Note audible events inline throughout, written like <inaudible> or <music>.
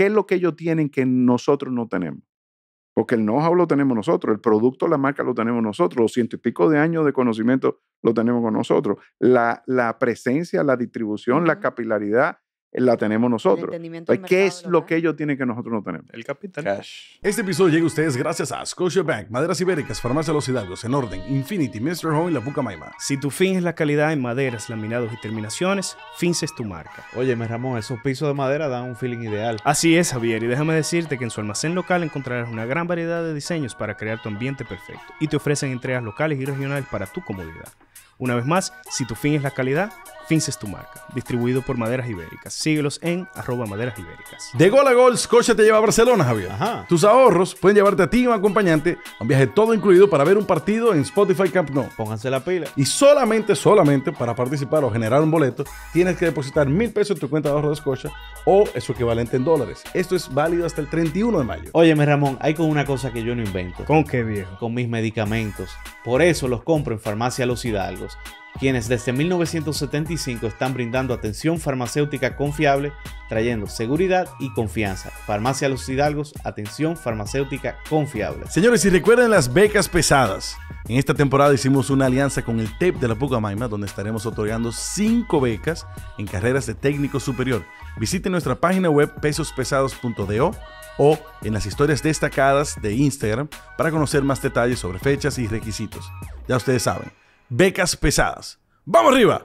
¿Qué es lo que ellos tienen que nosotros no tenemos? Porque el know-how lo tenemos nosotros, el producto, la marca lo tenemos nosotros, los ciento y pico de años de conocimiento lo tenemos con nosotros, la, la presencia, la distribución, la capilaridad, la tenemos nosotros. ¿Qué es lo que ellos tienen que nosotros no tenemos? El capital. Este episodio llega a ustedes gracias a Bank Maderas Ibéricas, Farmacia Los Hidalgos, En Orden, Infinity, Mr. Home y La Maima Si fin es la calidad en maderas, laminados y terminaciones, finces tu marca. Oye, me Ramón, esos pisos de madera dan un feeling ideal. Así es, Javier, y déjame decirte que en su almacén local encontrarás una gran variedad de diseños para crear tu ambiente perfecto y te ofrecen entregas locales y regionales para tu comodidad. Una vez más, si tu fin es la calidad, Fins es tu marca. Distribuido por Maderas Ibéricas. Síguelos en arroba Maderas Ibéricas. De gol a gol, Scotia te lleva a Barcelona, Javier. Ajá. Tus ahorros pueden llevarte a ti y un acompañante a un viaje todo incluido para ver un partido en Spotify Camp No. Pónganse la pila. Y solamente, solamente para participar o generar un boleto, tienes que depositar mil pesos en tu cuenta de ahorro de Scotia o su equivalente en dólares. Esto es válido hasta el 31 de mayo. Óyeme, Ramón, hay con una cosa que yo no invento. ¿Con qué, viejo? Con mis medicamentos. Por eso los compro en Farmacia Los Hidalgos quienes desde 1975 están brindando atención farmacéutica confiable, trayendo seguridad y confianza. Farmacia Los Hidalgos, atención farmacéutica confiable. Señores, si recuerden las becas pesadas, en esta temporada hicimos una alianza con el TEP de la Pucamaima, donde estaremos otorgando 5 becas en carreras de técnico superior. visiten nuestra página web pesospesados.do o en las historias destacadas de Instagram para conocer más detalles sobre fechas y requisitos. Ya ustedes saben, becas pesadas. ¡Vamos arriba!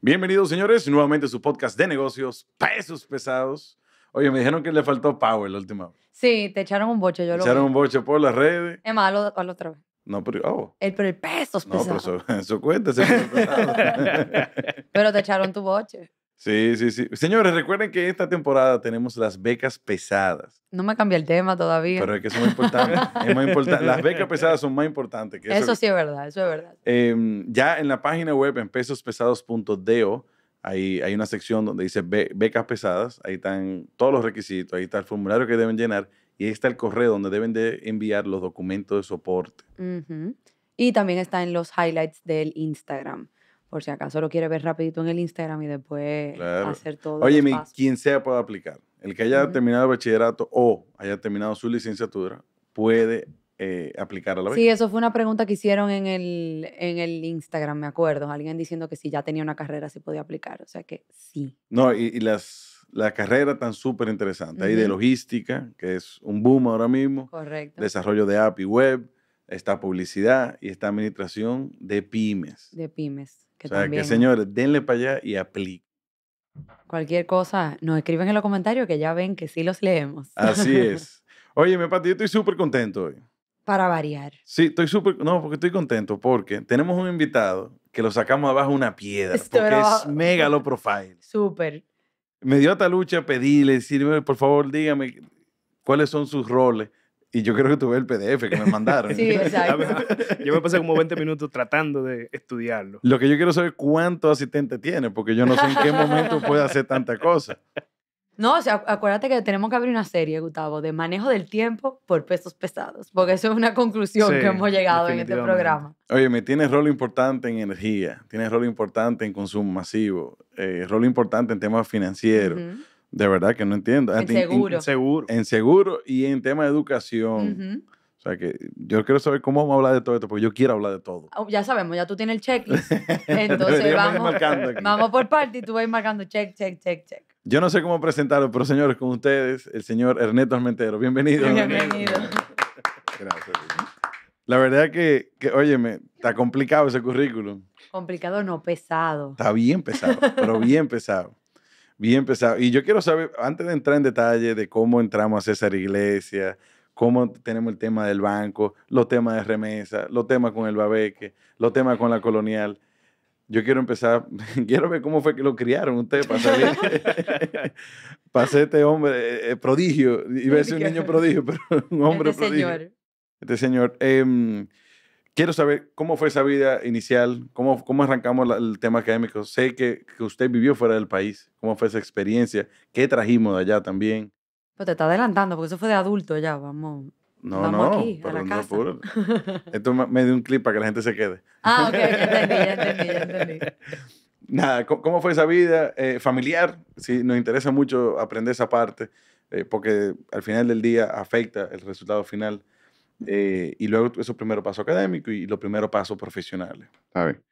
Bienvenidos, señores, nuevamente a su podcast de negocios, pesos pesados. Oye, me dijeron que le faltó Power la última vez. Sí, te echaron un boche, yo lo Echaron un boche por las redes. Es malo, ¿cuál otra vez. No, pero. Oh. El, pero el peso es No, pero eso, cuenta, peso pesado. <laughs> <laughs> pero te echaron tu boche. Sí, sí, sí. Señores, recuerden que esta temporada tenemos las becas pesadas. No me cambia el tema todavía. Pero es que muy importante. es muy importante. Las becas pesadas son más importantes. Que eso, sí es verdad, eso es verdad. Em, ya en la página web en pesospesados.deo hay, hay una sección donde dice becas pesadas. Ahí están todos los requisitos, ahí está el formulario que deben llenar y ahí está el correo donde deben de enviar los documentos de soporte. Y también está en los highlights del Instagram por si acaso lo quiere ver rapidito en el Instagram y después hacer todo. Oye, quien sea puede aplicar. El que haya terminado el bachillerato o haya terminado su licenciatura puede eh, aplicar a la vez. Sí, eso fue una pregunta que hicieron en el, en el Instagram, me acuerdo. Alguien diciendo que si ya tenía una carrera se podía aplicar. O sea que sí. No, y, las la carrera tan súper interesante. Hay de logística, que es un boom ahora mismo. Correcto. Desarrollo de app y web, esta publicidad y esta administración de pymes. De pymes. Que o señores, denle para allá y apliquen. Cualquier cosa, nos escriben en los comentarios que ya ven que sí los leemos. Así <laughs> es. Oye, mi pati, yo estoy súper contento hoy. Para variar. Sí, estoy súper, no, porque estoy contento, porque tenemos un invitado que lo sacamos abajo una piedra, porque es mega low profile. Súper. Me dio hasta lucha pedirle, decirme, por favor, dígame cuáles son sus roles. Y yo creo que tuve el PDF que me mandaron. sí, exacto. <laughs> Yo me pasé como 20 minutos tratando de estudiarlo. Lo que yo quiero saber es cuánto asistente tiene, porque yo no sé en qué momento puede hacer tanta cosa. No, o sea, acuérdate que tenemos que abrir una serie, Gustavo, de manejo del tiempo por pesos pesados, porque eso es una conclusión que hemos llegado en este programa. Oye, me tienes rol importante en energía, tienes rol importante en consumo masivo, eh, rol importante en temas financieros. De verdad que no entiendo. En ah, seguro. En, seguro. y en tema de educación. O sea que yo quiero saber cómo vamos a hablar de todo esto, porque yo quiero hablar de todo. Oh, ya sabemos, ya tú tienes el checklist. <laughs> Entonces vamos, vamos por parte y tú vas marcando check, check, check, check. Yo no sé cómo presentarlo, pero señores, con ustedes, el señor Ernesto Armentero. Bienvenido. <laughs> Bienvenido. Gracias. La verdad que, que, óyeme, está complicado ese currículum. Complicado no, pesado. Está bien pesado, pero bien <laughs> pesado bien pesado. Y yo quiero saber, antes de entrar en detalle de cómo entramos a César Iglesia, cómo tenemos el tema del banco, los temas de remesa, los temas con el babeque, los temas con la colonial. Yo quiero empezar, <laughs> quiero ver cómo fue que lo criaron ustedes para salir, <laughs> este hombre eh, eh, prodigio. Iba a ser un niño prodigio, <laughs> pero un este hombre este prodigio. Señor. Este señor. Em, Quiero saber cómo fue esa vida inicial, cómo, cómo arrancamos el tema académico. Sé que, que, usted vivió fuera del país, cómo fue esa experiencia, qué trajimos de allá también. Pues te está adelantando, porque eso fue de adulto ya, vamos. No, no, aquí, no casa. <laughs> Esto me dio un clip para que la gente se quede. Ah, ok, ya <laughs> entendí, ya entendí, Nada, ¿cómo fue esa vida eh, familiar? Sí, nos interesa mucho aprender esa parte, eh, porque al final del día afecta el resultado final. Eh, y luego eso primero paso académico y lo primero paso profesional. A ver.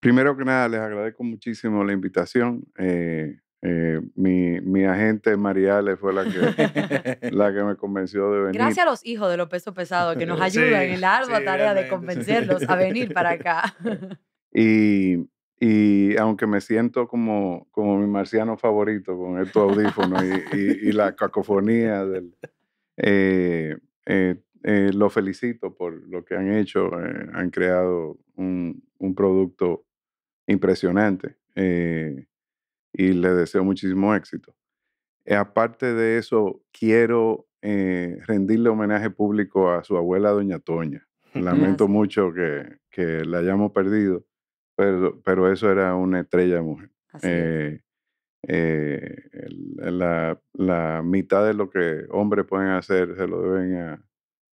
Primero que nada, les agradezco muchísimo la invitación. Eh, eh, mi, mi, agente Mariale fue la que, la que me convenció de venir. Gracias a los hijos de los pesos pesados que nos <laughs> ayudan en la ardua tarea de convencerlos a venir para acá. <laughs> Y, y aunque me siento como, como mi marciano favorito con estos audífonos y, y, y, la cacofonía del... Eh, eh, eh, lo felicito por lo que han hecho. Eh, han creado un, producto impresionante eh, y le deseo muchísimo éxito. aparte de eso, quiero rendirle homenaje público a su abuela, Doña Toña. <laughs> Lamento mucho que, la hayamos perdido, pero, pero eso era una estrella mujer. la, mitad de lo que hombres pueden hacer se lo deben a,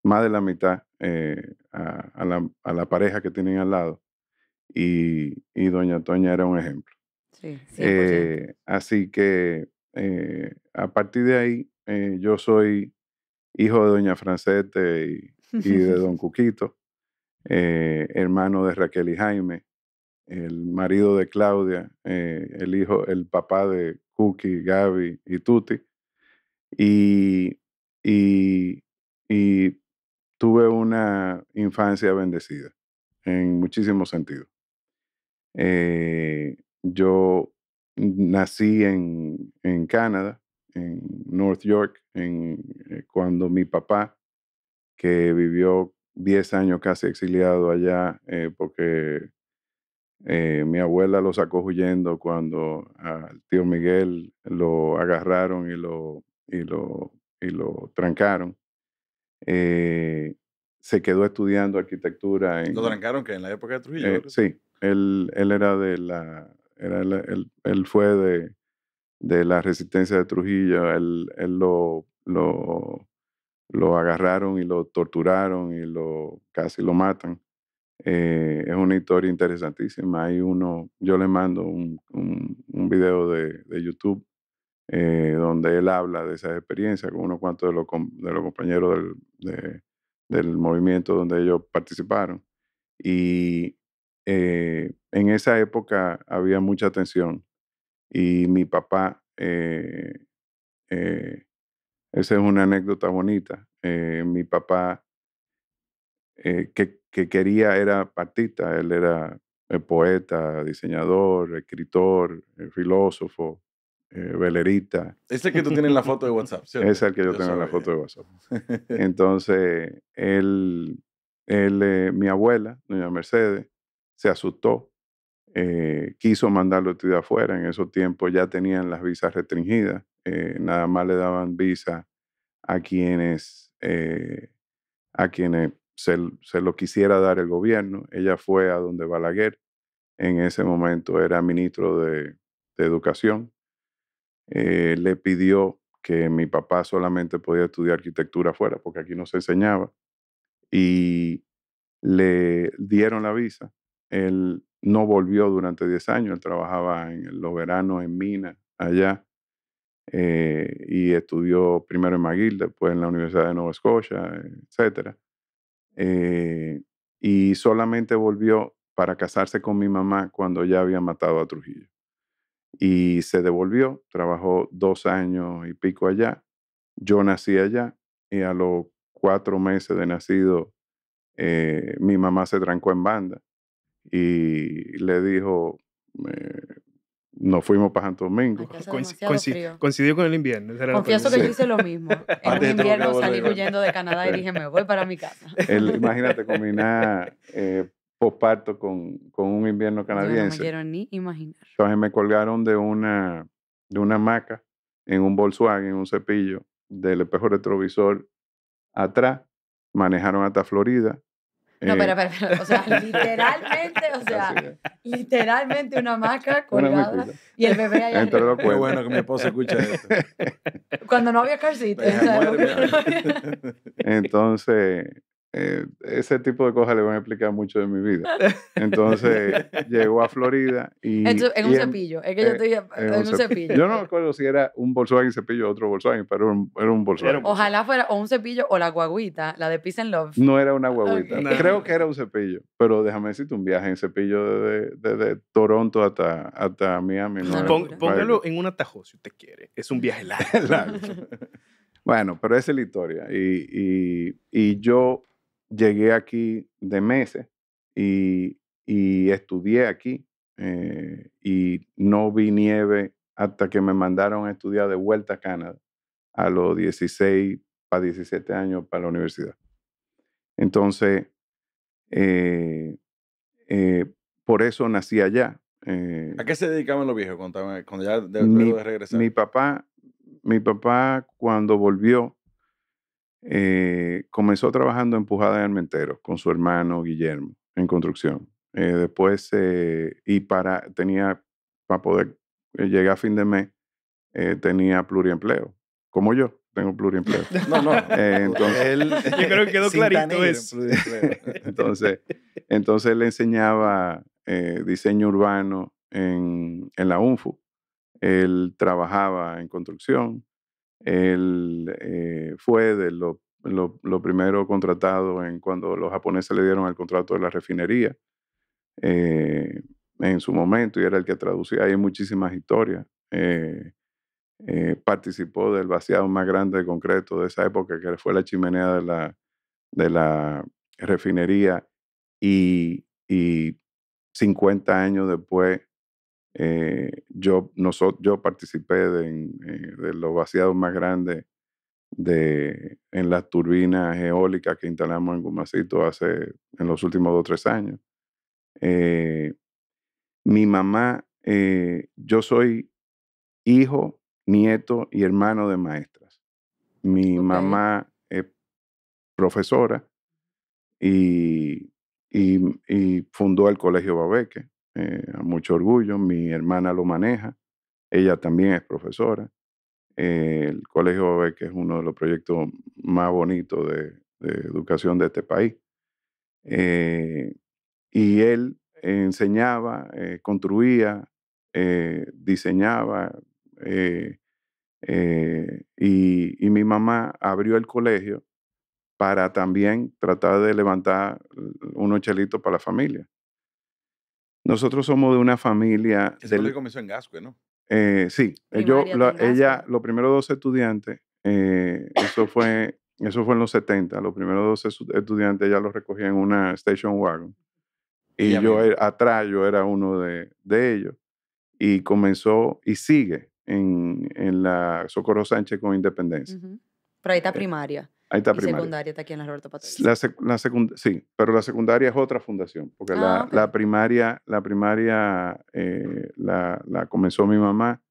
más de la mitad eh, a, la, pareja que tienen al lado. Y, Doña Toña era un ejemplo. Eh, así que eh, a partir de ahí, yo soy hijo de Doña Francete y, de Don <laughs> Cuquito, hermano de Raquel y Jaime, el marido de Claudia, el hijo, el papá de Cookie, Gaby y Tuti. y, y tuve una infancia bendecida en muchísimos sentidos. Eh, yo nací en, Canadá, en North York, en, eh, cuando mi papá, que vivió 10 años casi exiliado allá, eh, porque mi abuela lo sacó huyendo cuando al tío Miguel lo agarraron y lo, y lo, y lo trancaron eh, se quedó estudiando arquitectura. En, ¿Lo trancaron que en la época de Trujillo? Eh, sí, él, era de la, él, fue de, la resistencia de Trujillo, él, lo, lo, agarraron y lo torturaron y lo casi lo matan. Eh, es una historia interesantísima. Hay uno, yo le mando un, un, video de, de YouTube eh, donde él habla de esas experiencias con unos cuantos de los, compañeros del, movimiento donde ellos participaron. Y eh, en esa época había mucha tensión y mi papá, eh, esa es una anécdota bonita, mi papá que, que quería era artista, él era poeta, diseñador, escritor, filósofo, eh, velerita. Es el que tú tienes en la foto de WhatsApp, Es el que yo, tengo en la foto de WhatsApp. <laughs> Entonces, él, eh, mi abuela, doña Mercedes, se asustó, eh, quiso mandarlo a estudiar afuera. En esos tiempos ya tenían las visas restringidas, eh, nada más le daban visa a quienes, a quienes se, lo quisiera dar el gobierno. Ella fue a donde Balaguer, en ese momento era ministro de Educación, eh, le pidió que mi papá solamente podía estudiar arquitectura afuera, porque aquí no se enseñaba, y le dieron la visa. Él no volvió durante 10 años, él trabajaba en los veranos en Mina, allá, eh, y estudió primero en McGill, después en la Universidad de Nueva Escocia, etc. Eh, y solamente volvió para casarse con mi mamá cuando ya había matado a Trujillo y se devolvió, trabajó dos años y pico allá. Yo nací allá y a los cuatro meses de nacido eh, mi mamá se trancó en banda y le dijo, nos fuimos para Santo Domingo. <laughs> coincidió con el invierno. Confieso que yo hice lo mismo. <laughs> En el invierno salí huyendo de Canadá y dije, me voy para mi casa. imagínate <laughs> combinar eh, posparto con, con, un invierno canadiense. Yo no me quiero ni imaginar. Entonces me colgaron de una, de una hamaca en un Volkswagen, un cepillo del espejo retrovisor atrás, manejaron hasta Florida. No, pero, eh, pero, o sea, literalmente, o <laughs> sea, literalmente una hamaca <laughs> colgada y el bebé ahí. Qué bueno que mi esposo escucha esto. Cuando no había carcita. Pues, <laughs> Entonces, eh, ese tipo de cosas le van a explicar mucho de mi vida. Entonces <laughs> llegó a Florida y... en un cepillo, es que yo estoy eh, en, en un cepillo. Yo no me si era un Volkswagen cepillo o otro Volkswagen, pero era un, era Volkswagen. Ojalá fuera o un cepillo o la guaguita, la de Peace and Love. No era una guaguita, creo que era un cepillo, pero déjame decirte un viaje en cepillo desde Toronto hasta, hasta Miami. póngalo en un atajo si usted quiere, es un viaje <laughs> largo. Bueno, pero esa es la historia. y, y yo llegué aquí de meses y, estudié aquí eh, y no vi nieve hasta que me mandaron a estudiar de vuelta a Canadá a los 16 para 17 años para la universidad. Entonces, eh, eh, por eso nací allá. ¿A qué se dedicaban los viejos cuando, ya de, de regresar? Mi papá, mi papá cuando volvió, eh, comenzó trabajando en Pujada de Almenteros con su hermano Guillermo en construcción. Eh, después, eh, y para, tenía, para poder llegar a fin de mes, tenía pluriempleo, como yo tengo pluriempleo. <laughs> No, no. entonces, <laughs> yo creo que quedó clarito eso. <laughs> entonces, él enseñaba diseño urbano en, en, la UNFU. Él trabajaba en construcción. Él eh, fue de lo, primero contratado en cuando los japoneses le dieron el contrato de la refinería eh, en su momento y era el que traducía. Hay muchísimas historias. Eh, participó del vaciado más grande de concreto de esa época, que fue la chimenea de la, de la refinería y, y 50 años después eh, yo, yo participé eh, de, los vaciados más grandes de, en las turbinas eólicas que instalamos en Gumacito hace, en los últimos dos o tres años. Eh, mi mamá, yo soy hijo, nieto y hermano de maestras. Mi mamá es profesora y, y, y fundó el Colegio Babeque eh, mucho orgullo. Mi hermana lo maneja, ella también es profesora. Eh, el Colegio que es uno de los proyectos más bonitos de, educación de este país. Eh, y él enseñaba, construía, diseñaba. Y, y mi mamá abrió el colegio para también tratar de levantar mm, unos chelitos para la familia. Nosotros somos de una familia... Eso del, lo comenzó en Gascue, ¿no? Eh, sí, eh, yo, ella, los primeros dos estudiantes, eh, eso, fue, eso fue en los 70, los primeros dos estudiantes ella los recogía en una station wagon. Y, yo e, atrás, yo era uno de, ellos. Y comenzó y sigue en, la Socorro Sánchez con Independencia. Uh primaria. Ahí está secundaria está aquí en la Roberto Patrón. sí, pero la secundaria es otra fundación, porque ah, la, primaria, la primaria eh, la, comenzó mi mamá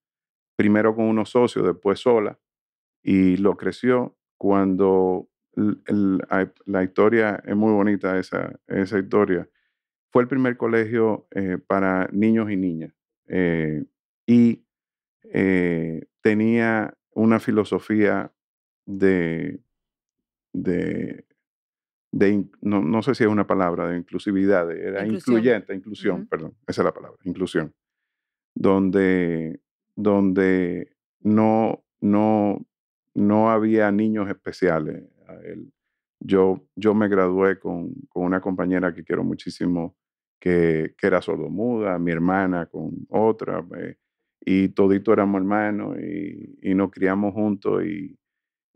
primero con unos socios, después sola, y lo creció cuando la historia es muy bonita, esa, esa historia. Fue el primer colegio eh, para niños y niñas. Eh, y tenía una filosofía de de, no, sé si es una palabra, de inclusividad, era incluyente, inclusión, perdón, esa es la palabra, inclusión, donde, donde no, no, no había niños especiales. yo, yo me gradué con, una compañera que quiero muchísimo, que, que era sordomuda, mi hermana con otra, eh, y todito éramos hermanos y, y nos criamos juntos y,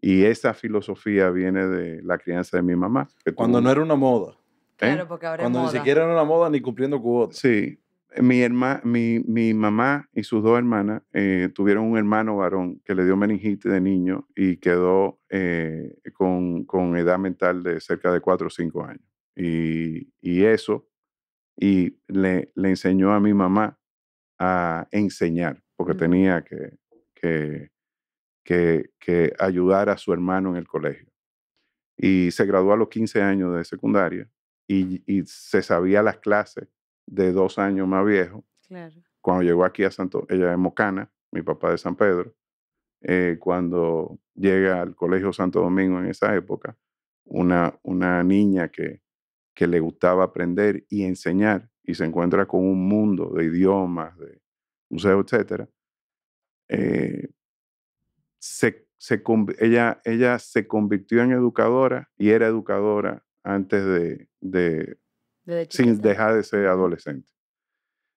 y esa filosofía viene de la crianza de mi mamá. Cuando no era una moda. ¿eh? Claro, porque ahora Cuando es moda. ni siquiera era una moda ni cumpliendo cuotas. Sí. Mi, herma, mi, mi, mamá y sus dos hermanas eh, tuvieron un hermano varón que le dio meningitis de niño y quedó eh, con, edad mental de cerca de 4 o 5 años. Y, y eso, y le, le, enseñó a mi mamá a enseñar, porque tenía que que, que ayudara a su hermano en el colegio. Y se graduó a los 15 años de secundaria y, se sabía las clases de dos años más viejo. Claro. Cuando llegó aquí a Santo, ella es mocana, mi papá de San Pedro. Eh, cuando llega al Colegio Santo Domingo en esa época, una, una niña que, le gustaba aprender y enseñar y se encuentra con un mundo de idiomas, de museos, etcétera, eh, se, ella, ella se convirtió en educadora y era educadora antes de, sin dejar de ser adolescente.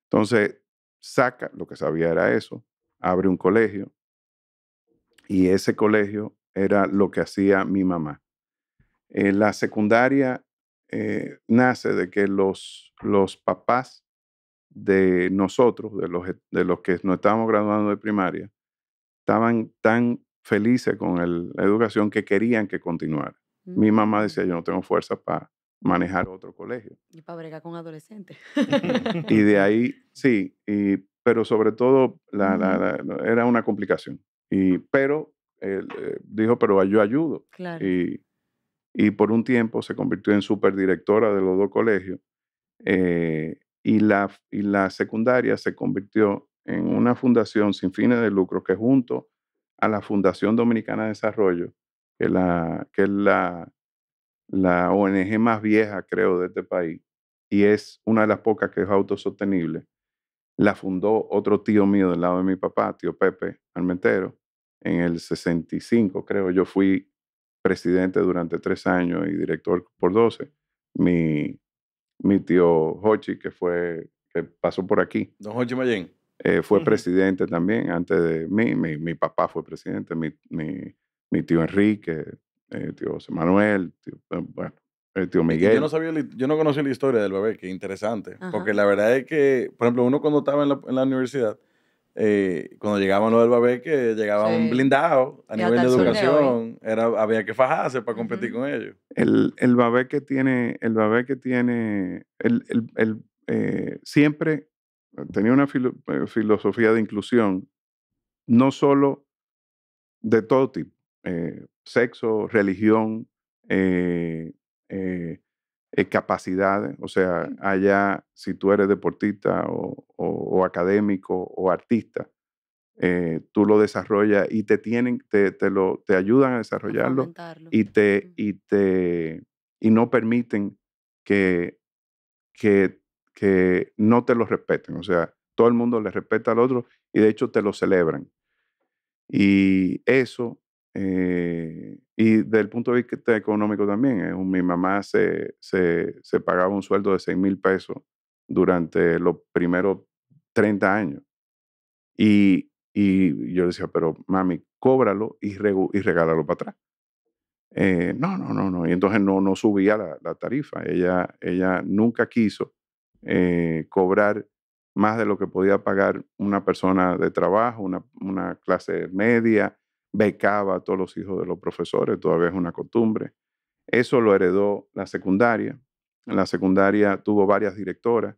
Entonces, saca, lo que sabía era eso, abre un colegio y ese colegio era lo que hacía mi mamá. la secundaria eh, nace de que los, los papás de nosotros, de los, de los que nos estábamos graduando de primaria, estaban tan felices con la educación que querían que continuara. Mi mamá mm. decía, yo no tengo fuerza para manejar otro colegio. Y para bregar con adolescentes. <laughs> y de ahí, <laughs> sí, y, pero sobre todo era una complicación. Y, pero eh, dijo, pero yo ayudo. Y, por un tiempo se convirtió en superdirectora de los dos colegios. Eh, y, la, y la secundaria se convirtió en una fundación sin fines de lucro que junto a la Fundación Dominicana de Desarrollo, que, es la, ONG más vieja, creo, de este país, y es una de las pocas que es autosostenible, la fundó otro tío mío del lado de mi papá, tío Pepe Almentero, en el 65, creo. Yo fui presidente durante tres años y director por 12. Mi, mi tío Hochi, que fue, que pasó por aquí. Don Hochi Mayen. Eh, fue presidente también antes de mí. Mi, papá fue presidente, mi, tío Enrique, eh, tío José Manuel, eh, el tío Miguel. Yo no, sabía, yo no la historia del bebé, que interesante. Porque la verdad es que, por ejemplo, uno cuando estaba en la, universidad, eh, cuando llegaban los del bebé, que llegaban un blindados a nivel de educación, era, había que fajarse para competir con ellos. El, el que tiene, el bebé que tiene, el, siempre tenía una eh, filosofía de inclusión, no solo de todo tipo, eh, sexo, religión, eh, capacidades, o sea, allá si tú eres deportista o, académico o artista, tú lo desarrollas y te tienen, te, lo, te ayudan a desarrollarlo y te, y te, y no permiten que, que que no te lo respeten. O sea, todo el mundo le respeta al otro y de hecho te lo celebran. Y eso, eh, y desde el punto de vista económico también, eh, mi mamá se, se, pagaba un sueldo de 6 mil pesos durante los primeros 30 años. Y, yo le decía, pero mami, cóbralo y, y regálalo para atrás. Eh, no, no, no, no. Y entonces no, no subía la, tarifa. Ella, ella nunca quiso eh, cobrar más de lo que podía pagar una persona de trabajo, una, clase media, becaba a todos los hijos de los profesores, todavía es una costumbre. Eso lo heredó la secundaria. En la secundaria tuvo varias directoras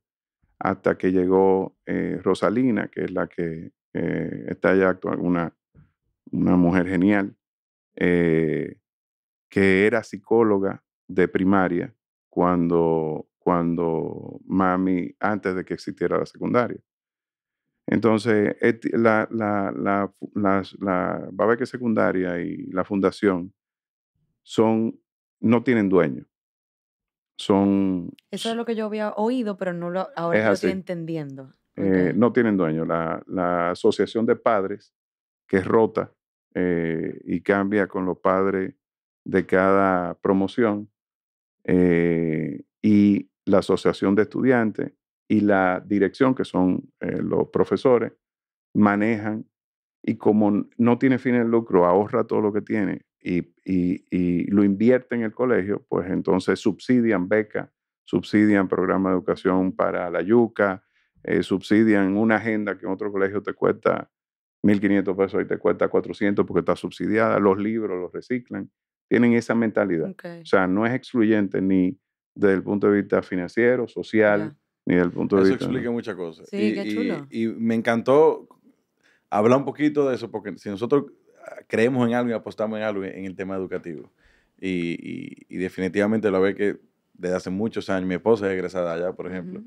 hasta que llegó eh, Rosalina, que es la que eh, está allá, actual, una, mujer genial, que era psicóloga de primaria cuando cuando mami, antes de que existiera la secundaria. Entonces, la, la, la, la Secundaria y la fundación son, no tienen dueño. Son... Eso es lo que yo había oído, pero no lo, ahora lo estoy entendiendo. Eh, no tienen dueño. La, asociación de padres, que es rota eh, y cambia con los padres de cada promoción, eh, y la asociación de estudiantes y la dirección, que son eh, los profesores, manejan y como no tiene fin de lucro, ahorra todo lo que tiene y, lo invierte en el colegio, pues entonces subsidian becas, subsidian programas de educación para la yuca, eh, subsidian una agenda que en otro colegio te cuesta 1.500 pesos y te cuesta 400 porque está subsidiada, los libros los reciclan, tienen esa mentalidad. O sea, no es excluyente ni desde el punto de vista financiero, social, ni desde el punto de vista. Eso explica muchas cosas. Sí, y, Y, me encantó hablar un poquito de eso, porque si nosotros ah, creemos en algo y apostamos en algo en el tema educativo, y, definitivamente lo ve que desde hace muchos años, mi esposa es egresada allá, por ejemplo.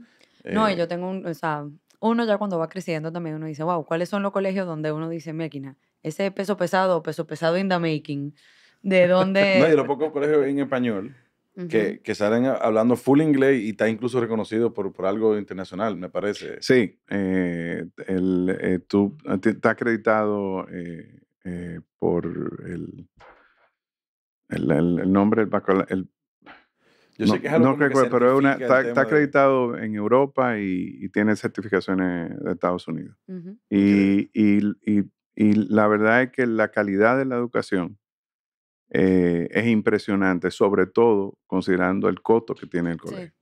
Eh, no, y yo tengo un, o sea, uno ya cuando va creciendo también uno dice, wow, ¿cuáles son los colegios donde uno dice, máquina, ese peso pesado, peso pesado in the making, de dónde... <laughs> no, y los pocos colegios en español que, salen hablando full inglés y está incluso reconocido por, algo internacional, me parece. Sí, eh, eh, tú ah, está acreditado eh, por el, nombre, el, yo sé que no recuerdo, pero está, acreditado en Europa y, tiene certificaciones de Estados Unidos. y, la verdad es que la calidad de la educación eh, es impresionante, sobre todo considerando el costo que tiene el colegio.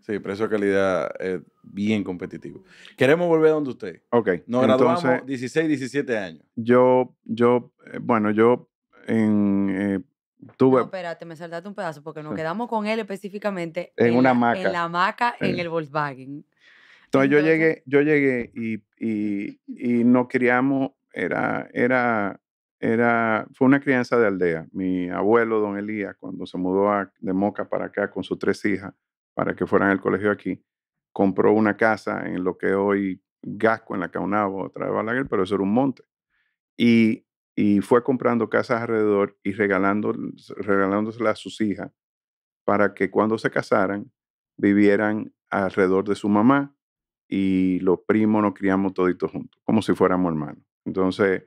Sí, precio calidad es bien competitivo. Queremos volver a donde usted. Ok. Nos graduamos entonces, 16, 17 años. Yo, yo, eh, bueno, yo en... Eh, tuve... No, espérate, me saltaste un pedazo porque nos quedamos con él específicamente en, una la, maca. En la maca, en el Volkswagen. Entonces, yo llegué, yo llegué y, y, y nos criamos, era, era era, fue una crianza de aldea. Mi abuelo, don Elías, cuando se mudó de Moca para acá con sus tres hijas, para que fueran al colegio aquí, compró una casa en lo que hoy Gasco, en la Caunabo, otra de Balaguer, pero eso era un monte. Y, fue comprando casas alrededor y regalando, regalándoselas a sus hijas para que cuando se casaran vivieran alrededor de su mamá y los primos nos criamos toditos juntos, como si fuéramos hermanos. Entonces,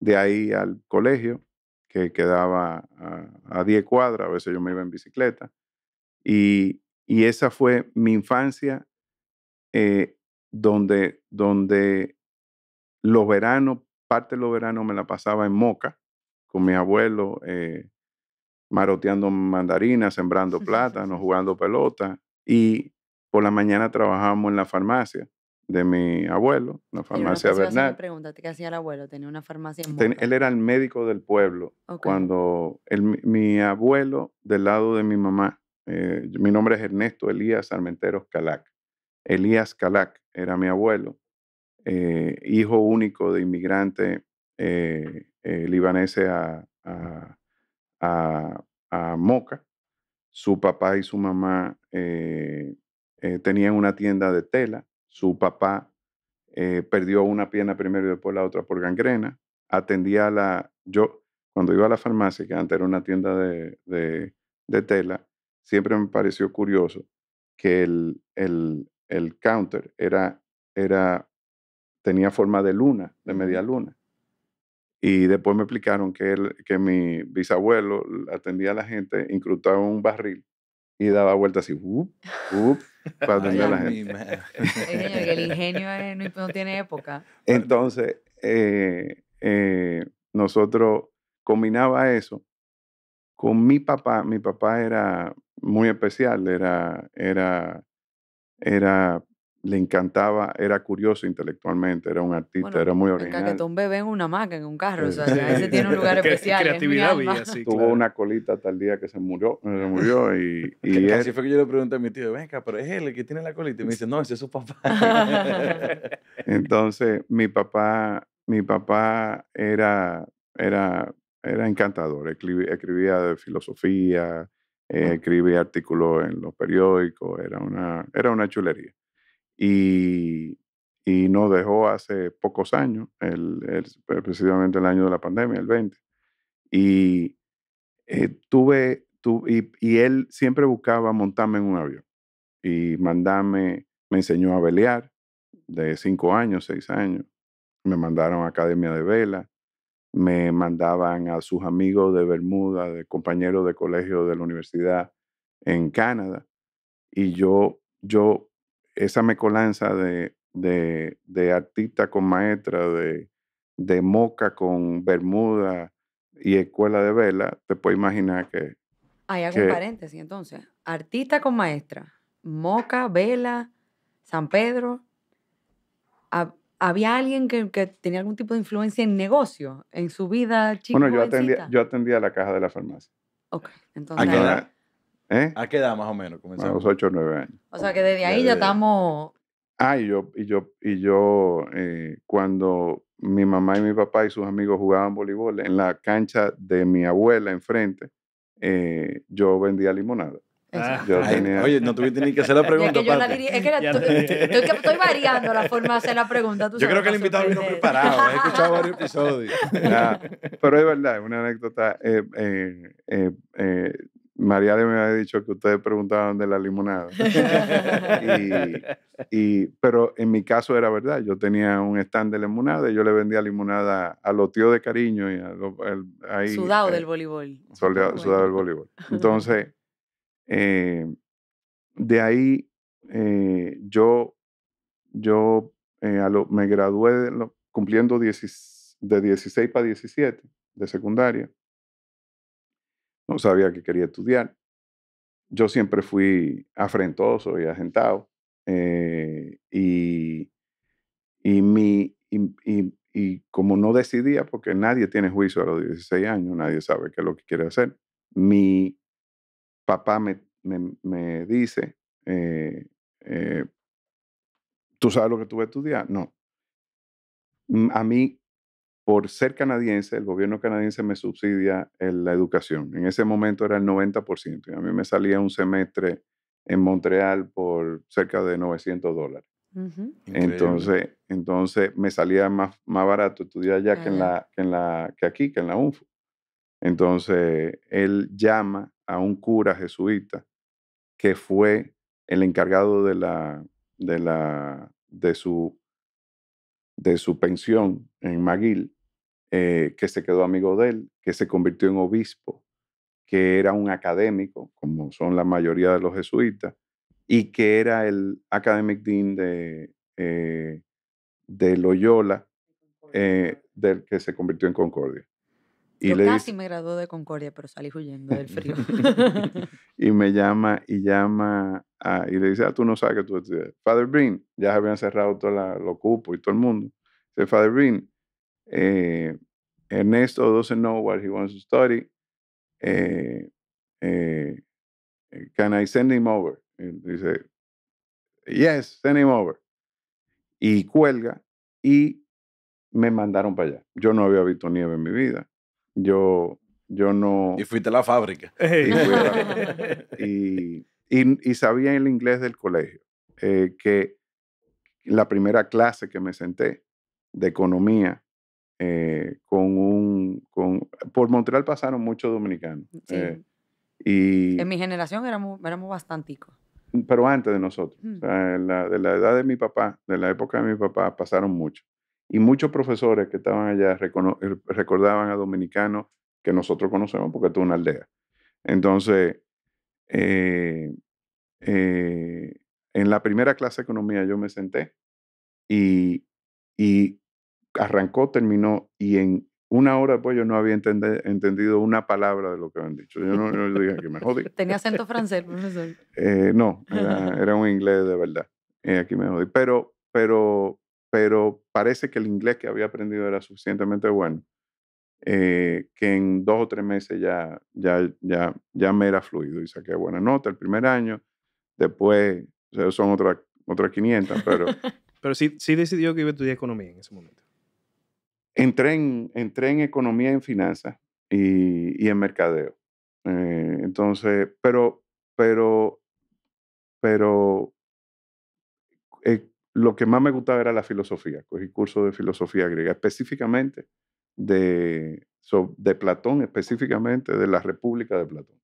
de ahí al colegio, que quedaba a, 10 cuadras, a veces yo me iba en bicicleta. Y, esa fue mi infancia, eh, donde, donde los veranos, parte de los veranos me la pasaba en Moca, con mi abuelo eh, maroteando mandarinas, sembrando plátanos, jugando pelota. Y por la mañana trabajábamos en la farmacia de mi abuelo, la farmacia Bernal. Me qué hacía el abuelo, tenía una farmacia en Él era el médico del pueblo. Cuando mi abuelo, del lado de mi mamá, eh, mi nombre es Ernesto Elías Armenteros Calac. Elías Calac era mi abuelo, eh, hijo único de inmigrante eh, eh libanese a, Moca. Su papá y su mamá tenían una tienda de tela su papá eh, perdió una pierna primero y después la otra por gangrena. Atendía la... Yo, cuando iba a la farmacia, que antes era una tienda de, tela, siempre me pareció curioso que el, el, el counter era, era, tenía forma de luna, de media luna. Y después me explicaron que, él, que mi bisabuelo atendía a la gente, incrustaba un barril y daba vueltas así, para la gente. el ingenio no, tiene época. Entonces, eh, eh, nosotros combinaba eso con mi papá. Mi papá era muy especial, era, era, era le encantaba, era curioso intelectualmente, era un artista, era muy original. Que un bebé en una maca, en un carro, o sea, ese tiene un eh, lugar <laughs> especial. Creatividad <laughs> Tuvo una colita hasta el día que se murió, eh, se murió y... <laughs> Así fue que yo le pregunté a mi tío, venga, pero es él el que tiene la colita. Y me dice, no, ese es su papá. Entonces, mi papá, mi papá era, era, era encantador, escribía, escribía de filosofía, eh, escribía artículos en los periódicos, era una, era una chulería y, y nos dejó hace pocos años, el, precisamente el año de la pandemia, el 20. Y eh, tuve, tu, y, él siempre buscaba montarme en un avión y mandarme, me enseñó a velear de cinco años, seis años. Me mandaron a Academia de Vela, me mandaban a sus amigos de Bermuda, de compañeros de colegio de la universidad en Canadá. Y yo, yo esa mecolanza de, artista con maestra, de, moca con bermuda y escuela de vela, te puedes imaginar que... Hay algún paréntesis entonces. Artista con maestra, moca, vela, San Pedro. ¿Había alguien que, tenía algún tipo de influencia en negocio, en su vida chica? Bueno, yo atendía, yo atendía la caja de la farmacia. Ok, entonces... ¿Eh? ¿A qué edad más o menos comenzamos? A los 8 o 9 años. O sea que desde ahí ya estamos... Ah, y yo, y yo, y yo eh, cuando mi mamá y mi papá y sus amigos jugaban voleibol en la cancha de mi abuela enfrente, eh, yo vendía limonada. Ah. oye, no tuviste ni que hacer la <laughs> pregunta. Es que, yo la <laughs> diría, estoy, variando la forma de hacer la pregunta. yo creo que el invitado vino preparado. He escuchado varios <laughs> episodios. pero es verdad, es una anécdota. Eh, eh, eh María me había dicho que ustedes preguntaban de la limonada. <laughs> y, pero en mi caso era verdad. Yo tenía un stand de limonada y yo le vendía limonada a los tíos de cariño. Y a eh, sudado del voleibol. Sudado del voleibol. Entonces, eh, de ahí eh, yo, yo me gradué cumpliendo de 16 para 17 de secundaria no sabía que quería estudiar. Yo siempre fui afrentoso y agentado. Eh, y, y, mi, y, y, como no decidía, porque nadie tiene juicio a los 16 años, nadie sabe qué es lo que quiere hacer, mi papá me, me, me dice, eh, eh, ¿tú sabes lo que tú vas a estudiar? No. Mm, a mí por ser canadiense, el gobierno canadiense me subsidia eh, la educación. En ese momento era el 90%. Y a mí me salía un semestre en Montreal por cerca de 900 dólares. Entonces, entonces me salía más, más barato estudiar allá que, en la, aquí, que en la UNFU. Entonces, él llama a un cura jesuita que fue el encargado de, la, de, la, de, su, de su pensión en McGill. Eh, que se quedó amigo de él, que se convirtió en obispo, que era un académico, como son la mayoría de los jesuitas, y que era el academic dean de, eh, de Loyola, eh, del que se convirtió en Concordia. Y Yo le casi me graduó de Concordia, pero salí huyendo del frío. <laughs> y me llama y llama y le dice, ah, tú no sabes que tú estudias. Father Brin ya habían cerrado todos los cupos y todo el mundo. Dice, Father Green eh, Ernesto doesn't know what he wants to study. Eh, eh, can I send him over? yes, send him over. Y cuelga y me mandaron para allá. Yo no había visto nieve en mi vida. Yo, yo no... Y fuiste a la fábrica. <laughs> Y, y, y, sabía el inglés del colegio. que la primera clase que me senté de economía eh, con un... Con, por Montreal pasaron muchos dominicanos. Mm, eh, y, en mi generación éramos, éramos bastanticos. Mm, pero antes de nosotros. Mm. la, de la edad de mi papá, de la época de mi papá, pasaron muchos. Y muchos profesores que estaban allá eh, recordaban a dominicanos que nosotros conocemos porque es una aldea. Entonces, en la primera clase de economía yo me senté y, y arrancó, terminó y en una hora después pues, yo no había entendido una palabra de lo que habían dicho. Yo no, dije que me jodí. <laughs> ¿Tenía acento francés, profesor? Eh, no, <laughs> era, un inglés de verdad. aquí me jodí. Pero, pero, pero parece que el inglés que había aprendido era suficientemente bueno eh, que en dos o tres meses ya, ya, ya, ya me era fluido y saqué buena nota el primer año. Después son otras otras 500, pero... <laughs> pero sí, sí decidió que iba a estudiar economía en ese momento. Entré en, entré en economía, en finanzas y, en mercadeo. Eh, entonces, pero, pero, pero eh, lo que más me gustaba era la filosofía. Cogí curso de filosofía griega, específicamente de, de Platón, específicamente de la República de Platón.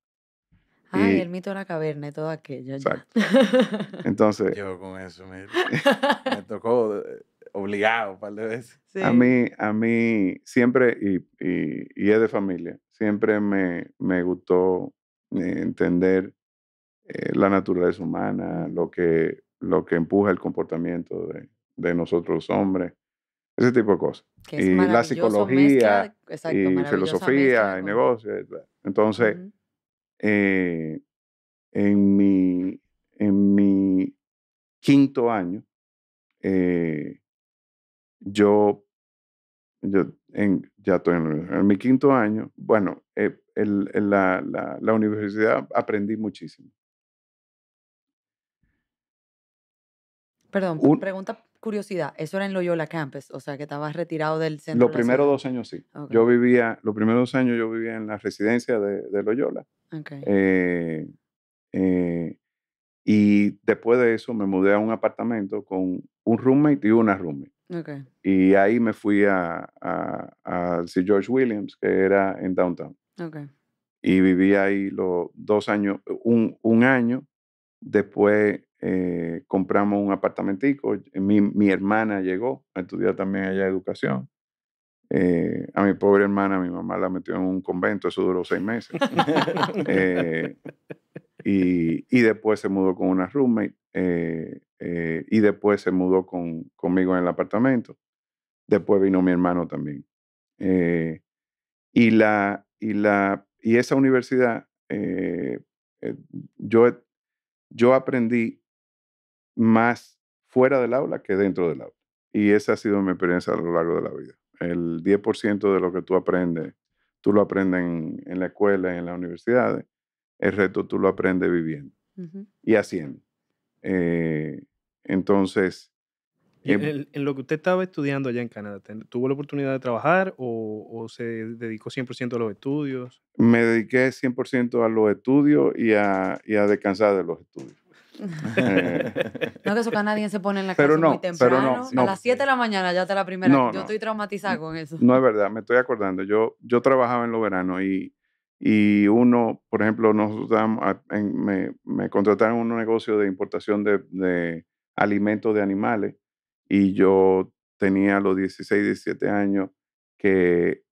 Ay, el mito de la caverna y todo aquello. Exacto. Entonces. <laughs> <laughs> Yo con eso, me tocó eh, obligado un par de A, mí, a mí siempre, y, es de familia, siempre me, me gustó eh, entender eh, la naturaleza humana, lo que, lo que empuja el comportamiento de, nosotros hombres, ese tipo de cosas. y la psicología, y filosofía, y negocios. Entonces, eh, en, mi, en mi quinto año, eh, yo, yo en, ya estoy en, mi quinto año, bueno, eh, el, la, la, la universidad aprendí muchísimo. Perdón, pregunta curiosidad. Eso era en Loyola Campus, o sea, que estabas retirado del centro. Los primeros dos años sí. Yo vivía, los primeros dos años yo vivía en la residencia de, Loyola. Okay. Eh, eh, y después de eso me mudé a un apartamento con un roommate y una roommate. Okay. Y ahí me fui a, a, George Williams, que era en Downtown. Okay. Y viví ahí los dos años, un, un año. Después eh, compramos un apartamentico. Mi, mi, hermana llegó a estudiar también allá educación. Eh, a mi pobre hermana, mi mamá la metió en un convento, eso duró seis meses. <laughs> eh, y, después se mudó con una roommate eh, eh, y después se mudó conmigo en el apartamento. Después vino mi hermano también. Eh, y, la, y, la, y esa universidad, yo, yo aprendí más fuera del aula que dentro del aula. Y esa ha sido mi experiencia a lo largo de la vida. El 10% de lo que tú aprendes, tú lo aprendes en, en la escuela, en las universidades, el reto tú lo aprendes viviendo y haciendo. Eh, entonces... Em en, lo que usted estaba estudiando allá en Canadá, ¿tuvo la oportunidad de trabajar o, se dedicó 100% a los estudios? Me dediqué 100% a los estudios y a, descansar de los estudios. <laughs> Eh, no, que eso canadiense se pone en la casa muy temprano. a las 7 de la mañana ya está la primera. yo estoy traumatizado con eso. No es verdad, me estoy acordando. Yo, yo trabajaba en los veranos y y uno, por ejemplo, nos, me, me, contrataron un negocio de importación de, alimentos de animales y yo tenía los 16, 17 años que,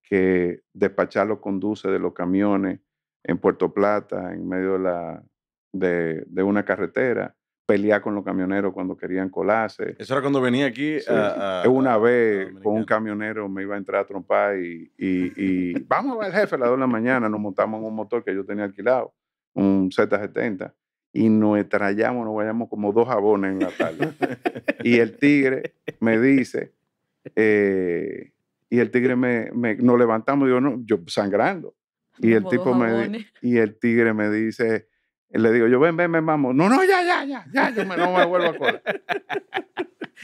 despachar los conduces de los camiones en Puerto Plata, en medio de, la, de, una carretera, Peleaba con los camioneros cuando querían colarse. Eso era cuando venía aquí. A, eh, una vez con un camionero me iba a entrar a trompar y, vamos a ver al jefe a las 2 de la mañana, nos montamos en un motor que yo tenía alquilado, un Z70, y nos estrellamos, nos vayamos como dos jabones en la tarde. <laughs> y el tigre me dice, eh, y el tigre me, nos levantamos, yo, no, yo sangrando. Y el, tipo me, y el tigre me dice, le digo, yo ven, ven, me vamos. No, no, ya, ya, ya, ya, yo no me vuelvo a acordar.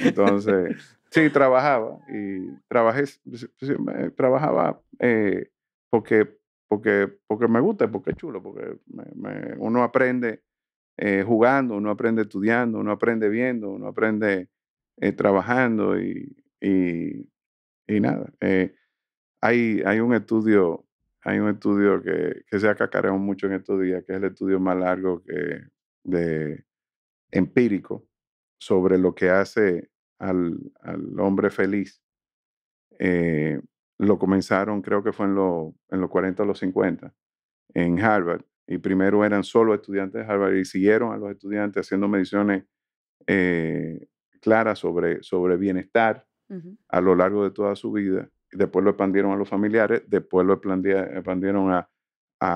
Entonces, sí, trabajaba y trabajé, pues, pues, trabajaba eh, porque, porque, porque me gusta, porque es chulo, porque uno aprende eh, jugando, uno aprende estudiando, uno aprende viendo, uno aprende eh, trabajando y, y nada. hay, hay un estudio hay un estudio que, se ha cacareado mucho en estos días, que es el estudio más largo que, de, empírico sobre lo que hace al, al hombre feliz. Eh, lo comenzaron, creo que fue en, los 40 o los 50, en Harvard. Y primero eran solo estudiantes de Harvard y siguieron a los estudiantes haciendo mediciones eh, claras sobre, sobre bienestar a lo largo de toda su vida después lo expandieron a los familiares, después lo expandieron a,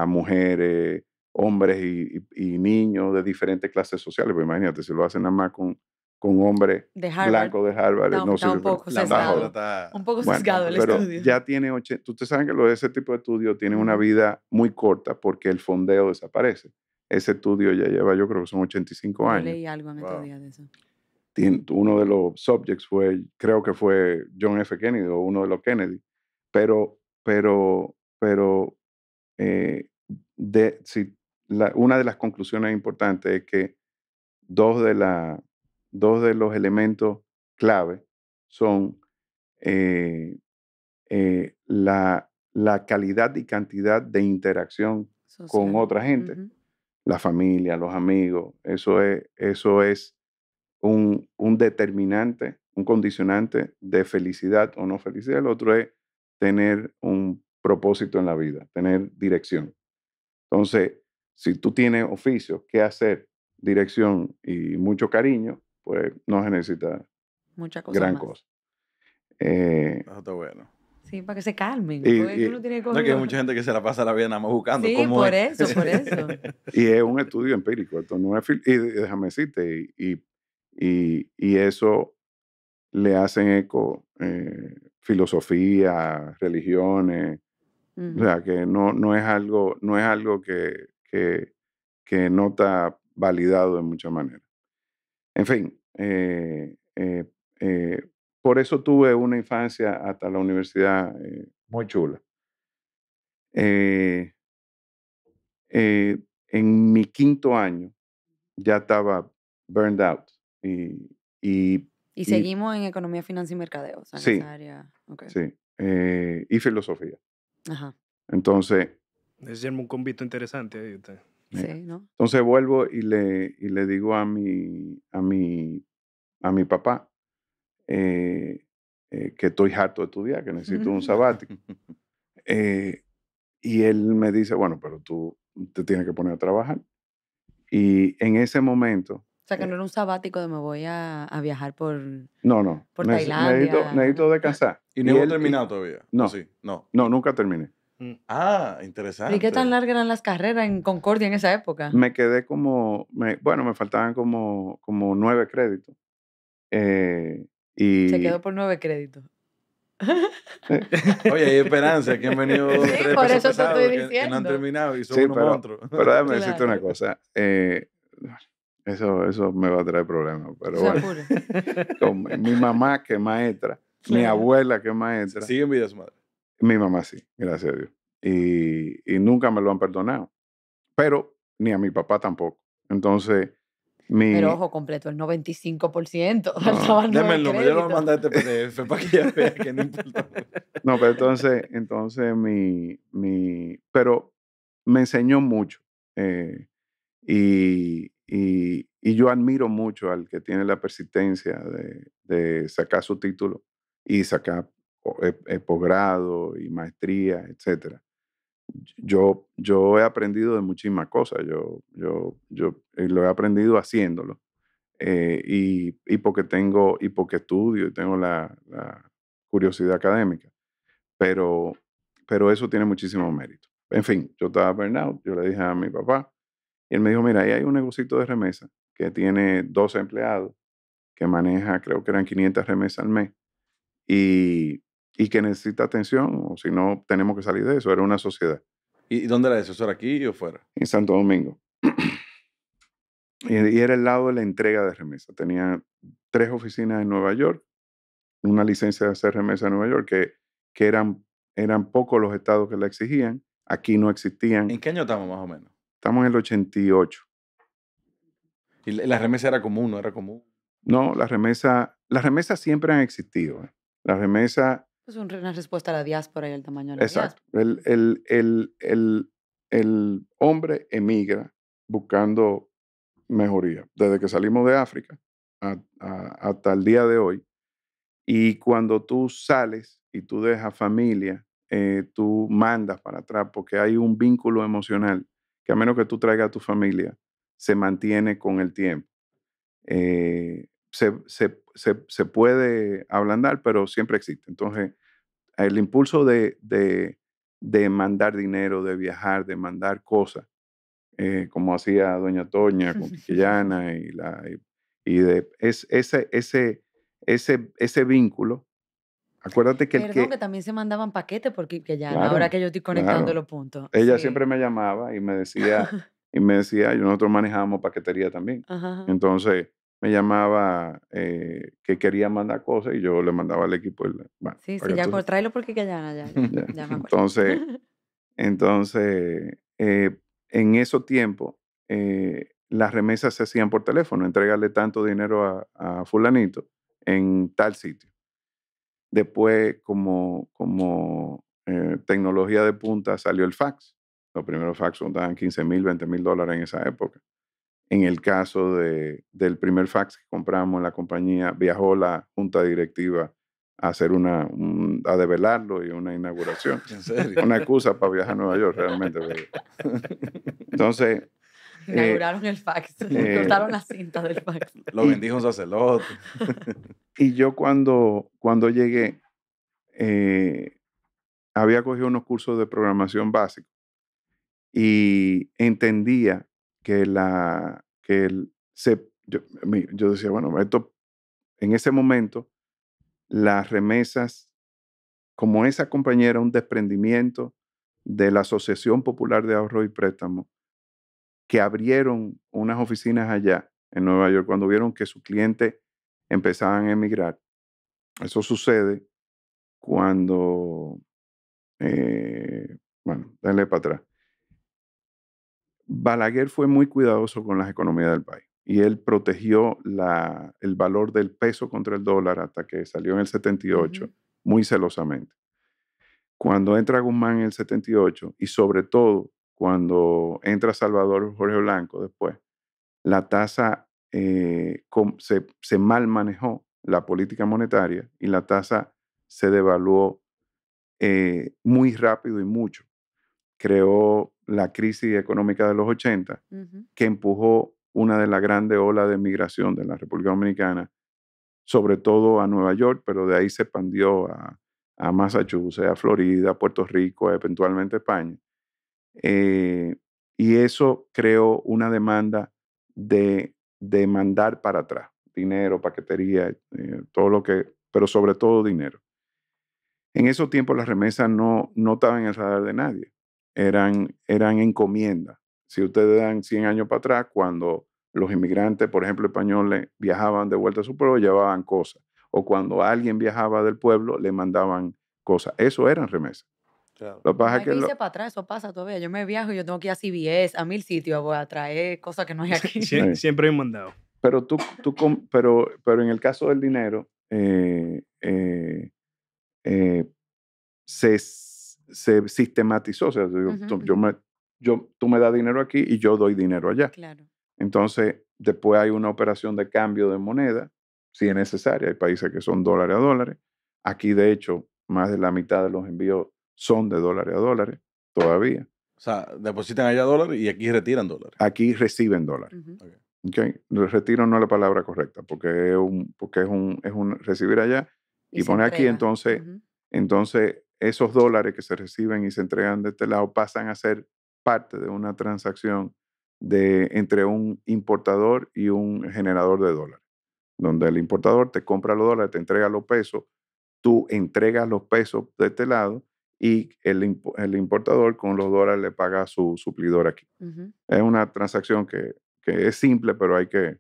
mujeres, hombres y, niños de diferentes clases sociales. Pues imagínate, si lo hacen nada más con, con hombre blanco de Harvard, no, sé. Un poco sesgado, un poco sesgado el pero estudio. Ya tiene, tú te saben que de ese tipo de estudios tiene una vida muy corta porque el fondeo desaparece. Ese estudio ya lleva, yo creo que son 85 años. Leí algo en wow. de eso uno de los subjects fue, creo que fue John F. Kennedy o uno de los Kennedy, pero, pero, pero, eh, de, si, una de las conclusiones importantes es que dos de, la, dos de los elementos clave son eh, eh, la, la, calidad y cantidad de interacción con otra gente, la familia, los amigos, eso es, eso es un, determinante, un condicionante de felicidad o no felicidad. El otro es tener un propósito en la vida, tener dirección. Entonces, si tú tienes oficio, qué hacer, dirección y mucho cariño, pues no se necesita Mucha gran cosa. Eh, eso está bueno. Sí, para que se calmen. Y, no, hay mucha gente que se la pasa la vida nada más buscando. Sí, por eso, por eso. <laughs> y es un estudio empírico. Esto no es y déjame decirte, y y, eso le hacen eco eh, filosofía, religiones. O sea, que no, no es algo, no es algo que, que, no está validado de muchas manera. En fin, eh, eh, por eso tuve una infancia hasta la universidad muy chula. en mi quinto año ya estaba burned out. Y, y, seguimos en economía, finanzas y mercadeo. sí, área. sí. Eh, y filosofía. Ajá. Entonces. Es un convito interesante ahí Sí, ¿no? Entonces vuelvo y le, y le digo a mi, a mi, a mi papá eh, eh, que estoy harto de estudiar, que necesito un <laughs> sabático. y él me dice, bueno, pero tú te tienes que poner a trabajar. Y en ese momento o sea, que eh. no era un sabático de me voy a, viajar por, no, no. Tailandia. Necesito, necesito descansar. <laughs> ¿Y, no he terminado todavía? No. Sí, no. No, nunca terminé. Mm. Ah, interesante. ¿Y qué tan largas eran las carreras en Concordia en esa época? Me quedé como, bueno, me faltaban como, como nueve créditos. Eh, y... Se quedó por nueve créditos. Oye, hay esperanza que han venido <laughs> sí, por eso te estoy diciendo. Que, no han terminado y son sí, pero, Pero déjame <laughs> decirte una cosa. Eh, eso, eso me va a traer problemas. Pero bueno, <laughs> mi mamá que es maestra, mi abuela que es maestra. ¿Sigue en vida su madre? Mi mamá sí, gracias a Dios. Y, y nunca me lo han perdonado. Pero ni a mi papá tampoco. Entonces, mi... Pero ojo, completo el 95%. <laughs> No, Deme el nombre, yo lo voy a mandar este PDF para que ya vea que no importa. No, pero entonces, entonces mi, mi... Pero me enseñó mucho. Eh, y, y, yo admiro mucho al que tiene la persistencia de, sacar su título y sacar eh, eh, posgrado y maestría, etc. Yo, yo he aprendido de muchísimas cosas, yo, yo, yo eh, lo he aprendido haciéndolo. y, y, porque tengo, y porque estudio y tengo la, curiosidad académica. Pero, pero eso tiene muchísimo mérito. En fin, yo estaba burnout, yo le dije a mi papá, y él me dijo, mira, ahí hay un negocito de remesa que tiene dos empleados, que maneja, creo que eran 500 remesas al mes, y, que necesita atención, o si no, tenemos que salir de eso. Era una sociedad. ¿Y dónde era eso? era aquí o fuera? En Santo Domingo. <clears throat> y, era el lado de la entrega de remesas. Tenía tres oficinas en Nueva York, una licencia de hacer remesa en Nueva York, que, que eran, eran pocos los estados que la exigían. Aquí no existían. ¿En qué año estamos más o menos? Estamos en el 88. ¿Y la remesa era común, no era común? No, la remesa las remesas siempre han existido. ¿eh? La remesa... Es una respuesta a la diáspora y el tamaño de la exacto. diáspora. El, hombre emigra buscando mejoría. Desde que salimos de África hasta el día de hoy. Y cuando tú sales y tú dejas familia, eh, tú mandas para atrás porque hay un vínculo emocional a menos que tú traigas a tu familia, se mantiene con el tiempo. Eh, se, puede ablandar, pero siempre existe. Entonces, el impulso de, de, mandar dinero, de viajar, de mandar cosas, eh, como hacía Doña Toña con <laughs> y, la, y, de es, ese, ese, ese, ese vínculo Acuérdate que el que, que también se mandaban paquetes porque que ya ahora que yo estoy conectando los puntos. Ella siempre me llamaba y me decía <laughs> y me decía, y nosotros manejábamos paquetería también. Entonces me llamaba eh, que quería mandar cosas y yo le mandaba al equipo. sí, sí, ya por tráelo porque ya, ya, <laughs> Entonces, <laughs> entonces eh, en ese tiempo, eh, las remesas se hacían por teléfono, entregarle tanto dinero a fulanito en tal sitio. Después, como, como eh, tecnología de punta, salió el fax. Los primeros fax costaban 15 mil, 20 mil dólares en esa época. En el caso de, del primer fax que compramos en la compañía, viajó la junta directiva a hacer una, a develarlo y una inauguración. <laughs> Una excusa para viajar a Nueva York, realmente. <laughs> Entonces, eh, Inauguraron el fax, <laughs> eh, cortaron las cintas del fax. Lo bendijo un sacerdote. <laughs> y yo cuando, cuando llegué, eh, había cogido unos cursos de programación básica y entendía que la que el, se, yo, decía, bueno, en ese momento las remesas, como esa compañera, un desprendimiento de la Asociación Popular de Ahorro y Préstamo, que abrieron unas oficinas allá en Nueva York cuando vieron que sus clientes empezaban a emigrar. Eso sucede cuando, eh, bueno, dale para atrás. Balaguer fue muy cuidadoso con las economías del país y él protegió el valor del peso contra el dólar hasta que salió en el 78 muy celosamente. Cuando entra Guzmán en el 78 y sobre todo cuando entra Salvador Jorge Blanco después, la tasa eh, se, mal manejó la política monetaria y la tasa se devaluó eh, muy rápido y mucho. Creó la crisis económica de los 80, que empujó una de las grandes olas de migración de la República Dominicana, sobre todo a Nueva York, pero de ahí se expandió a, Massachusetts, a Florida, a Puerto Rico, a eventualmente España. Eh, y eso creó una demanda de, mandar para atrás dinero, paquetería, eh, todo lo que, pero sobre todo dinero. En esos tiempos las remesas no, estaban en el radar de nadie, eran, eran encomiendas. Si ustedes dan 100 años para atrás, cuando los inmigrantes, por ejemplo, españoles, viajaban de vuelta a su pueblo, llevaban cosas. O cuando alguien viajaba del pueblo, le mandaban cosas. Eso eran remesas. Lo pasa que. para atrás, eso pasa todavía. Yo me viajo y yo tengo que ir a CBS, a mil sitios, voy a traer cosas que no hay aquí. siempre he mandado. Pero tú, tú pero, pero en el caso del dinero, eh, eh, eh, se, sistematizó. O sea, yo, me, yo, tú me das dinero aquí y yo doy dinero allá. Claro. Entonces, después hay una operación de cambio de moneda, si es necesaria. Hay países que son dólares a dólares. Aquí, de hecho, más de la mitad de los envíos son de dólares a dólares todavía. O sea, depositan allá dólares y aquí retiran dólares. Aquí reciben dólares. Retiro no es la palabra correcta, porque es un, porque es un, es un recibir allá y, pone poner aquí, entonces, entonces esos dólares que se reciben y se entregan de este lado pasan a ser parte de una transacción de, entre un importador y un generador de dólares, donde el importador te compra los dólares, te entrega los pesos, tú entregas los pesos de este lado y el, importador con los dólares le paga a su suplidor aquí. Es una transacción que, es simple, pero hay que,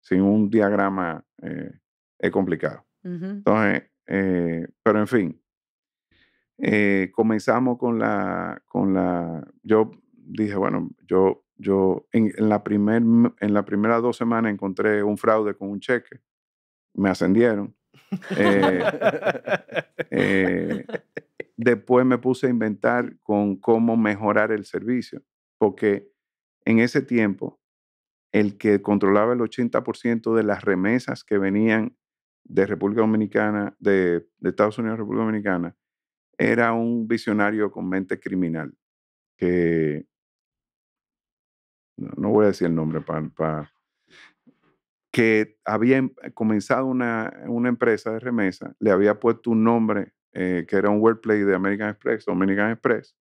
sin un diagrama, eh, es complicado. Entonces, eh, pero en fin, eh, comenzamos con la, con la, yo dije, bueno, yo, yo en, la primer, en la primera dos semanas encontré un fraude con un cheque, me ascendieron. <laughs> Después me puse a inventar con cómo mejorar el servicio, porque en ese tiempo el que controlaba el 80% de las remesas que venían de República Dominicana, de, Estados Unidos República Dominicana, era un visionario con mente criminal, que no, voy a decir el nombre, que había em, comenzado una, una empresa de remesa, le había puesto un nombre eh, que era un wordplay de American Express, Dominican Express,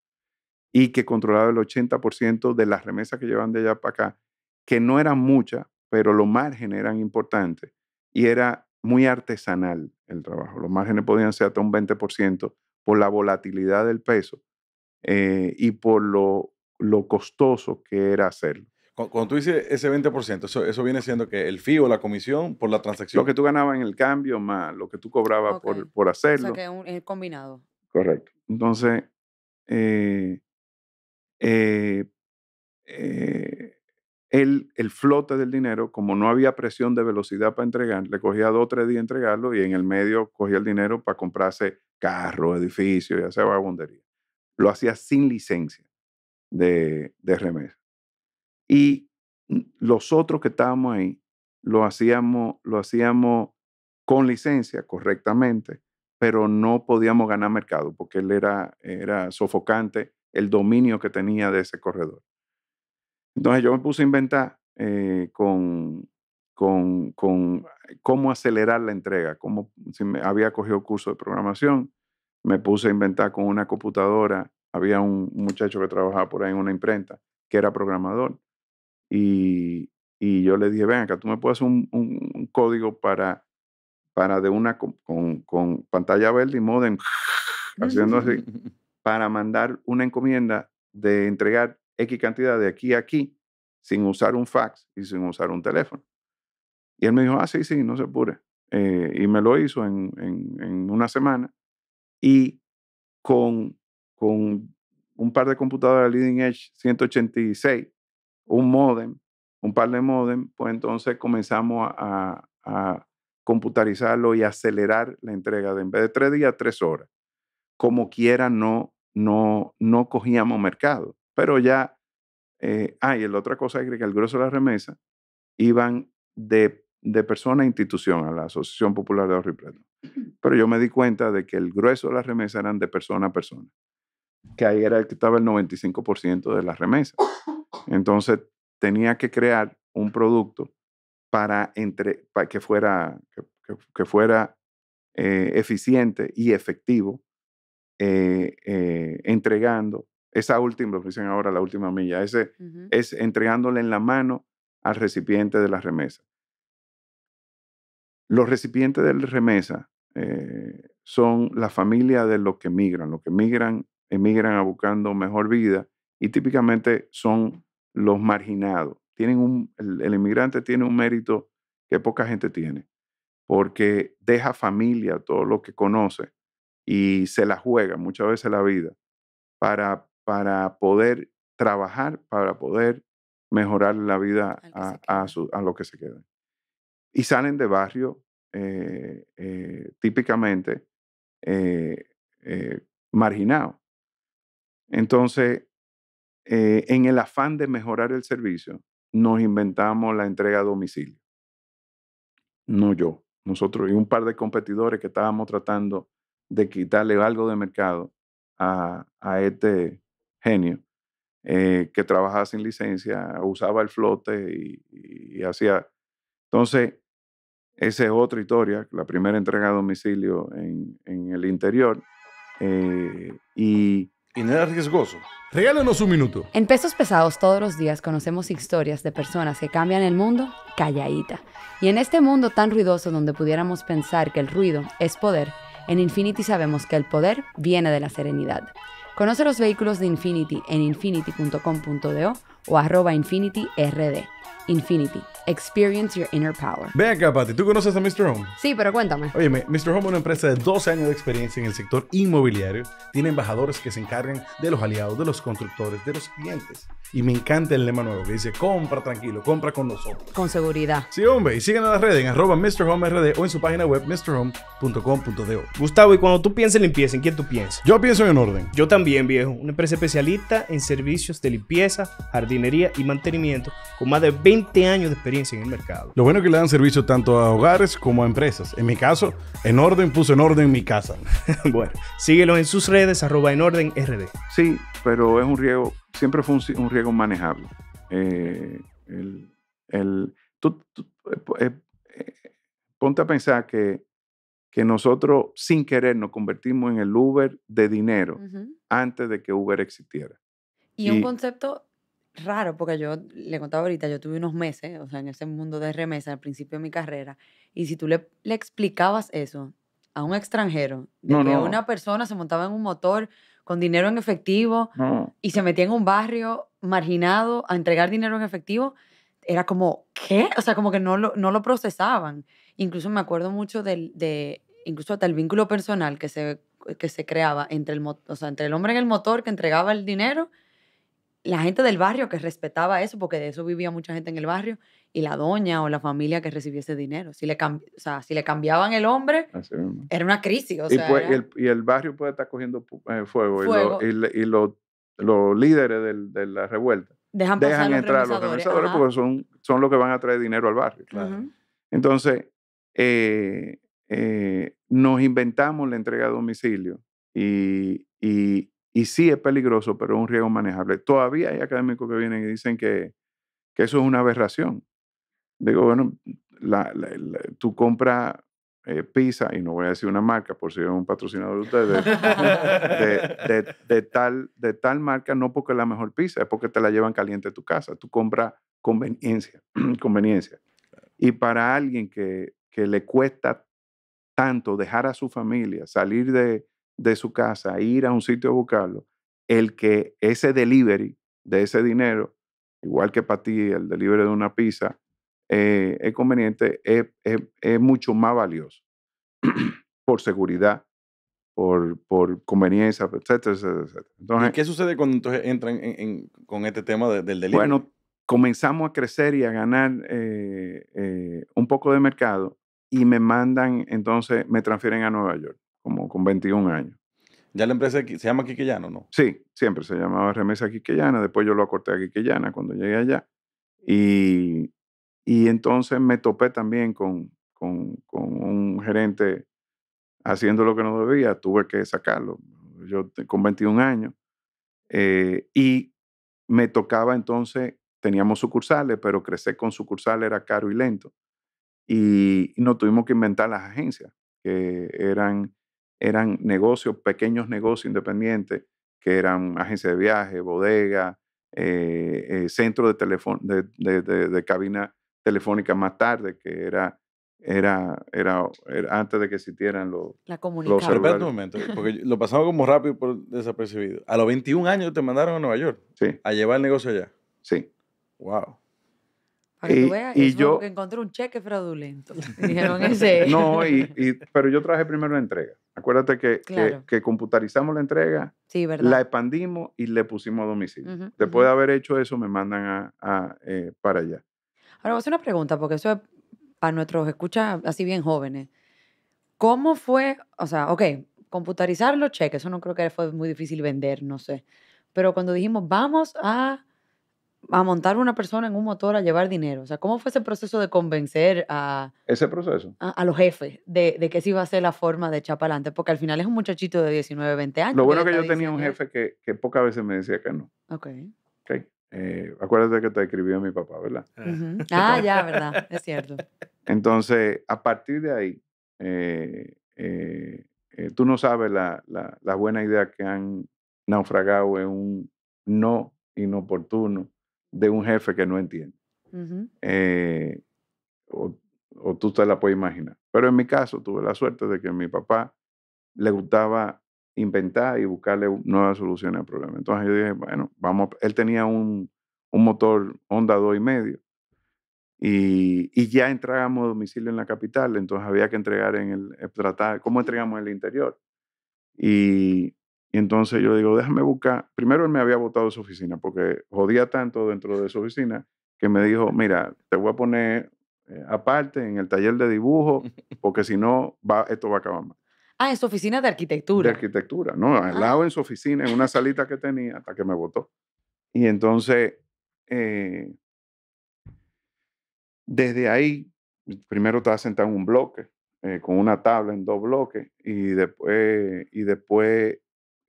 y que controlaba el 80% de las remesas que llevaban de allá para acá, que no eran muchas, pero los márgenes eran importantes y era muy artesanal el trabajo. Los márgenes podían ser hasta un 20% por la volatilidad del peso eh, y por lo, lo costoso que era hacerlo. Cuando tú dices ese 20%, eso, eso viene siendo que el fio la comisión por la transacción. Lo que tú ganabas en el cambio más lo que tú cobrabas por, por, hacerlo. O sea, que es, combinado. Correcto. Entonces, eh, eh, eh, el, flote del dinero, como no había presión de velocidad para entregar, le cogía dos o tres días entregarlo y en el medio cogía el dinero para comprarse carro, edificio, ya sea vagabundería. Lo hacía sin licencia de, de remesa. Y los otros que estábamos ahí lo hacíamos, lo hacíamos con licencia correctamente, pero no podíamos ganar mercado porque él era, sofocante el dominio que tenía de ese corredor. Entonces yo me puse a inventar eh, con, cómo acelerar la entrega, si me, había cogido curso de programación, me puse a inventar con una computadora, había un muchacho que trabajaba por ahí en una imprenta que era programador, y, y yo le dije, ven acá, tú me puedes un, un, código para, para de una con, con, pantalla verde y modem, <laughs> haciendo así, para mandar una encomienda de entregar X cantidad de aquí a aquí sin usar un fax y sin usar un teléfono. Y él me dijo, ah, sí, sí, no se apure. Eh, y me lo hizo en, en, una semana. Y con, con un par de computadoras Leading Edge 186, un modem, un par de modem, pues entonces comenzamos a, a computarizarlo y acelerar la entrega de en vez de tres días, tres horas. Como quiera, no, no, no cogíamos mercado. Pero ya, eh, ah, la otra cosa es que el grueso de la remesa iban de, persona a institución, a la Asociación Popular de Ahorro y <clears throat> Pero yo me di cuenta de que el grueso de las remesas eran de persona a persona, que ahí era el que estaba el 95% de las remesas. Entonces tenía que crear un producto para, entre, para que fuera, que, fuera eh, eficiente y efectivo, eh, eh, entregando esa última, lo dicen ahora la última milla, ese, es entregándole en la mano al recipiente de la remesa. Los recipientes de la remesa son la familia de los que migran, los que migran, emigran a buscando mejor vida y típicamente son los marginados. Tienen un, el, inmigrante tiene un mérito que poca gente tiene, porque deja familia, todo lo que conoce, y se la juega muchas veces la vida para, para poder trabajar, para poder mejorar la vida a, a, a lo que se quedan. Y salen de barrio eh, eh, típicamente eh, marginados. Entonces, eh, en el afán de mejorar el servicio, nos inventamos la entrega a domicilio. No yo, nosotros y un par de competidores que estábamos tratando de quitarle algo de mercado a, este genio eh, que trabajaba sin licencia, usaba el flote y, hacía. Entonces, esa es otra historia, la primera entrega a domicilio en, el interior. Eh, y y no era riesgoso. Regálanos un minuto. En Pesos Pesados todos los días conocemos historias de personas que cambian el mundo calladita. Y en este mundo tan ruidoso donde pudiéramos pensar que el ruido es poder, en Infinity sabemos que el poder viene de la serenidad. Conoce los vehículos de Infinity en infinity.com.do o arroba Infinity RD. Infinity. Experience your inner power. Ven acá, Pati. ¿Tú conoces a Mr. Home? Sí, pero cuéntame. Oye, Mr. Home es una empresa de 12 años de experiencia en el sector inmobiliario. Tiene embajadores que se encargan de los aliados, de los constructores, de los clientes. Y me encanta el lema nuevo que dice: compra tranquilo, compra con nosotros. Con seguridad. Sí, hombre. Y sigan a las redes en arroba Mr. Home RD o en su página web mrhome.com.do. Gustavo, y cuando tú piensas en limpieza, ¿en quién tú piensas? Yo pienso en orden. Yo también, viejo. Una empresa especialista en servicios de limpieza, jardín y mantenimiento con más de 20 años de experiencia en el mercado. Lo bueno es que le dan servicio tanto a hogares como a empresas. En mi caso, en orden puso en orden mi casa. <laughs> bueno, síguelo en sus redes arroba en orden rd. Sí, pero es un riesgo. siempre fue un, riesgo riego manejable. Eh, eh, eh, ponte a pensar que nosotros sin querer nos convertimos en el Uber de dinero antes de que Uber existiera. y, un concepto raro, porque yo le contaba ahorita, yo tuve unos meses, o sea, en ese mundo de remesa al principio de mi carrera, y si tú le, le explicabas eso a un extranjero, de que una persona se montaba en un motor con dinero en efectivo y se metía en un barrio marginado a entregar dinero en efectivo, era como, ¿qué? O sea, como que no lo, no lo procesaban. Incluso me acuerdo mucho del, de, incluso hasta el vínculo personal que se, que se creaba entre el, o sea, entre el hombre en el motor que entregaba el dinero la gente del barrio que respetaba eso, porque de eso vivía mucha gente en el barrio, y la doña o la familia que recibiese dinero. Si le, si le cambiaban el hombre, era una crisis. Pues, y, el, barrio puede estar cogiendo eh, fuego, y, los líderes de la revuelta dejan, entrar a los reversadores porque son, son los que van a traer dinero al barrio. Entonces, eh, eh, nos inventamos la entrega a domicilio y, y sí es peligroso, pero es un riesgo manejable. Todavía hay académicos que vienen y dicen que, eso es una aberración. Digo, bueno, tú compras eh, pizza, y no voy a decir una marca por si es un patrocinador de ustedes, de, tal, de tal marca, no porque es la mejor pizza, es porque te la llevan caliente a tu casa. Tú compras conveniencia. <clears throat> conveniencia. Y para alguien que le cuesta tanto dejar a su familia, salir de, de su casa, ir a un sitio a buscarlo, el que ese delivery de ese dinero, igual que para ti el delivery de una pizza, eh, es conveniente, es, mucho más valioso <clears throat> por seguridad, por, por conveniencia, etcétera, etcétera, Entonces, ¿Y qué sucede cuando entonces entran con este tema del delivery? Bueno, comenzamos a crecer y a ganar eh, eh, un poco de mercado y me mandan, entonces me transfieren a Nueva York como con 21 años. ¿Ya la empresa se llama Quiquellana no? Sí, siempre se llamaba Remesa Quiquellana, después yo lo acorté a Quiquellana cuando llegué allá. Y, entonces me topé también con, un gerente haciendo lo que no debía, tuve que sacarlo, yo con 21 años. Eh, y me tocaba entonces, teníamos sucursales, pero crecer con sucursales era caro y lento. Y, no tuvimos que inventar las agencias, que eran eran negocios, pequeños negocios independientes, que eran agencias de viaje, bodega, eh, eh, centro de, de, de, de, cabina telefónica más tarde, que era, era, era, antes de que existieran los... La comunicación. Eh, porque <laughs> lo pasamos como rápido por desapercibido. A los 21 años te mandaron a Nueva York. A llevar el negocio allá. Sí. Wow y, yo encontré un cheque fraudulento. <laughs> Dijeron ese. <laughs> No, pero yo traje primero la entrega. Acuérdate que, computarizamos la entrega, sí, la expandimos y le pusimos a domicilio. Después de haber hecho eso, me mandan a, eh, para allá. Ahora, voy a hacer una pregunta, porque eso es para nuestros escuchas así bien jóvenes. ¿Cómo fue? O sea, ok, computarizar los cheques, eso no creo que fue muy difícil vender, no sé. Pero cuando dijimos, vamos a a montar una persona en un motor a llevar dinero? O sea, ¿cómo fue ese proceso de convencer a... Ese proceso. A, los jefes de, que sí iba a ser la forma de echar para adelante? Porque al final es un muchachito de 19, 20 años. Lo bueno que, que yo tenía un jefe que, que, pocas veces me decía que no. Ok. okay. Eh, acuérdate que te escribió mi papá, ¿verdad? Ah. <laughs> ah, ya, ¿verdad? Es cierto. Entonces, a partir de ahí, eh, eh, tú no sabes la, la, la buena idea que han naufragado en un no inoportuno de un jefe que no entiende. Eh, o, tú te la puedes imaginar. Pero en mi caso tuve la suerte de que mi papá le gustaba inventar y buscarle nuevas soluciones al problema. Entonces yo dije, bueno, vamos, él tenía un, motor Honda 2,5 y medio y ya entrábamos a domicilio en la capital, entonces había que entregar en el, eh, tratar, ¿cómo entregamos en el interior? Y y entonces yo digo, déjame buscar. Primero él me había votado de su oficina porque jodía tanto dentro de su oficina que me dijo, <laughs> mira, te voy a poner eh, aparte en el taller de dibujo <laughs> porque si no, esto va a acabar mal. Ah, en su oficina de arquitectura. De arquitectura, ¿no? Al ah. lado en su oficina, en una salita que tenía hasta que me votó. Y entonces, eh, desde ahí, primero estaba sentado en un bloque, eh, con una tabla en dos bloques, y después, y después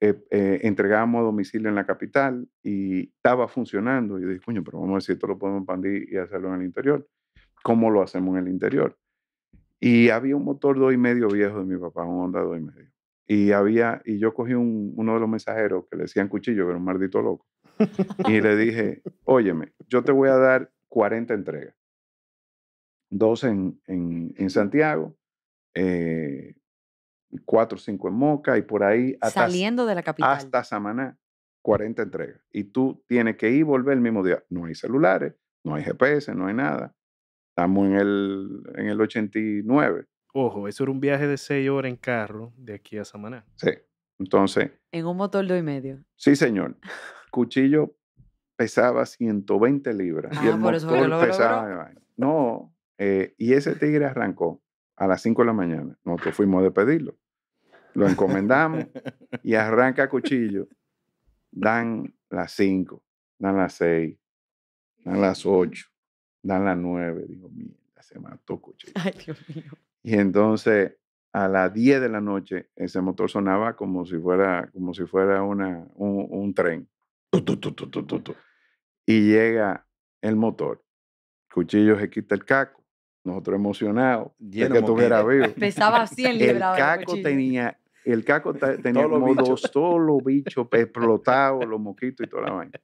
eh, eh, entregábamos a domicilio en la capital y estaba funcionando. y dije, coño, pero vamos a decir, si esto lo podemos expandir y hacerlo en el interior. ¿Cómo lo hacemos en el interior? Y había un motor dos y medio viejo de mi papá, un Honda dos y medio. Y, había, y yo cogí un, uno de los mensajeros que le decían cuchillo, que era un maldito loco. Y le dije, óyeme, yo te voy a dar 40 entregas. Dos en, en, en Santiago, eh, cuatro o cinco en Moca y por ahí hasta, saliendo de la capital hasta Samaná 40 entregas y tú tienes que ir y volver el mismo día no hay celulares no hay GPS no hay nada estamos en el en el 89 ojo eso era un viaje de seis horas en carro de aquí a Samaná sí entonces en un motor dos y medio sí señor cuchillo pesaba 120 libras ah, y por eso pesaba no eh, y ese tigre arrancó a las 5 de la mañana. Nosotros fuimos a pedirlo lo encomendamos y arranca cuchillo. Dan las 5, dan las 6, dan las 8, dan las 9. Dijo, mira, se mató cuchillo. Ay, Dios mío. Y entonces a las diez de la noche ese motor sonaba como si fuera, como si fuera una, un, tren. y llega el motor. Cuchillo se quita el caco. Nosotros emocionados. De que estuviera vivo. Pesaba 100 libras. El caco tenía el caco <laughs> tenía dos, todos los bichos <laughs> explotados, los moquitos y toda la vaina.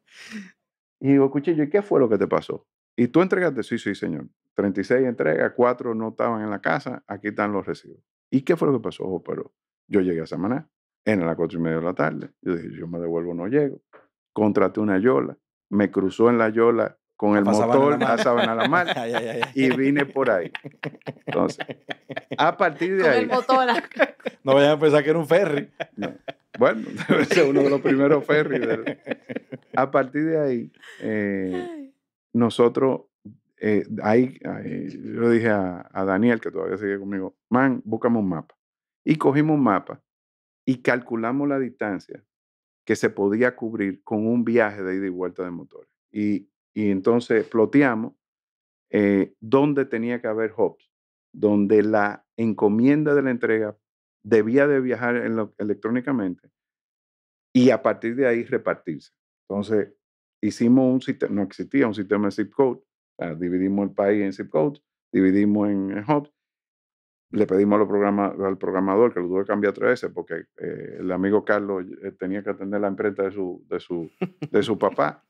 Y digo, Cuchillo, ¿y qué fue lo que te pasó? ¿Y tú entregaste? Sí, sí, señor. 36 entregas, cuatro no estaban en la casa, aquí están los recibos. ¿Y qué fue lo que pasó? ojo oh, pero yo llegué a Samaná, en las 4 y media de la tarde. Yo dije, yo me devuelvo, no llego. Contraté una yola, me cruzó en la yola con el motor, motor a la Mar <laughs> y vine por ahí. Entonces, a partir de con ahí. <laughs> No vayan a pensar que era un ferry. Bueno, <laughs> debe ser uno de los primeros ferries. A partir de ahí, eh, nosotros, eh, ahí, yo dije a, Daniel, que todavía sigue conmigo, man, buscamos un mapa. Y cogimos un mapa y calculamos la distancia que se podía cubrir con un viaje de ida y vuelta de motores. Y y entonces ploteamos donde eh, dónde tenía que haber hubs, donde la encomienda de la entrega debía de viajar electrónicamente y a partir de ahí repartirse. Entonces, hicimos un sistema, no existía un sistema de zip code, dividimos el país en zip code dividimos en, hubs, le pedimos programa al programador que lo tuve que cambiar tres veces porque eh, el amigo Carlos eh, tenía que atender la imprenta de su, de su, de su <laughs> papá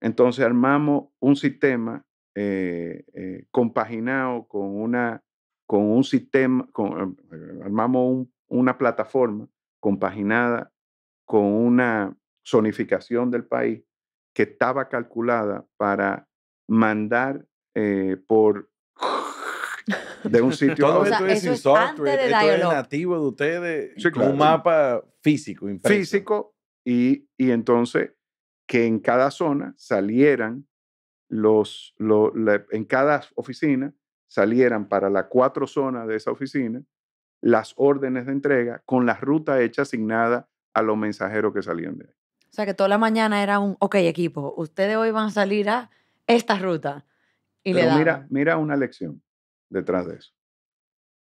entonces armamos un sistema eh, eh, compaginado con, una, con un sistema, eh, armamos una plataforma compaginada con una zonificación del país que estaba calculada para mandar por <laughs> de un sitio. a otro. Todo esto es sin software, nativo de ustedes, un mapa físico, Físico, y entonces que en cada zona salieran los, en cada oficina salieran para las cuatro zonas de esa oficina las órdenes de entrega con la ruta hecha asignada a los mensajeros que salían de ahí. O sea que toda la mañana era un, ok equipo, ustedes hoy van a salir a esta ruta. Pero mira, una lección detrás de eso.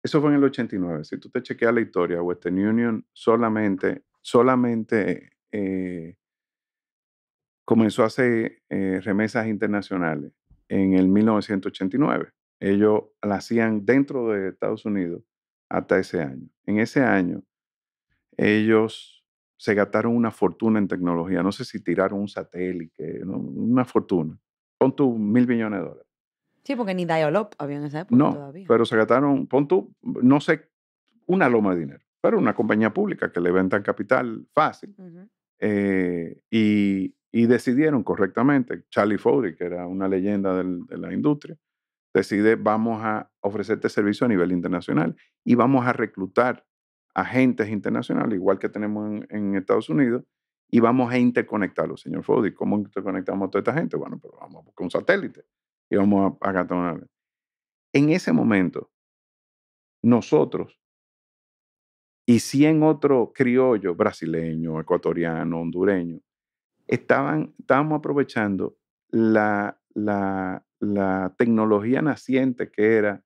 Eso fue en el 89. Si tú te chequeas la historia, Western Union solamente, solamente eh, comenzó a hacer eh, remesas internacionales en el 1989. Ellos la hacían dentro de Estados Unidos hasta ese año. En ese año, ellos se gastaron una fortuna en tecnología. No sé si tiraron un satélite, una fortuna. Pon tú mil millones de dólares. Sí, porque ni dial había en esa época no, todavía. pero se gastaron, pon tú, no sé, una loma de dinero. Pero una compañía pública que le vendan capital fácil. Eh, y y decidieron correctamente, Charlie Fowler, que era una leyenda de la industria, decide vamos a ofrecerte servicio a nivel internacional y vamos a reclutar agentes internacionales, igual que tenemos en, Estados Unidos, y vamos a interconectarlos. Señor Fowler, ¿cómo interconectamos a toda esta gente? Bueno, pero pues vamos con un satélite y vamos a, agarrar una... En ese momento, nosotros y 100 otros criollos, brasileños, ecuatorianos, hondureños, estaban, estábamos aprovechando la, tecnología naciente que era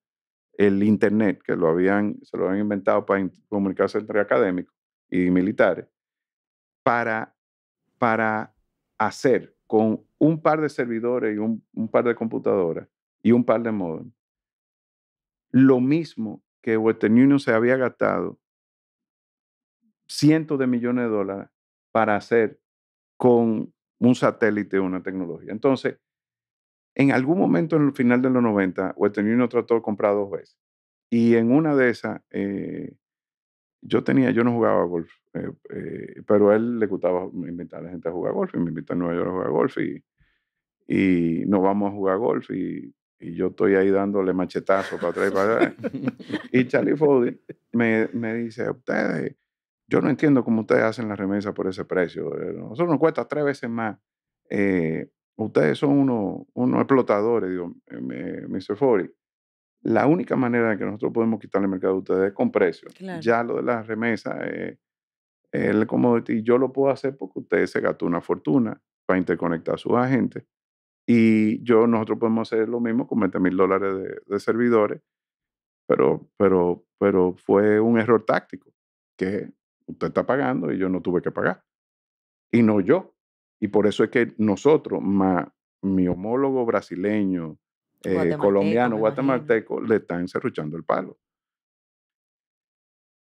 el Internet, que lo habían, se lo habían inventado para comunicarse entre académicos y militares, para, para hacer con un par de servidores y un, par de computadoras y un par de módulos lo mismo que Western Union se había gastado cientos de millones de dólares para hacer con un satélite, una tecnología. Entonces, en algún momento en el final de los 90, Western trató de comprar dos veces. Y en una de esas, eh, yo tenía, yo no jugaba golf, eh, eh, pero él le gustaba invitar a la gente a jugar golf y me invitó a Nueva York a jugar golf y, y nos vamos a jugar golf y, y yo estoy ahí dándole machetazos para atrás y para allá. <laughs> y Charlie Foddy me, me dice, ustedes yo no entiendo cómo ustedes hacen la remesa por ese precio. Nosotros eh, nos cuesta tres veces más. Eh, ustedes son unos, unos explotadores, digo, eh, Mr. Fori. La única manera de que nosotros podemos quitarle el mercado a ustedes es con precios. Ya lo de la remesa, eh, el commodity, yo lo puedo hacer porque ustedes se gastó una fortuna para interconectar a sus agentes. Y yo, nosotros podemos hacer lo mismo con 20 mil dólares de, de servidores pero, pero, pero fue un error táctico, que Usted está pagando y yo no tuve que pagar. Y no yo. Y por eso es que nosotros, mi homólogo brasileño, eh, colombiano, guatemalteco, le están encerruchando el palo.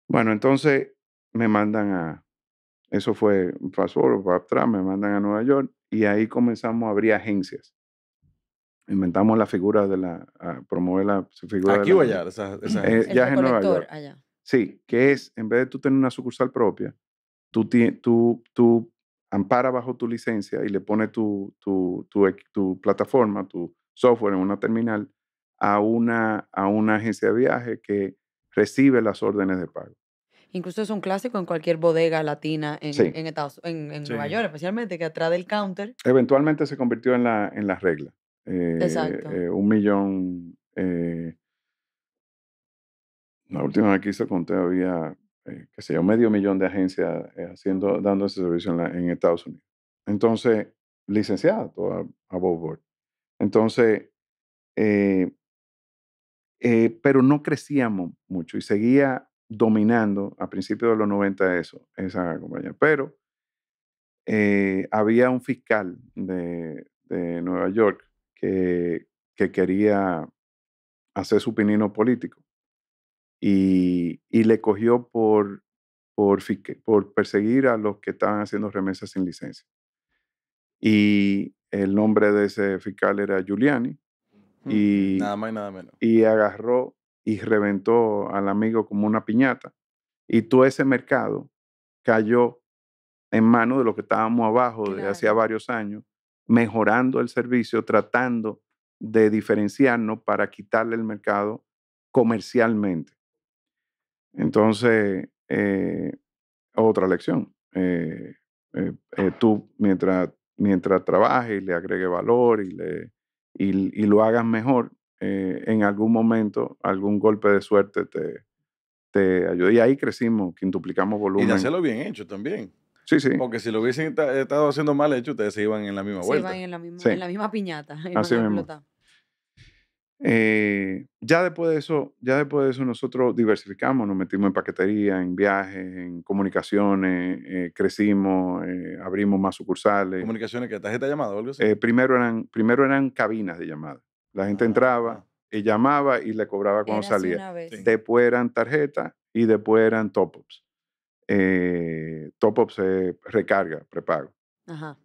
Bueno, entonces me mandan a, eso fue fast forward, para atrás, me mandan a Nueva York y ahí comenzamos a abrir agencias. Inventamos la figura de la, a promover la figura. Aquí de la, o allá, esa, eh, ya es en Nueva York. Allá. Sí, que es, en vez de tú tener una sucursal propia, tú, tú, tú ampara bajo tu licencia y le pones tu, tu, plataforma, tu software en una terminal a una, a una agencia de viaje que recibe las órdenes de pago. Incluso es un clásico en cualquier bodega latina en, en, Nueva York, especialmente, que atrás del counter. Eventualmente se convirtió en la, en la regla. Eh, Exacto. Eh, un millón eh, la última vez que hice conté había, eh, qué sé yo, medio millón de agencias eh, haciendo, dando ese servicio en, Estados Unidos. Entonces, licenciado a a Entonces, eh, pero no crecíamos mucho y seguía dominando a principios de los 90 eso, esa compañía. Pero había un fiscal de, Nueva York que, que quería hacer su pinino político y, le cogió por, por, perseguir a los que estaban haciendo remesas sin licencia. Y el nombre de ese fiscal era Giuliani. Y, nada más y nada menos. Y agarró y reventó al amigo como una piñata. Y todo ese mercado cayó en manos de los que estábamos abajo de desde hacía varios años, mejorando el servicio, tratando de diferenciarnos para quitarle el mercado comercialmente. Entonces, eh, otra lección. Eh, eh, tú, mientras, mientras trabajes y le agregues valor y, le, y, lo hagas mejor, en algún momento, algún golpe de suerte te, te ayude Y ahí crecimos, quintuplicamos volumen. Y de hacerlo bien hecho también. Sí, sí. Porque si lo hubiesen estado haciendo mal hecho, ustedes se iban en la misma vuelta. Se iban en la misma, en la misma piñata. <laughs> Así mismo. Eh, ya, después de eso, ya después de eso nosotros diversificamos, nos metimos en paquetería, en viajes, en comunicaciones, eh, crecimos, eh, abrimos más sucursales. ¿Comunicaciones que tarjeta de llamada algo así? primero, eran, primero eran cabinas de llamada. La gente entraba, ah. y llamaba y le cobraba cuando salía. Después eran tarjetas y después eran top-ups. top-ups es recarga, prepago. Ajá.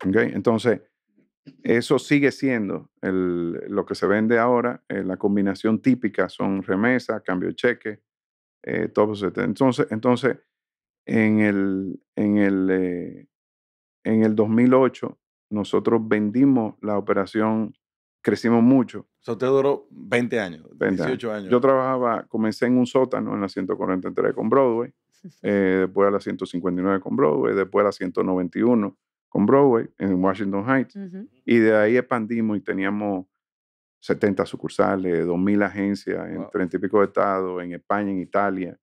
Okay. entonces... Eso sigue siendo lo que se vende ahora. Eh, la combinación típica son remesa, cambio de cheque, eh, todo. Entonces, entonces en, el, en, el, eh, en el 2008 nosotros vendimos la operación, crecimos mucho. Eso te duró 20 años, años. Yo trabajaba, comencé en un sótano en la 143 <laughs> con Broadway, después a la 159 con Broadway, después a la 191 con Broadway en Washington Heights. Y de ahí expandimos y teníamos 70 sucursales, 2.000 agencias en 30 y pico de estados, en España, en Italia.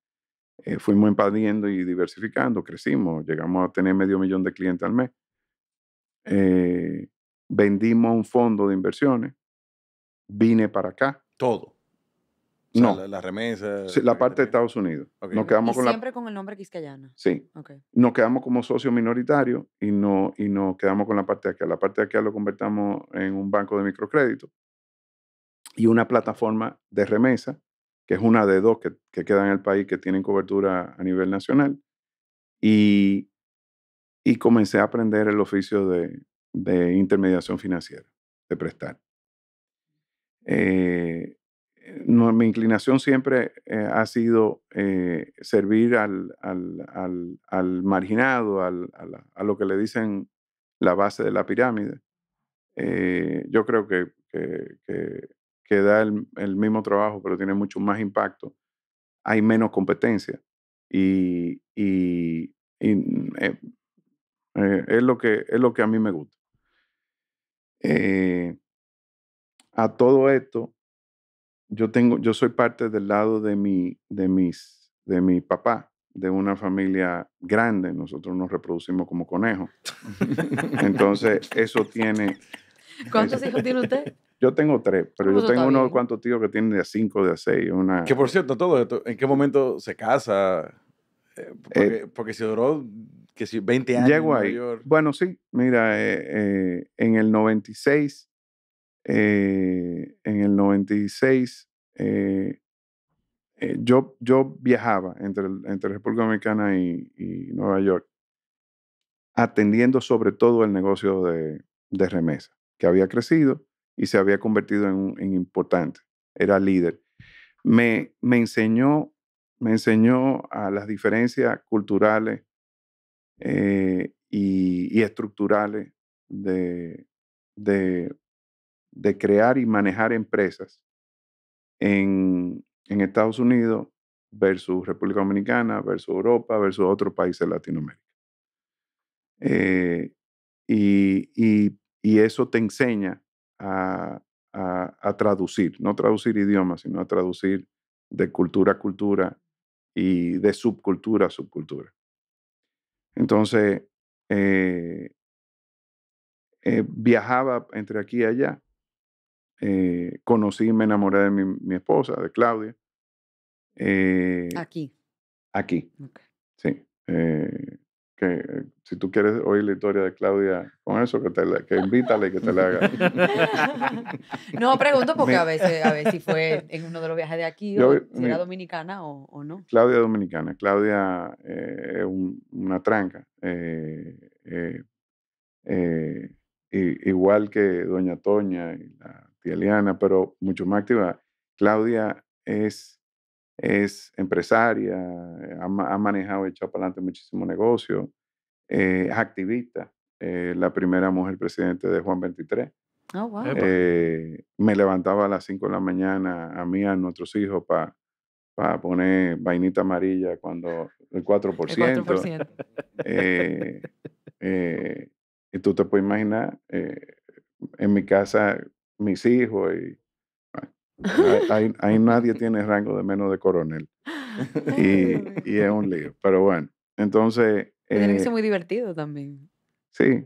Eh, fuimos expandiendo y diversificando, crecimos, llegamos a tener medio millón de clientes al mes. Eh, vendimos un fondo de inversiones, vine para acá. Todo no. La, remesa. la parte de Estados Unidos. Nos siempre con el nombre Quisqueyana. Sí. Nos quedamos como socio minoritario y, no, y nos quedamos con la parte de acá. La parte de acá lo convertamos en un banco de microcrédito y una plataforma de remesa, que es una de dos que, que quedan en el país que tienen cobertura a nivel nacional. Y, y comencé a aprender el oficio de, de intermediación financiera, de prestar. Eh, mi inclinación siempre eh, ha sido eh, servir al, marginado, a, lo que le dicen la base de la pirámide. Eh, yo creo que, da el, mismo trabajo, pero tiene mucho más impacto. Hay menos competencia y, y mm, es, lo que, es lo que a mí me gusta. a todo esto, yo tengo, yo soy parte del lado de mi, de mis, de mi papá, de una familia grande. Nosotros nos reproducimos como conejos. Entonces, eso tiene. ¿Cuántos hijos tiene usted? Yo tengo tres, pero pues yo tengo unos cuantos tíos que tiene de a cinco, de a seis. Una... Que por cierto, todo ¿en qué momento se casa? Eh, eh, porque, si duró que si 20 años. Llego ahí. Bueno, sí, mira, eh, en el 96 eh, en el 96, eh, eh, yo, yo viajaba entre, entre República Dominicana y, Nueva York, atendiendo sobre todo el negocio de, de remesa, que había crecido y se había convertido en, importante, era líder. Me, enseñó, me enseñó a las diferencias culturales y, estructurales de de crear y manejar empresas en, Estados Unidos versus República Dominicana, versus Europa, versus otros países de Latinoamérica. Eh, y, eso te enseña a, traducir, no traducir idiomas, sino a traducir de cultura a cultura y de subcultura a subcultura. Entonces, eh, eh, viajaba entre aquí y allá eh, conocí y me enamoré de mi, esposa, de Claudia. Eh, aquí. Aquí. Sí. Eh, que si tú quieres oír la historia de Claudia con eso, que, te que invítale y que te la haga. <laughs> no, pregunto porque a veces, a ver si fue en uno de los viajes de aquí, si era dominicana o, no. Claudia dominicana. Claudia es una tranca. igual que Doña Toña y la, tía Liana, pero mucho más activa. Claudia es, es empresaria, ha, ha manejado, echado para adelante muchísimo negocio, eh, es activista, eh, la primera mujer presidente de Juan 23. Eh, me levantaba a las 5 de la mañana a mí, y a nuestros hijos, para poner vainita amarilla cuando el 4%. El 4%. y tú te puedes imaginar, en mi casa mis hijos y <laughs> ahí, nadie tiene rango de menos de coronel. <laughs> <laughs> Y, es un lío, pero bueno, entonces... Eh, tiene que ser muy divertido también. Sí,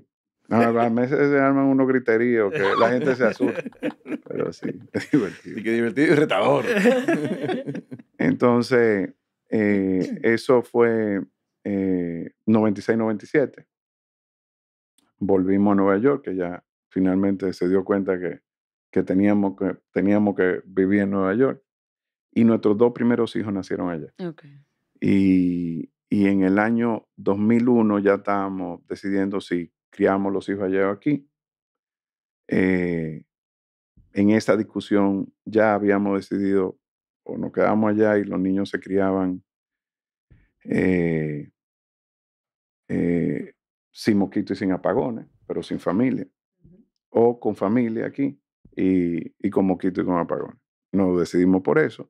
a veces se arman unos griteríos que la gente se asusta. Pero sí, es divertido. Y que divertido y retador. Entonces, eh, <clears throat> eso fue 96-97. Eh, Volvimos a Nueva York, que ya finalmente se dio cuenta que que teníamos que, teníamos que vivir en Nueva York. Y nuestros dos primeros hijos nacieron allá. Y, en el año 2001 ya estábamos decidiendo si criamos los hijos allá o aquí. Eh, en esa discusión ya habíamos decidido o nos quedamos allá y los niños se criaban eh, eh, sin mosquitos y sin apagones, pero sin familia, o con familia aquí y, y como Quito y con Apagón. Nos decidimos por eso.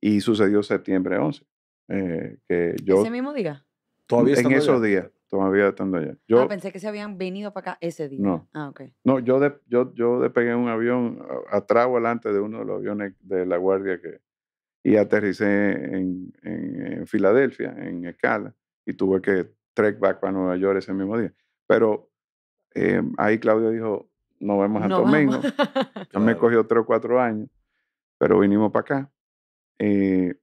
Y sucedió septiembre 11. Eh, que yo, ¿Ese mismo día? Todavía En esos días, todavía estando allá. Ah, yo, pensé que se habían venido para acá ese día. No, ah, okay. no yo, yo, yo despegué un avión atrás o delante de uno de los aviones de la Guardia que, y aterricé en, en, Filadelfia, en Escala, y tuve que trek back para Nueva York ese mismo día. Pero eh, ahí Claudio dijo, nos vemos a Domingo. <laughs> Ya me cogió tres o cuatro años, pero vinimos para acá. Eh,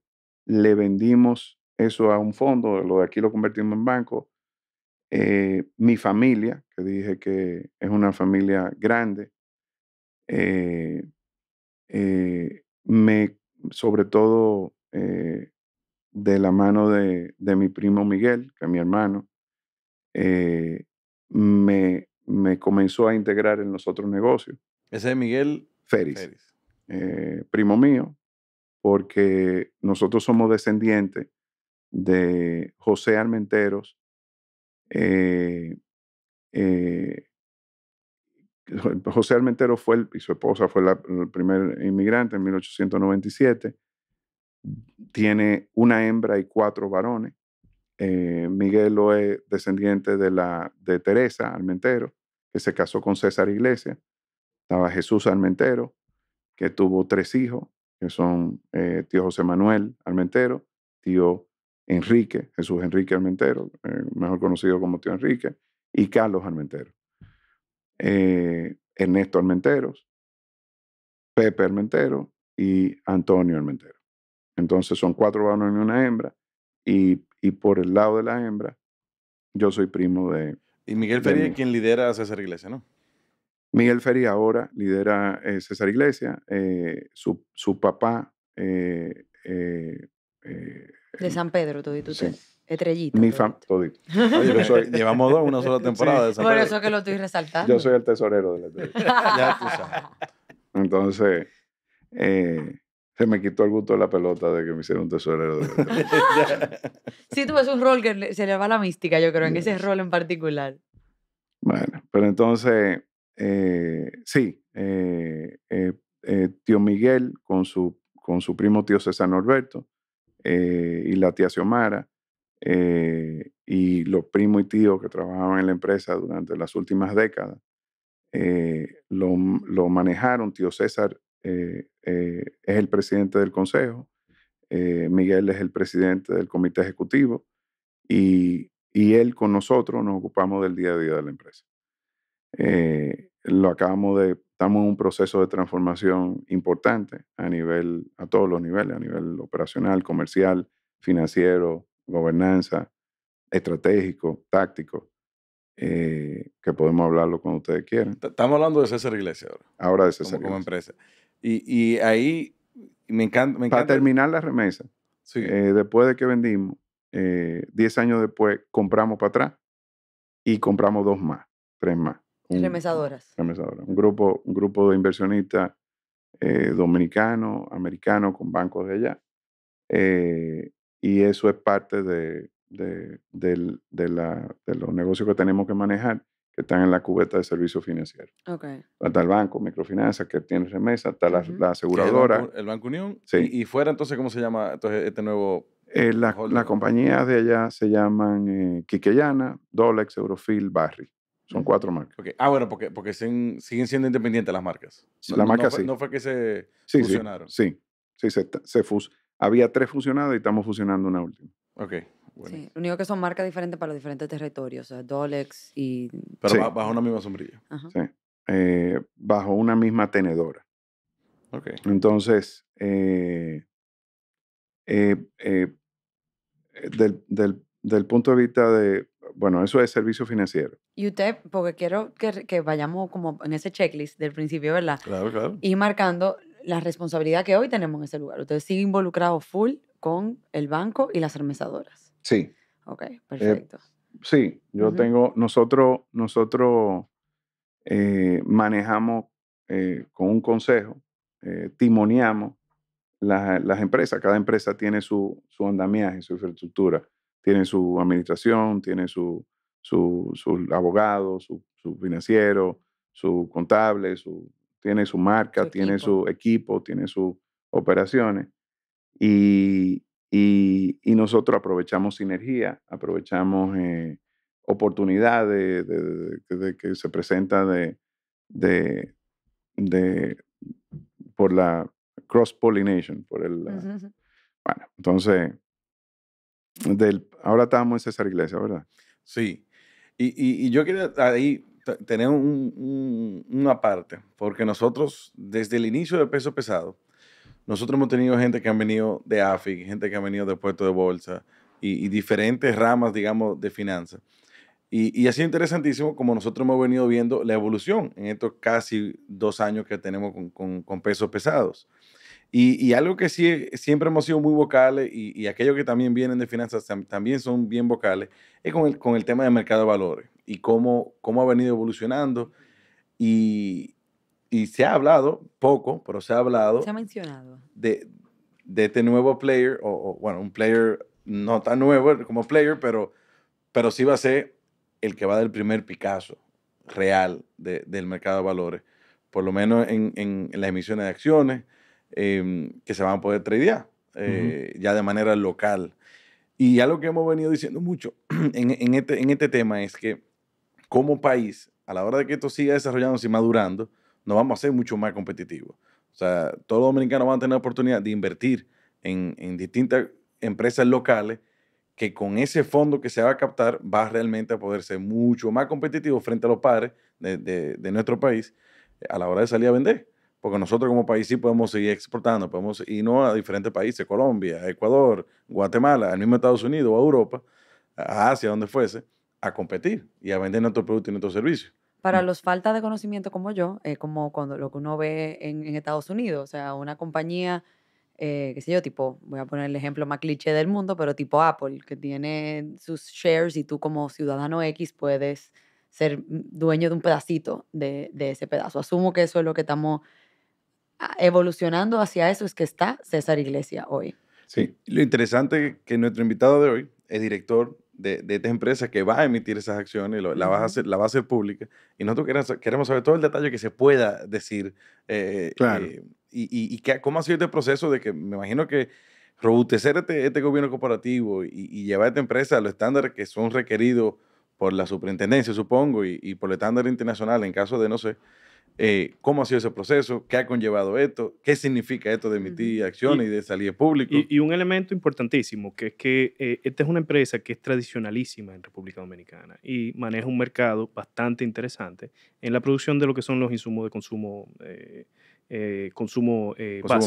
le vendimos eso a un fondo, lo de aquí lo convertimos en banco. Eh, mi familia, que dije que es una familia grande, eh, me, sobre todo de la mano de, de, mi primo Miguel, que es mi hermano, me me comenzó a integrar en los otros negocios. Ese es Miguel Feris, eh, primo mío, porque nosotros somos descendientes de José Armenteros, eh, eh, <laughs> José Armentero fue y su esposa fue el primer inmigrante en 1897. Tiene una hembra y cuatro varones. Miguel lo es descendiente de, la, de Teresa Armentero que se casó con César Iglesias. Estaba Jesús Armentero, que tuvo tres hijos, que son eh, tío José Manuel Armentero, tío Enrique, Jesús Enrique Armentero, eh, mejor conocido como tío Enrique, y Carlos Armentero. Eh, Ernesto Armenteros, Pepe Armentero y Antonio Armentero. Entonces son cuatro varones y una hembra. y por el lado de la hembra, yo soy primo de y Miguel Feria, es quien lidera a César Iglesia, ¿no? Miguel Feria ahora lidera eh, César Iglesia. Eh, su, su, papá. Eh, de San Pedro, todo y tú sí. Estrellita. Mi fam... todito. <laughs> llevamos dos, una sola temporada de San Pedro. Por eso que lo estoy resaltando. Yo soy el tesorero de la estrellita. <laughs> ya tú sabes. Entonces, se me quitó el gusto de la pelota de que me hicieron un tesorero. <laughs> sí, tú ves un rol que se le va la mística, yo creo, en ese rol en particular. Bueno, pero entonces, eh, sí, eh, eh, tío Miguel con su, con su primo tío César Norberto y la tía Xiomara y los primos y tíos que trabajaban en la empresa durante las últimas décadas, lo, lo manejaron tío César eh, eh, es el presidente del consejo, eh, Miguel es el presidente del comité ejecutivo y, él con nosotros nos ocupamos del día a día de la empresa. lo acabamos de, estamos en un proceso de transformación importante a nivel, a todos los niveles, a nivel operacional, comercial, financiero, gobernanza, estratégico, táctico. que podemos hablarlo cuando ustedes quieran. Estamos hablando de César Iglesias ahora. Ahora de César Iglesias. Como empresa. Y, ahí me encanta, Para terminar la remesa, eh, después de que vendimos, 10 eh, años después compramos para atrás y compramos dos más, tres más. remesadoras. Remesadoras. Un grupo, grupo de inversionistas eh, dominicanos, americanos, con bancos de allá. Eh, y eso es parte de, los negocios que tenemos que manejar que están en la cubeta de servicio financiero. Okay. Está el banco, microfinanza, que tiene remesa, está la, aseguradora. El banco, Unión. Sí. Y, fuera, entonces, ¿cómo se llama este nuevo? las eh, la compañías de allá se llaman Quiquellana, eh, Quiqueyana, Dolex, Eurofil, Barry. Son cuatro marcas. Ah, bueno, porque, porque siguen, siendo independientes las marcas. la marca no, fue, sí. no fue que se fusionaron. Sí, sí, se, se fus había tres fusionadas y estamos fusionando una última. Ok. Sí, lo único que son marcas diferentes para los diferentes territorios, o Dolex y... Pero bajo una misma sombrilla. Sí, eh, bajo una misma tenedora. Ok. Entonces, eh, eh, eh del, punto de vista de, bueno, eso es servicio financiero. Y usted, porque quiero que, que, vayamos como en ese checklist del principio, ¿verdad? Claro, claro. Y marcando la responsabilidad que hoy tenemos en ese lugar. Usted sigue involucrado full con el banco y las armesadoras. Sí. Ok, eh, perfecto. sí, yo tengo, nosotros, nosotros eh, manejamos eh, con un consejo, timoneamos las empresas. Cada empresa tiene su, andamiaje, su infraestructura. Tiene su administración, tiene su, su, abogado, su, financiero, su contable, su, tiene su marca, tiene su equipo, tiene sus operaciones. Y, y, nosotros aprovechamos sinergia, aprovechamos eh, oportunidades que se presenta de, de, por la cross-pollination, por el... Bueno, entonces, del, ahora estamos en César Iglesia, ¿verdad? Sí. Y, y, yo quería ahí tener un, una parte, porque nosotros desde el inicio de peso pesado, nosotros hemos tenido gente que han venido de AFIC, gente que ha venido de Puerto de bolsa y, diferentes ramas, digamos, de finanzas. Y, ha sido interesantísimo como nosotros hemos venido viendo la evolución en estos casi dos años que tenemos con, pesos pesados. Y, algo que sí, siempre hemos sido muy vocales y, y aquellos que también vienen de finanzas también son bien vocales, es con el, con el tema del mercado de valores y cómo, cómo ha venido evolucionando. Y, y se ha hablado, poco, pero se ha hablado. Se ha mencionado. De, de este nuevo player, o, bueno, un player no tan nuevo como player, pero, pero sí va a ser el que va del primer Picasso real de, del mercado de valores, por lo menos en, en, las emisiones de acciones em, que se van a poder tradear eh, ya de manera local. Y algo que hemos venido diciendo mucho <clears throat> en, en, este, en este tema es que como país, a la hora de que esto siga desarrollándose y madurando, nos vamos a ser mucho más competitivos. O sea, todos los dominicanos van a tener la oportunidad de invertir en, distintas empresas locales que con ese fondo que se va a captar va realmente a poder ser mucho más competitivo frente a los padres de, nuestro país a la hora de salir a vender. Porque nosotros como país sí podemos seguir exportando, podemos irnos a diferentes países, Colombia, Ecuador, Guatemala, al mismo Estados Unidos, a Europa, a Asia, donde fuese, a competir y a vender nuestro producto y nuestros servicios. Para mm. los falta de conocimiento como yo, es como cuando lo que uno ve en, Estados Unidos, o sea, una compañía, eh, qué sé yo, tipo, voy a poner el ejemplo más cliché del mundo, pero tipo Apple, que tiene sus shares y tú como ciudadano X puedes ser mm, dueño de un pedacito de, de ese pedazo. Asumo que eso es lo que estamos ah, evolucionando hacia eso, es que está César Iglesia hoy. Sí, lo interesante es que nuestro invitado de hoy es director de, esta empresa que va a emitir esas acciones, la, va a hacer, la va a hacer pública, y nosotros queremos, saber todo el detalle que se pueda decir. Eh, claro. Eh, y, cómo ha sido este proceso de que me imagino que robustecer este, este gobierno cooperativo y, y, llevar a esta empresa a los estándares que son requeridos por la superintendencia, supongo, y, por el estándar internacional en caso de, no sé, eh, cómo ha sido ese proceso, qué ha conllevado esto, qué significa esto de emitir acciones y, de salir público. Y, un elemento importantísimo, que es que eh, esta es una empresa que es tradicionalísima en República Dominicana y maneja un mercado bastante interesante en la producción de lo que son los insumos de consumo, eh, consumo,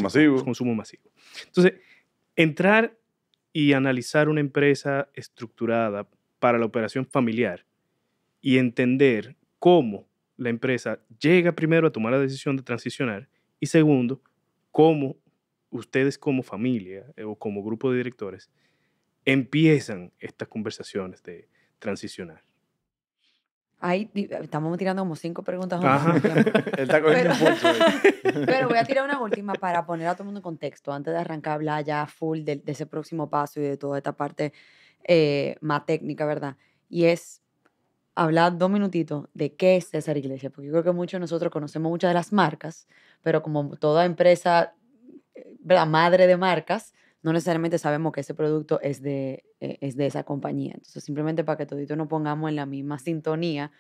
masivo. Consumo masivo. Entonces, entrar y analizar una empresa estructurada para la operación familiar y entender cómo la empresa llega primero a tomar la decisión de transicionar y segundo, cómo ustedes como familia eh, o como grupo de directores empiezan estas conversaciones de transicionar. Ahí estamos tirando como cinco preguntas. Ajá. <laughs> <laughs> Está pero, <laughs> pero, voy a tirar una última para poner a todo el mundo en contexto antes de arrancar a hablar ya full de, ese próximo paso y de toda esta parte eh, más técnica, ¿verdad? Y es, hablar dos minutitos de qué es César Iglesias, porque yo creo que muchos de nosotros conocemos muchas de las marcas, pero como toda empresa, eh, la madre de marcas, no necesariamente sabemos que ese producto es de, eh, de esa compañía. Entonces, simplemente para que todito no pongamos en la misma sintonía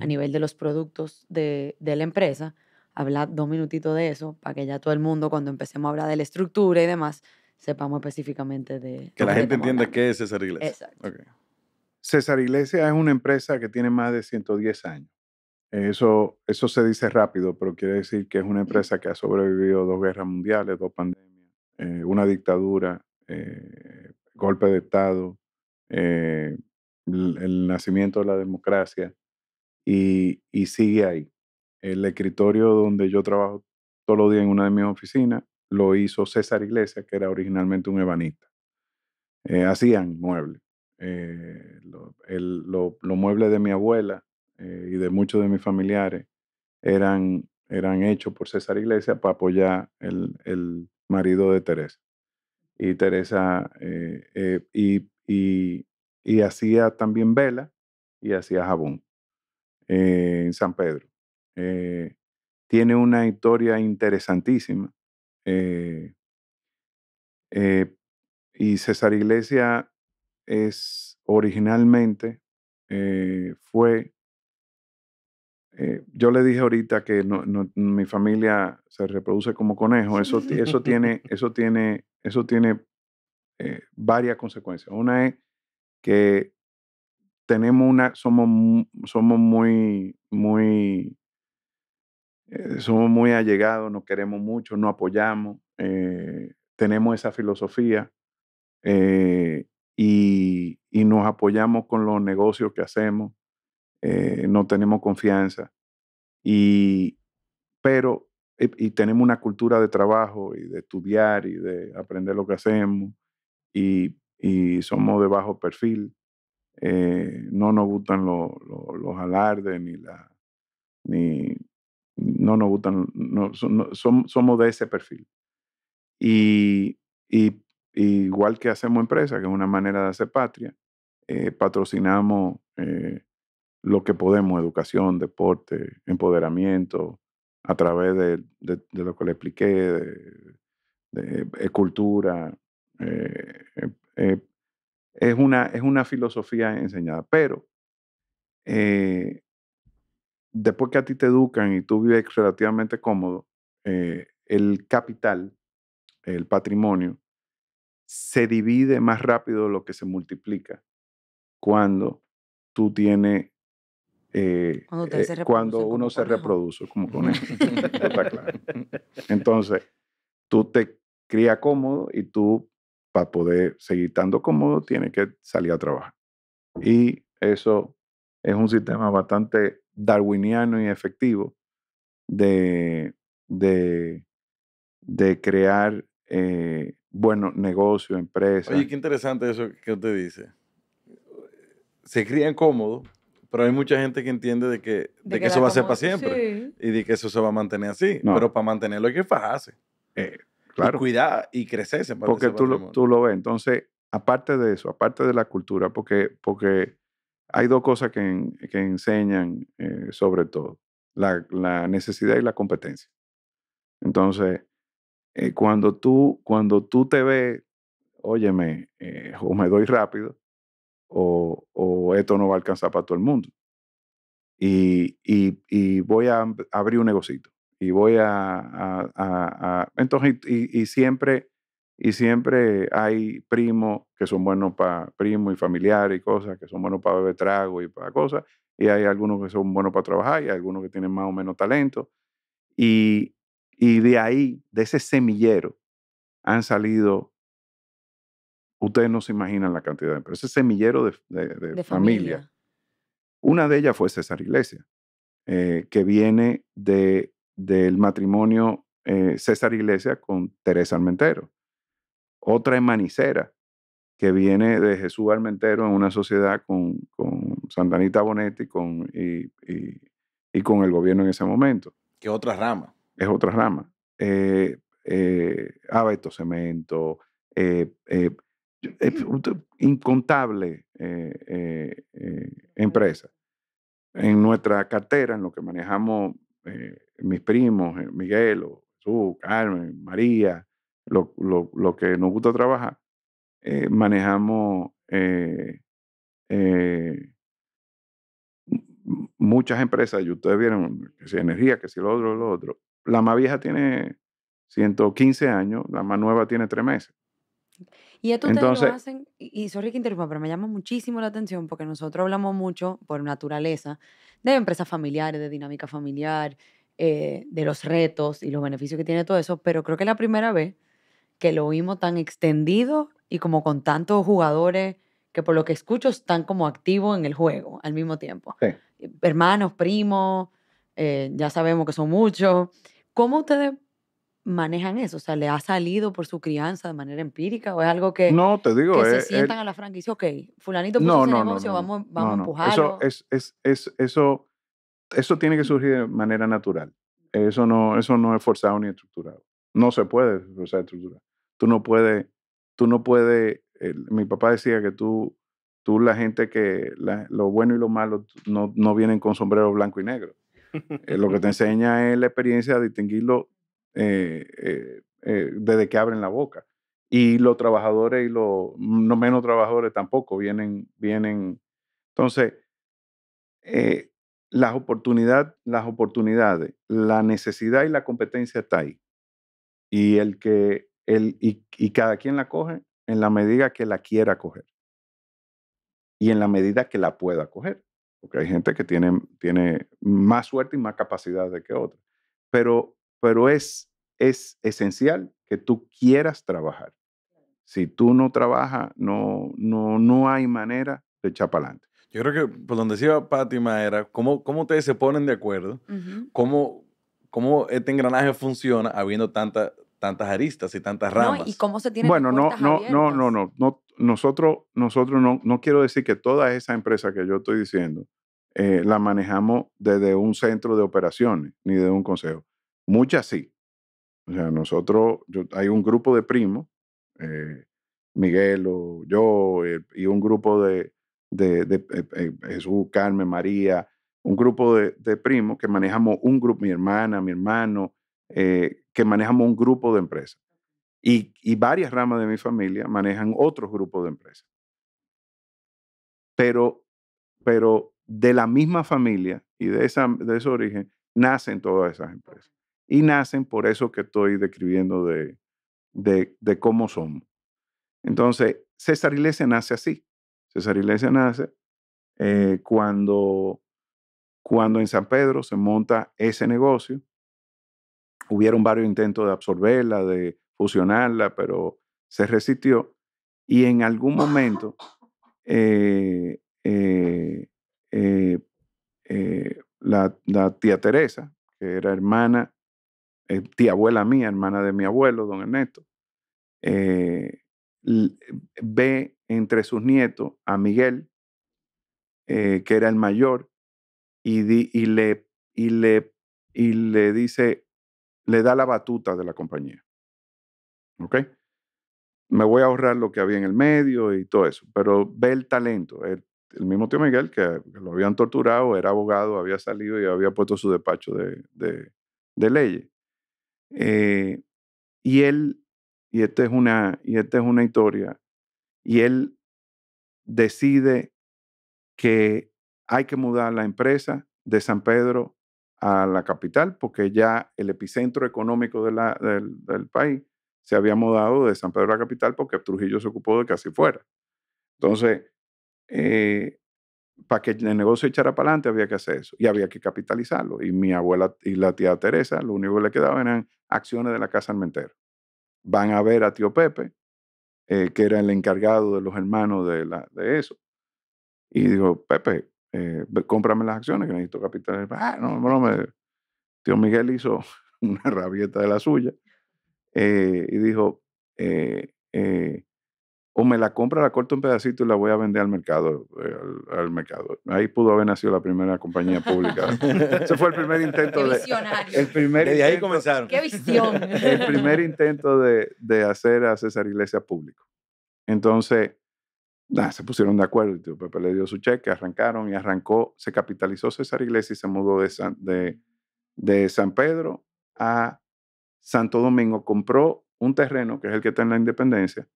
a nivel de los productos de, la empresa, hablar dos minutitos de eso, para que ya todo el mundo, cuando empecemos a hablar de la estructura y demás, sepamos específicamente de... Que la gente entienda qué es César Iglesias. Exacto. César Iglesias es una empresa que tiene más de 110 años. Eso, eso se dice rápido, pero quiere decir que es una empresa que ha sobrevivido dos guerras mundiales, dos pandemias, eh, una dictadura, eh, golpe de Estado, eh, el, nacimiento de la democracia y, y, sigue ahí. El escritorio donde yo trabajo todos los días en una de mis oficinas lo hizo César Iglesias, que era originalmente un ebanista. hacían muebles. Eh, los muebles de mi abuela eh, y de muchos de mis familiares eran, eran hechos por César Iglesias para apoyar el, marido de Teresa. Y Teresa, eh, y, y hacía también vela y hacía jabón en San Pedro. tiene una historia interesantísima. y César Iglesias es originalmente eh, fue, eh, yo le dije ahorita que mi familia se reproduce como conejo, eso, <laughs> eso tiene, eso tiene, eso eh, tiene varias consecuencias. Una es que tenemos una, somos, somos muy, muy, somos muy allegados, nos queremos mucho, nos apoyamos, tenemos esa filosofía y, nos apoyamos con los negocios que hacemos, eh, no tenemos confianza, y, pero, eh, y, tenemos una cultura de trabajo y de estudiar y de aprender lo que hacemos, y, somos de bajo perfil. Eh, no nos gustan los, alardes ni la ni no nos gustan somos de ese perfil y, y, igual que hacemos empresa, que es una manera de hacer patria, eh, patrocinamos eh, lo que podemos, educación, deporte, empoderamiento, a través de, lo que le expliqué, de, eh, cultura. es, una, es una filosofía enseñada, pero después que a ti te educan y tú vives relativamente cómodo, el capital, el patrimonio, se divide más rápido lo que se multiplica cuando tú tienes... Eh, cuando, eh, uno se reproduce como <laughs> Entonces, tú te crías cómodo y tú, para poder seguir estando cómodo, tienes que salir a trabajar. Y eso es un sistema bastante darwiniano y efectivo de, de, de crear eh, bueno, negocio, empresa. Oye, qué interesante eso que usted dice. Se crían cómodos, pero hay mucha gente que entiende de que, que, eso va a ser para siempre y de que eso se va a mantener así. Pero para mantenerlo hay que fajarse. Eh, claro. Y cuidar y crecerse. porque tú lo, tú lo ves. Entonces, aparte de eso, aparte de la cultura, porque, porque hay dos cosas que, enseñan eh, sobre todo, la, la, necesidad y la competencia. Entonces, eh, cuando, tú, cuando tú te ves, óyeme, eh, o me doy rápido, o, esto no va a alcanzar para todo el mundo. Y, voy a abrir un negocito. Y voy a... entonces, y, siempre... Y siempre hay primos que son buenos para primos y familiares y cosas, que son buenos para beber trago y para cosas, y hay algunos que son buenos para trabajar y algunos que tienen más o menos talento. Y, y de ahí, de ese semillero, han salido, ustedes no se imaginan la cantidad, pero ese semillero de, familia. Una de ellas fue César Iglesias, eh, que viene de, del matrimonio eh, César Iglesias con Teresa Armentero Otra es Manicera, que viene de Jesús Armentero en una sociedad con, con Santanita Bonetti con, y, con el gobierno en ese momento. ¿Qué otra rama? es otra rama. Eh, eh ah, cemento, eh, eh, eh incontable eh, empresa. En nuestra cartera, en lo que manejamos mis primos, Miguel, Jesús, Carmen, María, lo, lo, lo, que nos gusta trabajar, manejamos muchas empresas, y ustedes vieron que si energía, que si lo otro, lo otro, la más vieja tiene 115 años, la más nueva tiene 3 meses. Y esto Entonces, lo hacen, y sorry que interrumpa, pero me llama muchísimo la atención porque nosotros hablamos mucho, por naturaleza, de empresas familiares, de dinámica familiar, eh, de los retos y los beneficios que tiene todo eso, pero creo que es la primera vez que lo vimos tan extendido y como con tantos jugadores que por lo que escucho están como activos en el juego al mismo tiempo. Hermanos, primos, eh, ya sabemos que son muchos. ¿Cómo ustedes manejan eso? O sea, ¿le ha salido por su crianza de manera empírica o es algo que, que se eh, sientan a la franquicia? Ok, fulanito puso ese negocio, vamos, vamos a empujarlo. Eso, es, eso, eso tiene que surgir de manera natural. Eso no, eso no es forzado ni estructurado. No se puede forzar estructurado Tú no puedes, tú no puedes, mi papá decía que tú, tú la gente que, lo bueno y lo malo no, no vienen con sombrero blanco y negro eh, lo que te enseña es la experiencia de distinguirlo eh, eh, desde que abren la boca. Y los trabajadores y los no mm, menos trabajadores tampoco vienen, vienen. Entonces, las, oportunidad, las oportunidades, la necesidad y la competencia está ahí. Y, el que, el, y, y cada quien la coge en la medida que la quiera coger y en la medida que la pueda coger porque hay gente que tiene, tiene más suerte y más capacidad de que otra. Pero, pero es, es esencial que tú quieras trabajar. Si tú no trabajas, no, no, no hay manera de echar para adelante. Yo creo que por donde decía Pátima era cómo, cómo ustedes se ponen de acuerdo, cómo, cómo este engranaje funciona habiendo tanta tantas aristas y tantas ramas. y cómo se tiene Bueno, no no, no, no, no, no, Nosotros, nosotros no, no quiero decir que toda esa empresa que yo estoy diciendo eh, la manejamos desde un centro de operaciones ni de un consejo. Muchas sí. O sea, nosotros, hay un grupo de primos, eh, Miguel o yo, eh, y un grupo de, de, Jesús, Carmen, María, un grupo de, primos que manejamos un grupo, mi hermana, mi hermano, que manejamos un grupo de empresas. Y, varias ramas de mi familia manejan otros grupos de empresas. Pero, pero de la misma familia y de, esa, de ese origen nacen todas esas empresas. Y nacen por eso que estoy describiendo de, de, cómo somos. Entonces, César Iglesias nace así. César Iglesias nace eh, cuando, cuando en San Pedro se monta ese negocio Hubieron varios intentos de absorberla, de fusionarla, pero se resistió. Y en algún <laughs> momento, eh, eh, eh, la, tía Teresa, que era hermana, tía abuela mía, hermana de mi abuelo, don Ernesto, ve entre sus nietos a Miguel, que era el mayor, y, y, y le dice, le da la batuta de la compañía. ¿Ok? Me voy a ahorrar lo que había en el medio y todo eso, pero ve el talento. El, mismo tío Miguel, que, lo habían torturado, era abogado, había salido y había puesto su despacho de, de, leyes. Eh, y él, y esta es una, y esta es una historia, y él decide que hay que mudar la empresa de San Pedro a la capital porque ya el epicentro económico del, país se había mudado de San Pedro a la capital porque Trujillo se ocupó de que así fuera. Entonces, eh, para que el negocio echara para adelante había que hacer eso y había que capitalizarlo. Y mi abuela y la tía Teresa, lo único que le quedaba eran acciones de la Casa Almentero. Van a ver a tío Pepe, eh, que era el encargado de los hermanos de, la, de eso. Y dijo, Pepe, eh, cómprame las acciones que necesito capital. Ah, no, no Tío Miguel hizo <laughs> una rabieta de la suya eh, y dijo, eh, eh, o me la compra, la corto un pedacito y la voy a vender al mercado. Al, mercado. Ahí pudo haber nacido la primera compañía pública. <laughs> Ese fue el primer intento de... El primer Desde ahí comenzaron. Qué visión. El primer intento de, de hacer a César Iglesias público. Entonces, se pusieron de acuerdo y tío Pepe le dio su cheque, arrancaron y arrancó, se capitalizó César Iglesias y se mudó de San, de, de San Pedro a Santo Domingo, compró un terreno, que es el que está en la Independencia,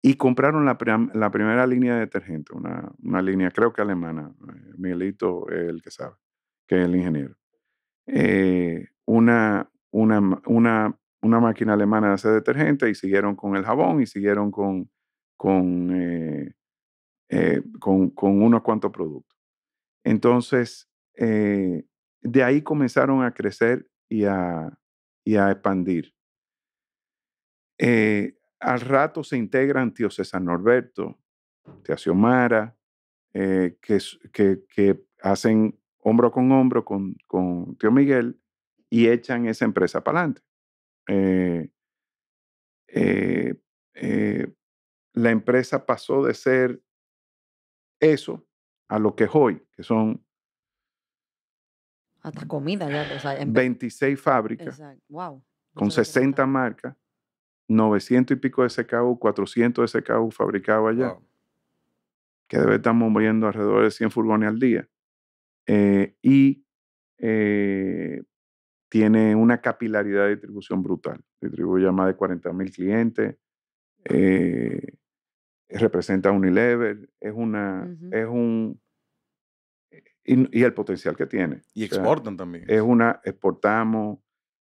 y compraron la, la primera línea de detergente, una, una, línea creo que alemana, eh, Miguelito es el que sabe, que es el ingeniero. Eh, una, una, una, una máquina alemana de hacer detergente y siguieron con el jabón y siguieron con eh, eh, con, con, unos cuantos productos. Entonces, eh, de ahí comenzaron a crecer y a, expandir. al rato se integran tío César Norberto, Tía Xiomara, que, que, hacen hombro con hombro con, con, tío Miguel y echan esa empresa para adelante la empresa pasó de ser eso a lo que es hoy, que son... Hasta comida ya. 26 fábricas. Wow. Con 60 marcas, 900 y pico de SKU, 400 de SKU fabricado allá. Que debe estamos moviendo alrededor de 100 furgones al día. Eh, y eh, tiene una capilaridad de distribución brutal. Distribuye a más de 40 mil clientes. Eh, representa Unilever, es, una, es un... Eh, y, el potencial que tiene. Y exportan también. Es una, exportamos,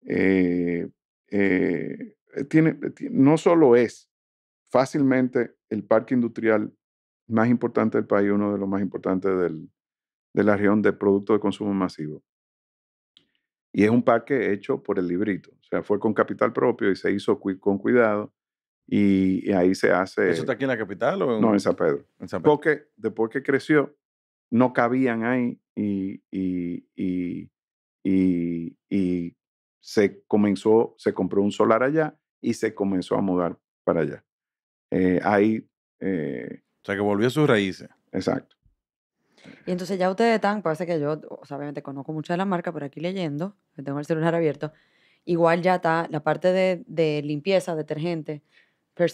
eh, tiene, no solo es fácilmente el parque industrial más importante del país, uno de los más importantes del, de la región de productos de consumo masivo. Y es un parque hecho por el librito, o sea, fue con capital propio y se hizo con cuidado y, ahí se hace... ¿Eso está aquí en la capital o en... No, en San Pedro. En San Pedro. Porque después que creció, no cabían ahí y, y, y, se comenzó, se compró un solar allá y se comenzó a mudar para allá. Eh, ahí... Eh o sea, que volvió a sus raíces. Exacto. Y entonces ya ustedes están, parece que yo, o sea, obviamente conozco mucho de la marca, pero aquí leyendo, tengo el celular abierto, igual ya está la parte de, de limpieza, detergente,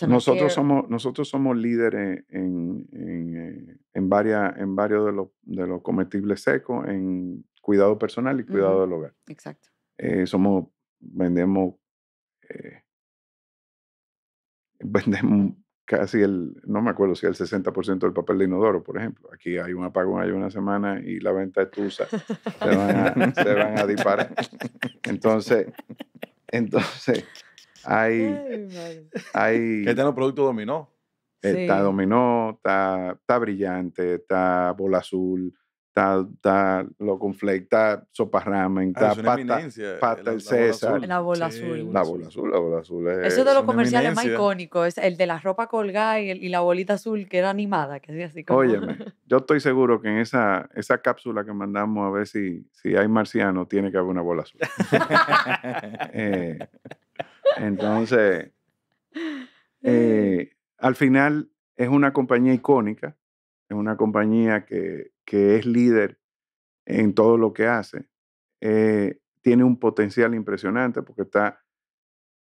nosotros somos nosotros somos líderes en, en, eh, en, varias, en varios de los, de los comestibles secos en cuidado personal y cuidado del hogar. Exacto. Eh, somos vendemos eh, vendemos casi el no me acuerdo si el 60% del papel de inodoro, por ejemplo. Aquí hay un apagón hay una semana y la venta de tusa se van a, <laughs> se van a disparar. <laughs> Entonces, entonces hay, este hay... los productos dominó. Está dominó, está, brillante, está bola azul, está, está lo está sopa ramen, ah, está pata el, César. La bola azul. la bola azul, la bola azul. Es, Eso de los comerciales más icónicos, es el de la ropa colgada y, la bolita azul que era animada, que así como... yo estoy seguro que en esa, esa cápsula que mandamos a ver si, si hay marciano, tiene que haber una bola azul. <laughs> Eh, entonces, <laughs> eh. Eh, al final es una compañía icónica, es una compañía que, es líder en todo lo que hace. Eh, tiene un potencial impresionante porque está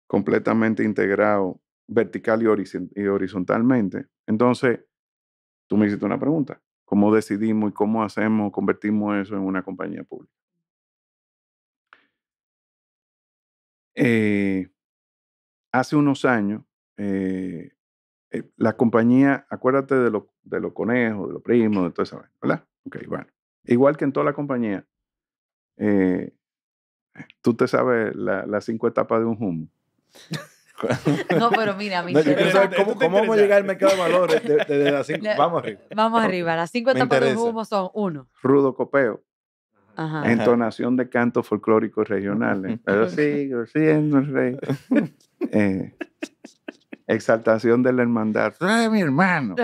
completamente integrado vertical y, horizontalmente. Entonces, tú me hiciste una pregunta. ¿Cómo decidimos y cómo hacemos, convertimos eso en una compañía pública? Eh, hace unos años, eh, eh, la compañía, acuérdate de los de conejos, de los primos, de toda esa vaina, ¿verdad? Ok, bueno. Igual que en toda la compañía, eh, tú te sabes las cinco etapas de un humo. <laughs> No, pero mira, mi no, cómo, vamos a llegar al mercado de valores de, las cinco. Vamos arriba. Vamos arriba. Las cinco etapas de un humo son uno. Rudo copeo. Ajá. Entonación de cantos folclóricos regionales. <laughs> Pero sí, sí, rey. <laughs> Eh, exaltación de la hermandad. mi hermano.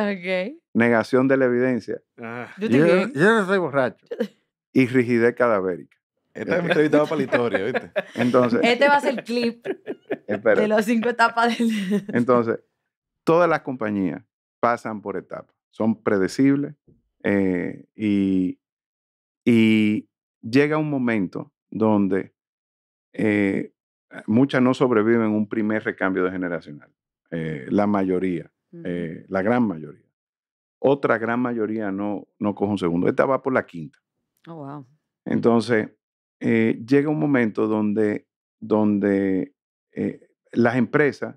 Negación de la evidencia. Ah. Yo, no soy borracho. Y rigidez cadavérica. Entonces, este va a ser el clip de las cinco etapas <laughs> Entonces, todas las compañías pasan por etapas. Son predecibles eh, y, y llega un momento donde eh, eh, muchas no sobreviven un primer recambio de generacional. Eh, la mayoría, eh, la gran mayoría. Otra gran mayoría no, no coge un segundo. Esta va por la quinta. Oh, wow. Entonces, llega un momento donde, donde las empresas,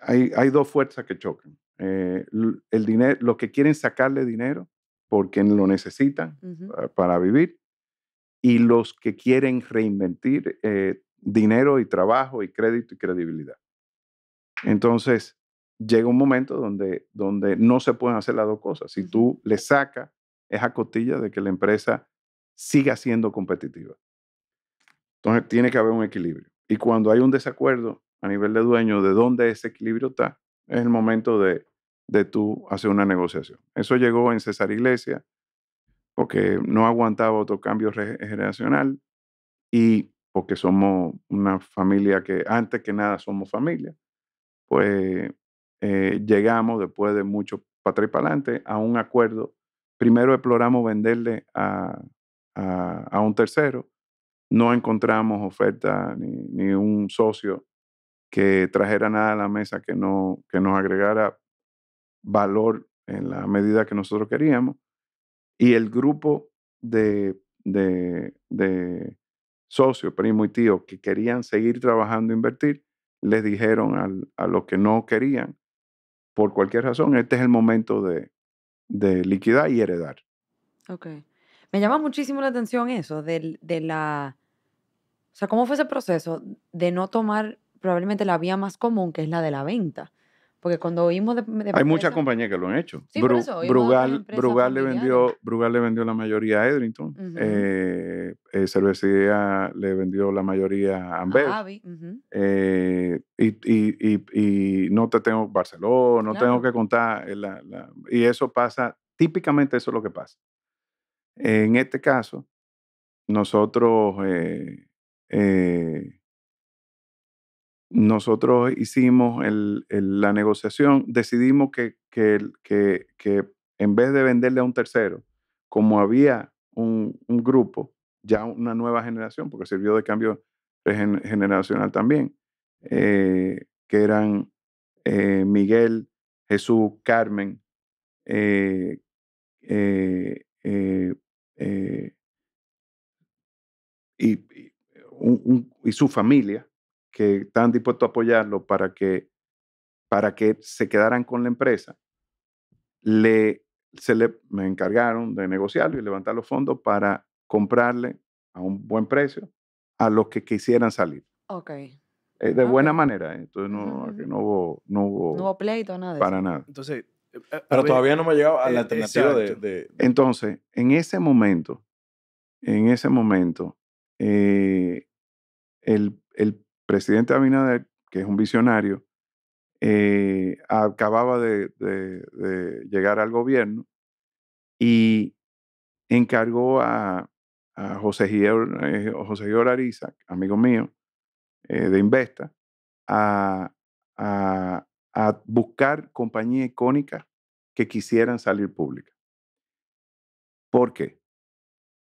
hay, hay, dos fuerzas que chocan. el dinero, los que quieren sacarle dinero porque lo necesitan para, vivir, y los que quieren reinventir, eh, dinero y trabajo y crédito y credibilidad. Entonces, llega un momento donde, donde no se pueden hacer las dos cosas. Si tú le sacas esa cotilla de que la empresa siga siendo competitiva. Entonces, tiene que haber un equilibrio. Y cuando hay un desacuerdo a nivel de dueño de dónde ese equilibrio está, es el momento de, de tú hacer una negociación. Eso llegó en César Iglesias porque no aguantaba otro cambio generacional y porque somos una familia que antes que nada somos familia, pues eh, llegamos después de mucho para atrás para adelante a un acuerdo. Primero exploramos venderle a, un tercero, no encontramos oferta ni, un socio que trajera nada a la mesa que, no, que nos agregara valor en la medida que nosotros queríamos. Y el grupo de, de socio, primo y tío que querían seguir trabajando e invertir, les dijeron a los que no querían, por cualquier razón, este es el momento de, liquidar y heredar. Ok. Me llama muchísimo la atención eso, de la... O sea, ¿cómo fue ese proceso de no tomar probablemente la vía más común, que es la de la venta? Porque cuando oímos de, Hay muchas compañías que lo han hecho. Sí, Brugal, Brugal le vendió, Brugal le vendió la mayoría a Edrington. Eh, eh, Cervecía le vendió la mayoría a Ambev. Eh, y, no te tengo Barcelona, no tengo que contar. y eso pasa, típicamente eso es lo que pasa. En este caso, nosotros nosotros hicimos la negociación, decidimos que, en vez de venderle a un tercero, como había un, grupo, ya una nueva generación, porque sirvió de cambio generacional también, eh, que eran eh, Miguel, Jesús, Carmen, eh, y su familia que estaban dispuestos a apoyarlo para que, para que se quedaran con la empresa, le, se le, me encargaron de negociarlo y levantar los fondos para comprarle a un buen precio a los que quisieran salir. Ok. Eh, de ah, buena manera, ¿eh? entonces no, no, hubo, no hubo... pleito, nada. Para nada. Entonces, eh, pero todavía no me ha llegado a la alternativa de, Entonces, en ese momento, en ese momento, el, el, presidente Abinader, que es un visionario, eh, acababa de, llegar al gobierno y encargó a, José, Gior, eh, José amigo mío, eh, de Investa, a, a buscar compañías icónicas que quisieran salir públicas. ¿Por qué?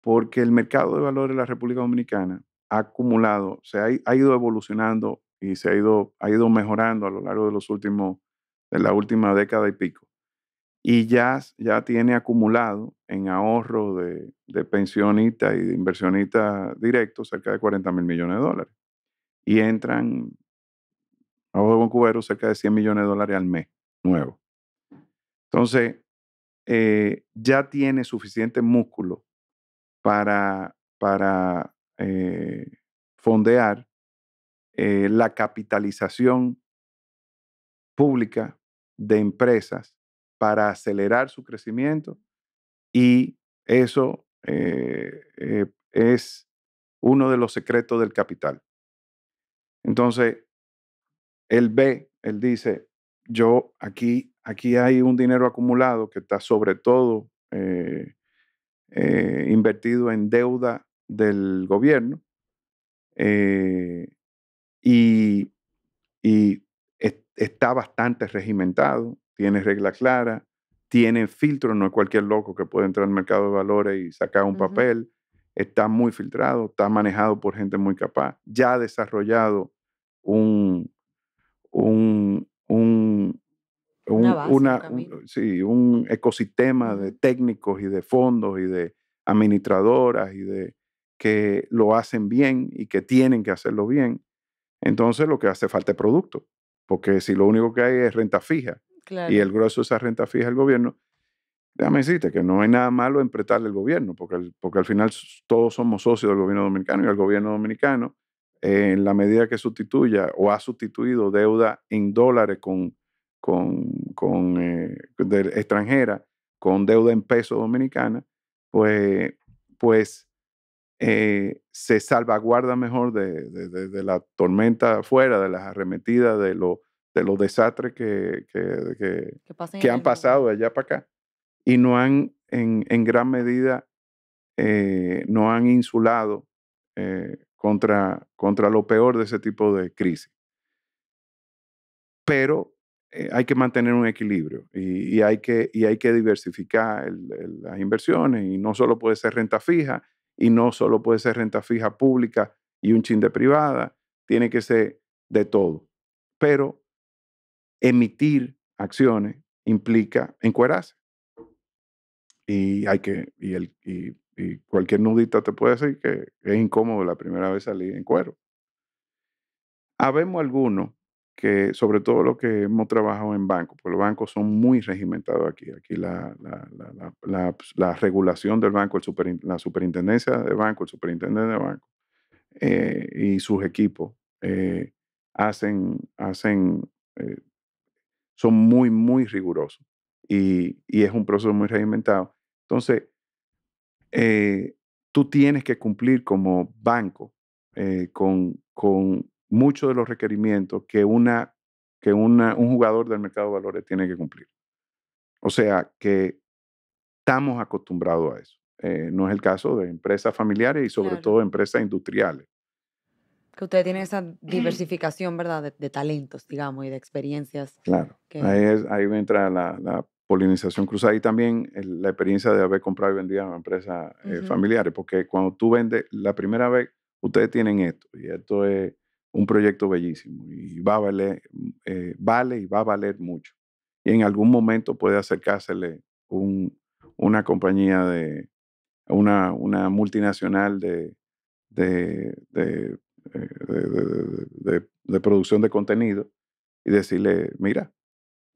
Porque el mercado de valores de la República Dominicana ha acumulado, se ha, ha, ido evolucionando y se ha ido, ha ido mejorando a lo largo de, los últimos, de la última década y pico. Y ya, ya tiene acumulado en ahorro de, de pensionistas y de inversionista directo cerca de 40 mil millones de dólares. Y entran a de Cubero cerca de 100 millones de dólares al mes nuevo. Entonces, eh, ya tiene suficiente músculo para, para eh, fondear eh, la capitalización pública de empresas para acelerar su crecimiento y eso eh, es uno de los secretos del capital. Entonces, él ve, él dice, yo aquí, aquí hay un dinero acumulado que está sobre todo invertido en deuda del gobierno eh, y, está bastante regimentado, tiene regla clara, tiene filtro, no es cualquier loco que puede entrar al mercado de valores y sacar un papel, está muy filtrado, está manejado por gente muy capaz, ya ha desarrollado un, un, un, una un ecosistema de técnicos y de fondos y de administradoras y de que lo hacen bien y que tienen que hacerlo bien, entonces lo que hace falta es producto, porque si lo único que hay es renta fija y el grueso de esa renta fija es el gobierno, déjame decirte que no hay nada malo en prestarle al gobierno, porque, porque al final todos somos socios del gobierno dominicano y el gobierno dominicano, eh, en la medida que sustituya o ha sustituido deuda en dólares con, con, eh, extranjera con deuda en peso dominicana, pues, pues eh, se salvaguarda mejor de, de, la tormenta afuera, de las arremetidas, de, lo, de los desastres que, que, han pasado de allá para acá. Y no han, en, en gran medida, eh, no han insulado eh, contra, contra lo peor de ese tipo de crisis. Pero hay que mantener un equilibrio y, hay, que, y hay que diversificar las inversiones y no solo puede ser renta fija, y no solo puede ser renta fija pública y un chin de privada, tiene que ser de todo. Pero emitir acciones implica encuerarse. Y hay que, y, el, y, cualquier nudita te puede decir que es incómodo la primera vez salir en cuero. Habemos algunos que sobre todo lo que hemos trabajado en banco porque los bancos son muy regimentados aquí. Aquí la, pues, regulación del banco, la superintendencia de banco, el superintendente de banco eh, y sus equipos eh, hacen, hacen eh, son muy, muy rigurosos y, y, es un proceso muy regimentado. Entonces, tú tienes que cumplir como banco con, con muchos de los requerimientos que, una, que un jugador del mercado de valores tiene que cumplir. O sea que estamos acostumbrados a eso. Eh, no es el caso de empresas familiares y sobre todo empresas industriales. Que usted tiene esa <clears throat> diversificación, ¿verdad? De, talentos, digamos, y de experiencias. Claro. Ahí, entra la, polinización cruzada y también la experiencia de haber comprado y vendido a empresas eh, familiares, porque cuando tú vendes, la primera vez ustedes tienen esto, y esto es un proyecto bellísimo y va a valer, mm, eh, vale y va a valer mucho. Y en algún momento puede acercársele una compañía de, una, multinacional eh, de, de, de, producción de contenido y decirle, mira,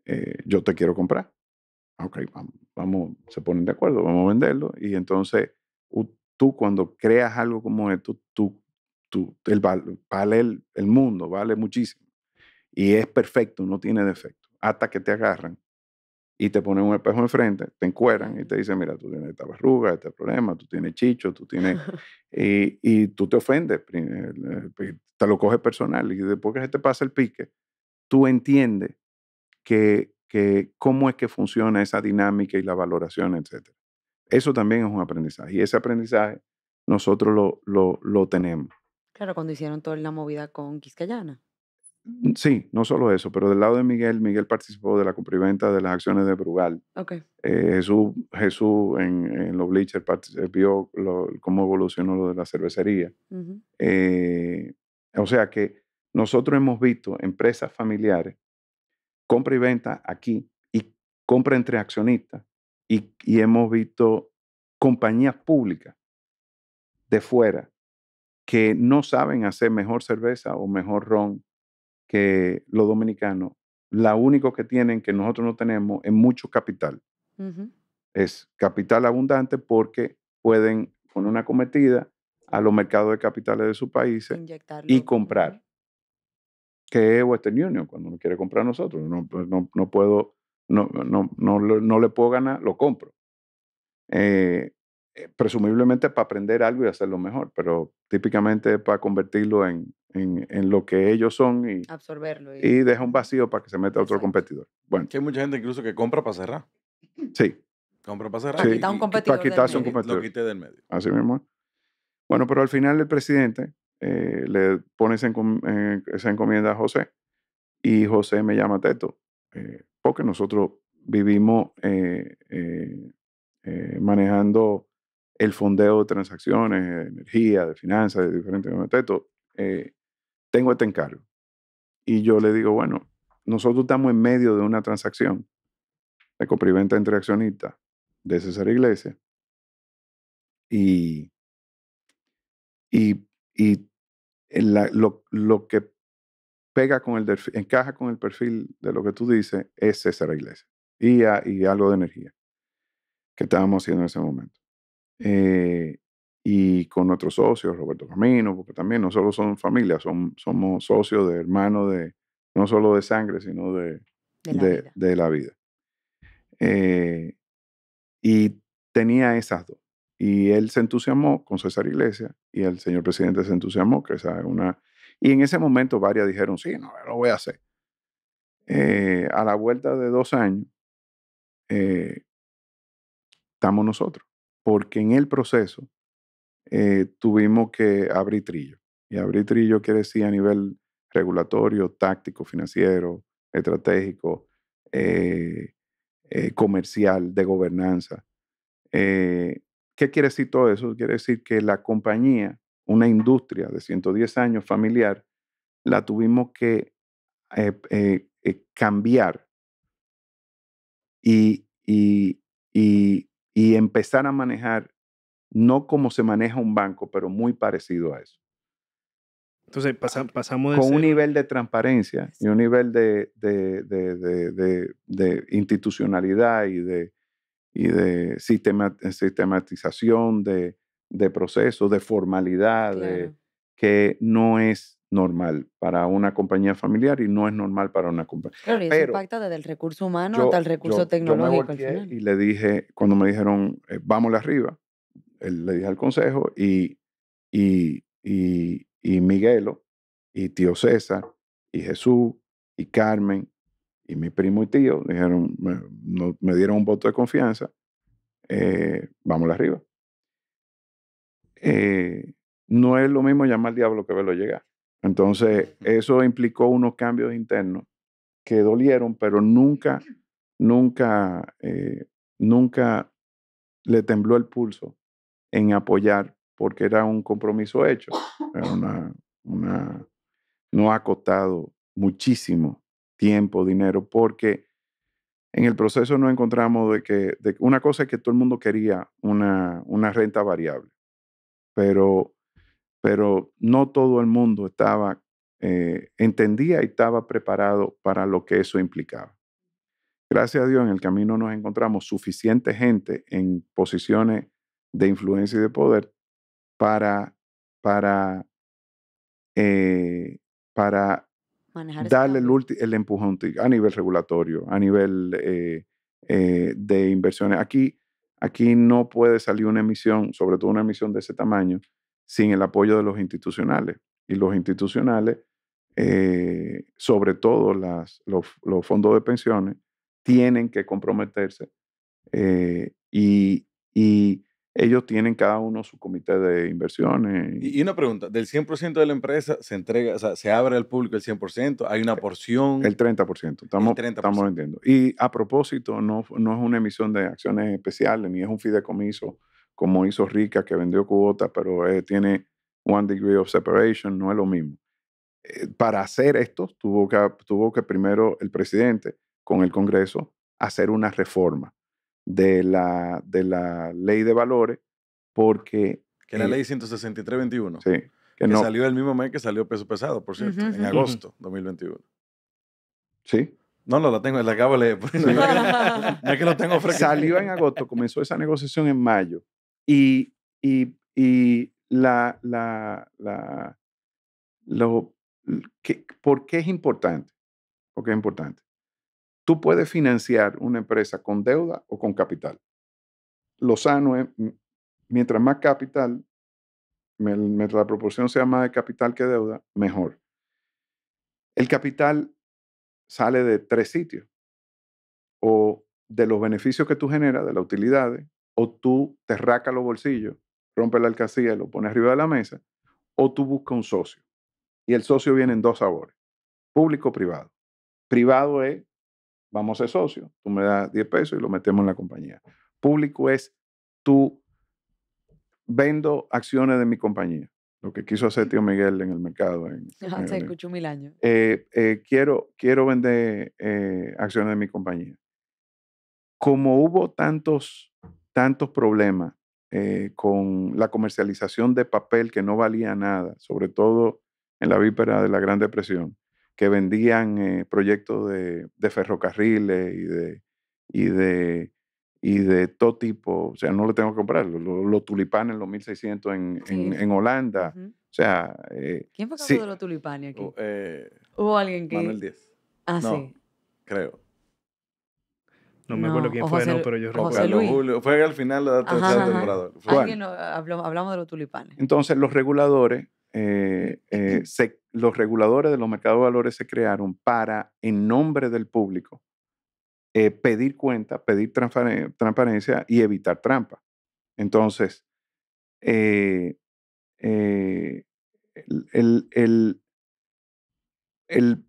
eh, yo te quiero comprar. Ok, vamos, vamos, se ponen de acuerdo, vamos a venderlo. Y entonces tú cuando creas algo como esto, tú el, vale el, mundo, vale muchísimo. Y es perfecto, no tiene defecto. Hasta que te agarran y te ponen un espejo enfrente, te encueran y te dicen, mira, tú tienes esta verruga, este problema, tú tienes chicho, tú tienes... <laughs> y, tú te ofendes, eh, eh, pues, te lo coges personal y después que se te pasa el pique, tú entiendes que, cómo es que funciona esa dinámica y la valoración, etc. Eso también es un aprendizaje y ese aprendizaje nosotros lo tenemos. Claro, cuando hicieron toda la movida con Quiscayana. Mm, sí, no solo eso, pero del lado de Miguel, Miguel participó de la compra y venta de las acciones de Brugal. Eh, Jesús, Jesús en, los Bleachers vio cómo evolucionó lo de la cervecería. Eh, o sea que nosotros hemos visto empresas familiares compra y venta aquí y compra entre accionistas y hemos visto compañías públicas de fuera que no saben hacer mejor cerveza o mejor ron que los dominicanos. La único que tienen que nosotros no tenemos es mucho capital. Es capital abundante porque pueden, poner una cometida, a los mercados de capitales de sus países y comprar. Que es Western Union cuando no quiere comprar nosotros. No, pues, no, no puedo, no, no, le puedo ganar, lo compro. Eh, eh, presumiblemente para aprender algo y hacerlo mejor, pero típicamente para convertirlo en, lo que ellos son y absorberlo. Y, deja un vacío para que se meta otro competidor. Bueno. Que hay mucha gente incluso que compra para cerrar. Sí. Compra para cerrar. Para un competidor. quitarse un competidor. Lo quité del medio. Así mismo. Bueno, pero al final el presidente eh, le pone esa, eh, esa, encomienda a José y José me llama Teto, porque nosotros vivimos manejando el fondeo de transacciones, energía, de finanzas, de diferentes momentos, eh, tengo este encargo. Y yo le digo, bueno, nosotros estamos en medio de una transacción de copriventa entre accionistas de César Iglesias. Y, y, lo, que pega con el encaja con el perfil de lo que tú dices es César iglesia y, ah, y algo de energía que estábamos haciendo en ese momento eh, y con nuestros socios, Roberto Camino, porque también no solo son familia, son, somos socios de hermanos de, no solo de sangre, sino de, de la vida. Eh, y tenía esas dos. Y él se entusiasmó con César Iglesias y el señor presidente se entusiasmó, que esa es una... Y en ese momento varias dijeron, sí, no, lo voy a hacer. Eh, a la vuelta de dos años, eh, estamos nosotros porque en el proceso eh, tuvimos que abrir trillo. Y abrir trillo quiere decir a nivel regulatorio, táctico, financiero, estratégico, eh, eh, comercial, de gobernanza. ¿Qué quiere decir todo eso? Quiere decir que la compañía, una industria de 110 años familiar, la tuvimos que cambiar y y empezar a manejar no como se maneja un banco, pero muy parecido a eso. Entonces ah, pasamos de Con un nivel de transparencia y un nivel de, de, institucionalidad y de, y de sistema, eh, sistematización de, procesos, de formalidad, que no es normal para una compañía familiar y no es normal para una compañía. Claro, y eso impacta desde el recurso humano hasta el recurso tecnológico. Y le dije, cuando me dijeron, eh, vamos vámonos arriba, él, le dije al consejo y, y, y, y Miguelo, y tío César, y Jesús, y Carmen, y mi primo y tío dijeron, me, no, me dieron un voto de confianza, eh, vamos arriba. Eh, no es lo mismo llamar al diablo que verlo llegar. Entonces, eso implicó unos cambios internos que dolieron, pero nunca, nunca, eh, nunca le tembló el pulso en apoyar, porque era un compromiso hecho. Era una, no ha costado muchísimo tiempo, dinero, porque en el proceso no encontramos de que una cosa es que todo el mundo quería una, una renta variable, pero pero no todo el mundo estaba, eh, entendía y estaba preparado para lo que eso implicaba. Gracias a Dios en el camino nos encontramos suficiente gente en posiciones de influencia y de poder para, para, eh, darle el, el, empujón a nivel regulatorio, a nivel eh, de inversiones. Aquí, aquí no puede salir una emisión, sobre todo una emisión de ese tamaño, sin el apoyo de los institucionales. Y los institucionales, eh, sobre todo los, fondos de pensiones, tienen que comprometerse eh, y, ellos tienen cada uno su comité de inversiones. Y, una pregunta, del 100% de la empresa se entrega, o sea, se abre al público el 100%, hay una eh, porción. El 30%, estamos, estamos vendiendo. Y a propósito, no, no es una emisión de acciones especiales, ni es un fideicomiso como hizo Rica, que vendió cuotas, pero eh, tiene one degree of separation, no es lo mismo. Eh, para hacer esto, tuvo que, tuvo que primero el presidente, con el Congreso, hacer una reforma de la, de la ley de valores, porque... Que la eh, ley 163-21. Sí. Que, salió el mismo mes que salió peso pesado, por cierto, en agosto de agosto 2021. Sí. No, no la tengo, la acabo de leer. Pues, es que lo tengo fresco. Salió en agosto, comenzó esa negociación en mayo. Y, la, que, ¿por qué es importante? ¿Por qué es importante? Tú puedes financiar una empresa con deuda o con capital. Lo sano es, mientras más capital, mientras la proporción sea más de capital que deuda, mejor. El capital sale de tres sitios. O de los beneficios que tú generas, de las utilidades, o tú te racas los bolsillos, rompe la alcacía y lo pones arriba de la mesa, o tú buscas un socio. Y el socio viene en dos sabores, público privado. Privado es, vamos a ser socio, tú me das 10 pesos y lo metemos en la compañía. Público es, tú vendo acciones de mi compañía. Lo que quiso hacer tío Miguel en el mercado. Se <laughs> escuchó mil años. Eh, eh, quiero, quiero vender eh, acciones de mi compañía. Como hubo tantos tantos problemas eh, con la comercialización de papel que no valía nada, sobre todo en la víspera de la Gran Depresión, que vendían eh, proyectos de, ferrocarriles y de, y, de, y de todo tipo. O sea, no lo tengo que comprar. Los lo, tulipán tulipanes, los 1600 en, en, Holanda. O sea. Eh, ¿Quién fue que de los tulipanes aquí? ¿Hubo alguien que.? Manuel Díaz. Ah, sí. Creo. No, me acuerdo quién fue, no, pero yo recuerdo. fue al final la data temporada. hablamos de los tulipanes. Entonces, los reguladores, eh, eh, <clears throat> los reguladores de los mercados de valores se crearon para, en nombre del público, eh, pedir cuenta, pedir transparencia y evitar trampa. Entonces, el, el, el,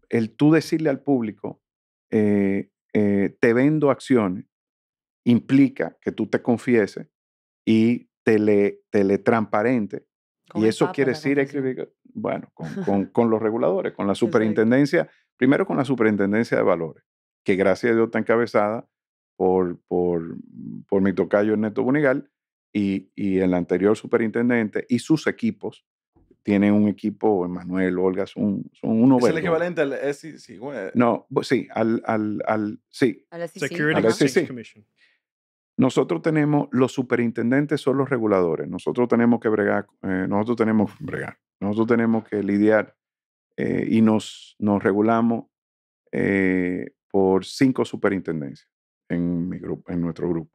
el, tú decirle al público, eh, te vendo acciones implica que tú te confieses y te le, te y eso quiere decir, bueno, <laughs> con, los reguladores, con la superintendencia, primero con la superintendencia de valores, que gracias a Dios está encabezada por, por, por mi tocayo Ernesto Bunigal y el anterior superintendente y sus equipos tiene un equipo, Emanuel, Olga, son, son uno Es el equivalente al SEC, No, pues sí, al, al, Security Commission. Nosotros tenemos, los superintendentes son los reguladores. Nosotros tenemos que bregar, eh, nosotros tenemos que bregar, nosotros tenemos que lidiar eh, y nos, nos regulamos eh, por cinco superintendencias en, mi grupo, en nuestro grupo.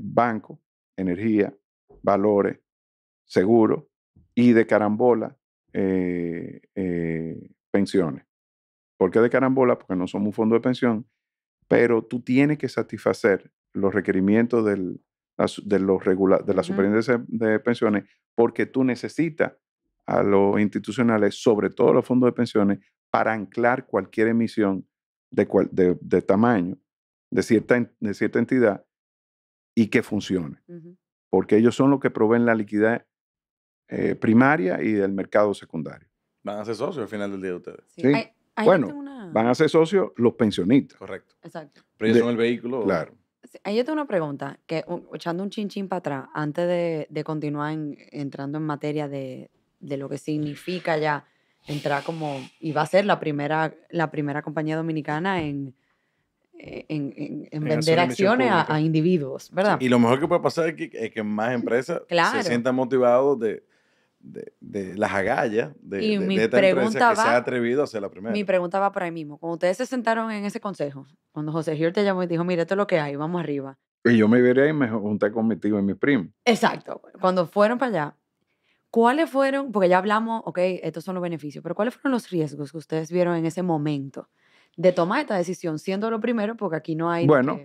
banco, energía, valores, seguro, y de carambola eh, eh, pensiones. ¿Por qué de carambola? Porque no somos un fondo de pensión, pero tú tienes que satisfacer los requerimientos de, los de la supervivencia de pensiones porque tú necesitas a los institucionales, sobre todo los fondos de pensiones, para anclar cualquier emisión de, de, tamaño de cierta, de cierta entidad y que funcione. Porque ellos son los que proveen la liquidez eh, primaria y del mercado secundario. Van a ser socios al final del día de ustedes. Sí. bueno, van a ser socios los pensionistas. Correcto. Exacto. Pero ellos son el vehículo. Claro. Ahí yo tengo una pregunta, que echando un chinchín para atrás, antes de, continuar entrando en materia de, lo que significa ya entrar como, y va a ser la primera, la primera compañía dominicana en, eh, en, en, vender acciones a, individuos, ¿verdad? Y lo mejor que puede pasar es que, más <laughs> empresas se sientan motivados de, de, las agallas de, que se ha atrevido a hacer la primera. Mi pregunta va por ahí mismo. Cuando ustedes se sentaron en ese consejo, cuando José Gior te llamó y dijo, mira, esto es lo que hay, vamos arriba. Y yo me veré y me junté con mi tío y mi primo. Exacto. Cuando fueron para allá, ¿cuáles fueron, porque ya hablamos, ok, estos son los beneficios, pero cuáles fueron los riesgos que ustedes vieron en ese momento de tomar esta decisión, siendo lo primero, porque aquí no hay... Bueno,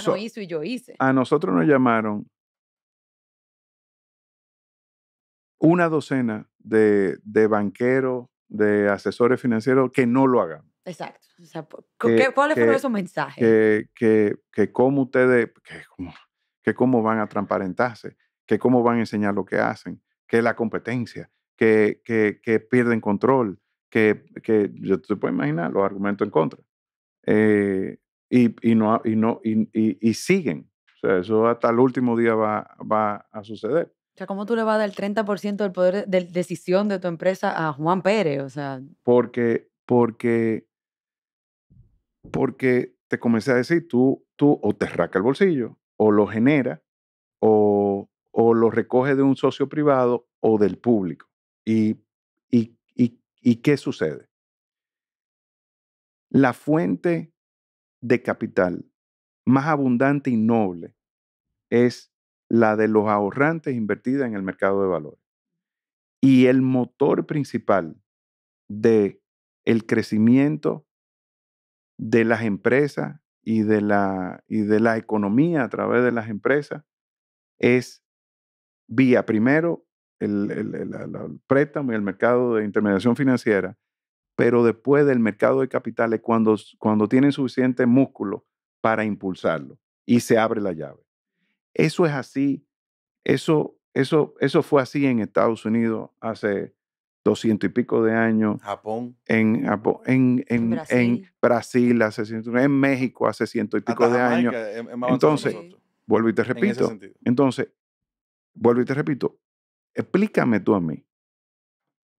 yo hice. a nosotros nos llamaron una docena de, de banqueros, de asesores financieros que no lo hagan. Exacto. O sea, que, ¿Cuáles fueron esos mensajes? Que, que, que cómo ustedes, que cómo, que cómo van a transparentarse, que cómo van a enseñar lo que hacen, que la competencia, que, que, que pierden control, que, que yo te puedo imaginar los argumentos en contra. Eh, y, y, no, y, no, y, y siguen. O sea, eso hasta el último día va, va a suceder. O sea, ¿cómo tú le vas a dar el 30% del poder de decisión de tu empresa a Juan Pérez? O sea. Porque, porque, porque te comencé a decir, tú, tú o te raca el bolsillo, o lo genera, o, lo recoge de un socio privado o del público. ¿Y, y qué sucede? La fuente de capital más abundante y noble es la de los ahorrantes invertida en el mercado de valores. Y el motor principal de el crecimiento de las empresas y de la, y de la economía a través de las empresas es vía primero el, préstamo y el mercado de intermediación financiera, pero después del mercado de capitales cuando, cuando tienen suficiente músculo para impulsarlo y se abre la llave. Eso es así. Eso, eso, eso fue así en Estados Unidos hace doscientos y pico de años. Japón. En, Japón, en, en, Brasil. en Brasil hace ciento, en México hace ciento y pico de años. Eh, entonces, vuelvo y te repito. Entonces, vuelvo y te repito, explícame tú a mí,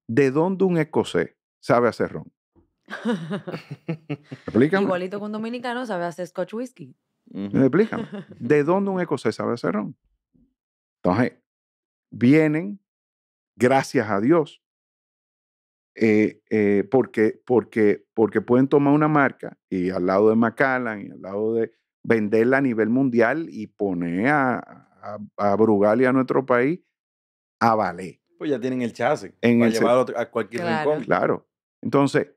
¿de dónde un escocés sabe hacer ron? <laughs> explícame. Igualito que un dominicano sabe hacer scotch whisky. ¿De dónde un escocés sabe hacer ron? Entonces, vienen, gracias a Dios, eh, eh, porque, porque, porque pueden tomar una marca y al lado de Macallan y al lado de venderla a nivel mundial y poner a, a, Brugal y a nuestro país a valer. Pues ya tienen el chase en el a cualquier claro. Claro. Entonces,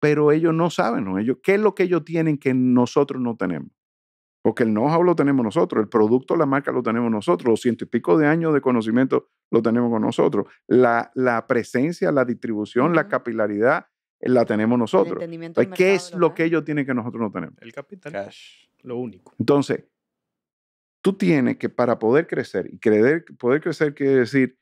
pero ellos no saben, ¿no? Ellos, ¿qué es lo que ellos tienen que nosotros no tenemos? Porque el know-how lo tenemos nosotros, el producto, la marca lo tenemos nosotros, los ciento y pico de años de conocimiento lo tenemos con nosotros, la, presencia, la distribución, la capilaridad eh, la tenemos nosotros. ¿Qué es lo que ellos tienen que nosotros no tenemos? El capital. Cash. Lo único. Entonces, tú tienes que para poder crecer, y creer, poder crecer quiere decir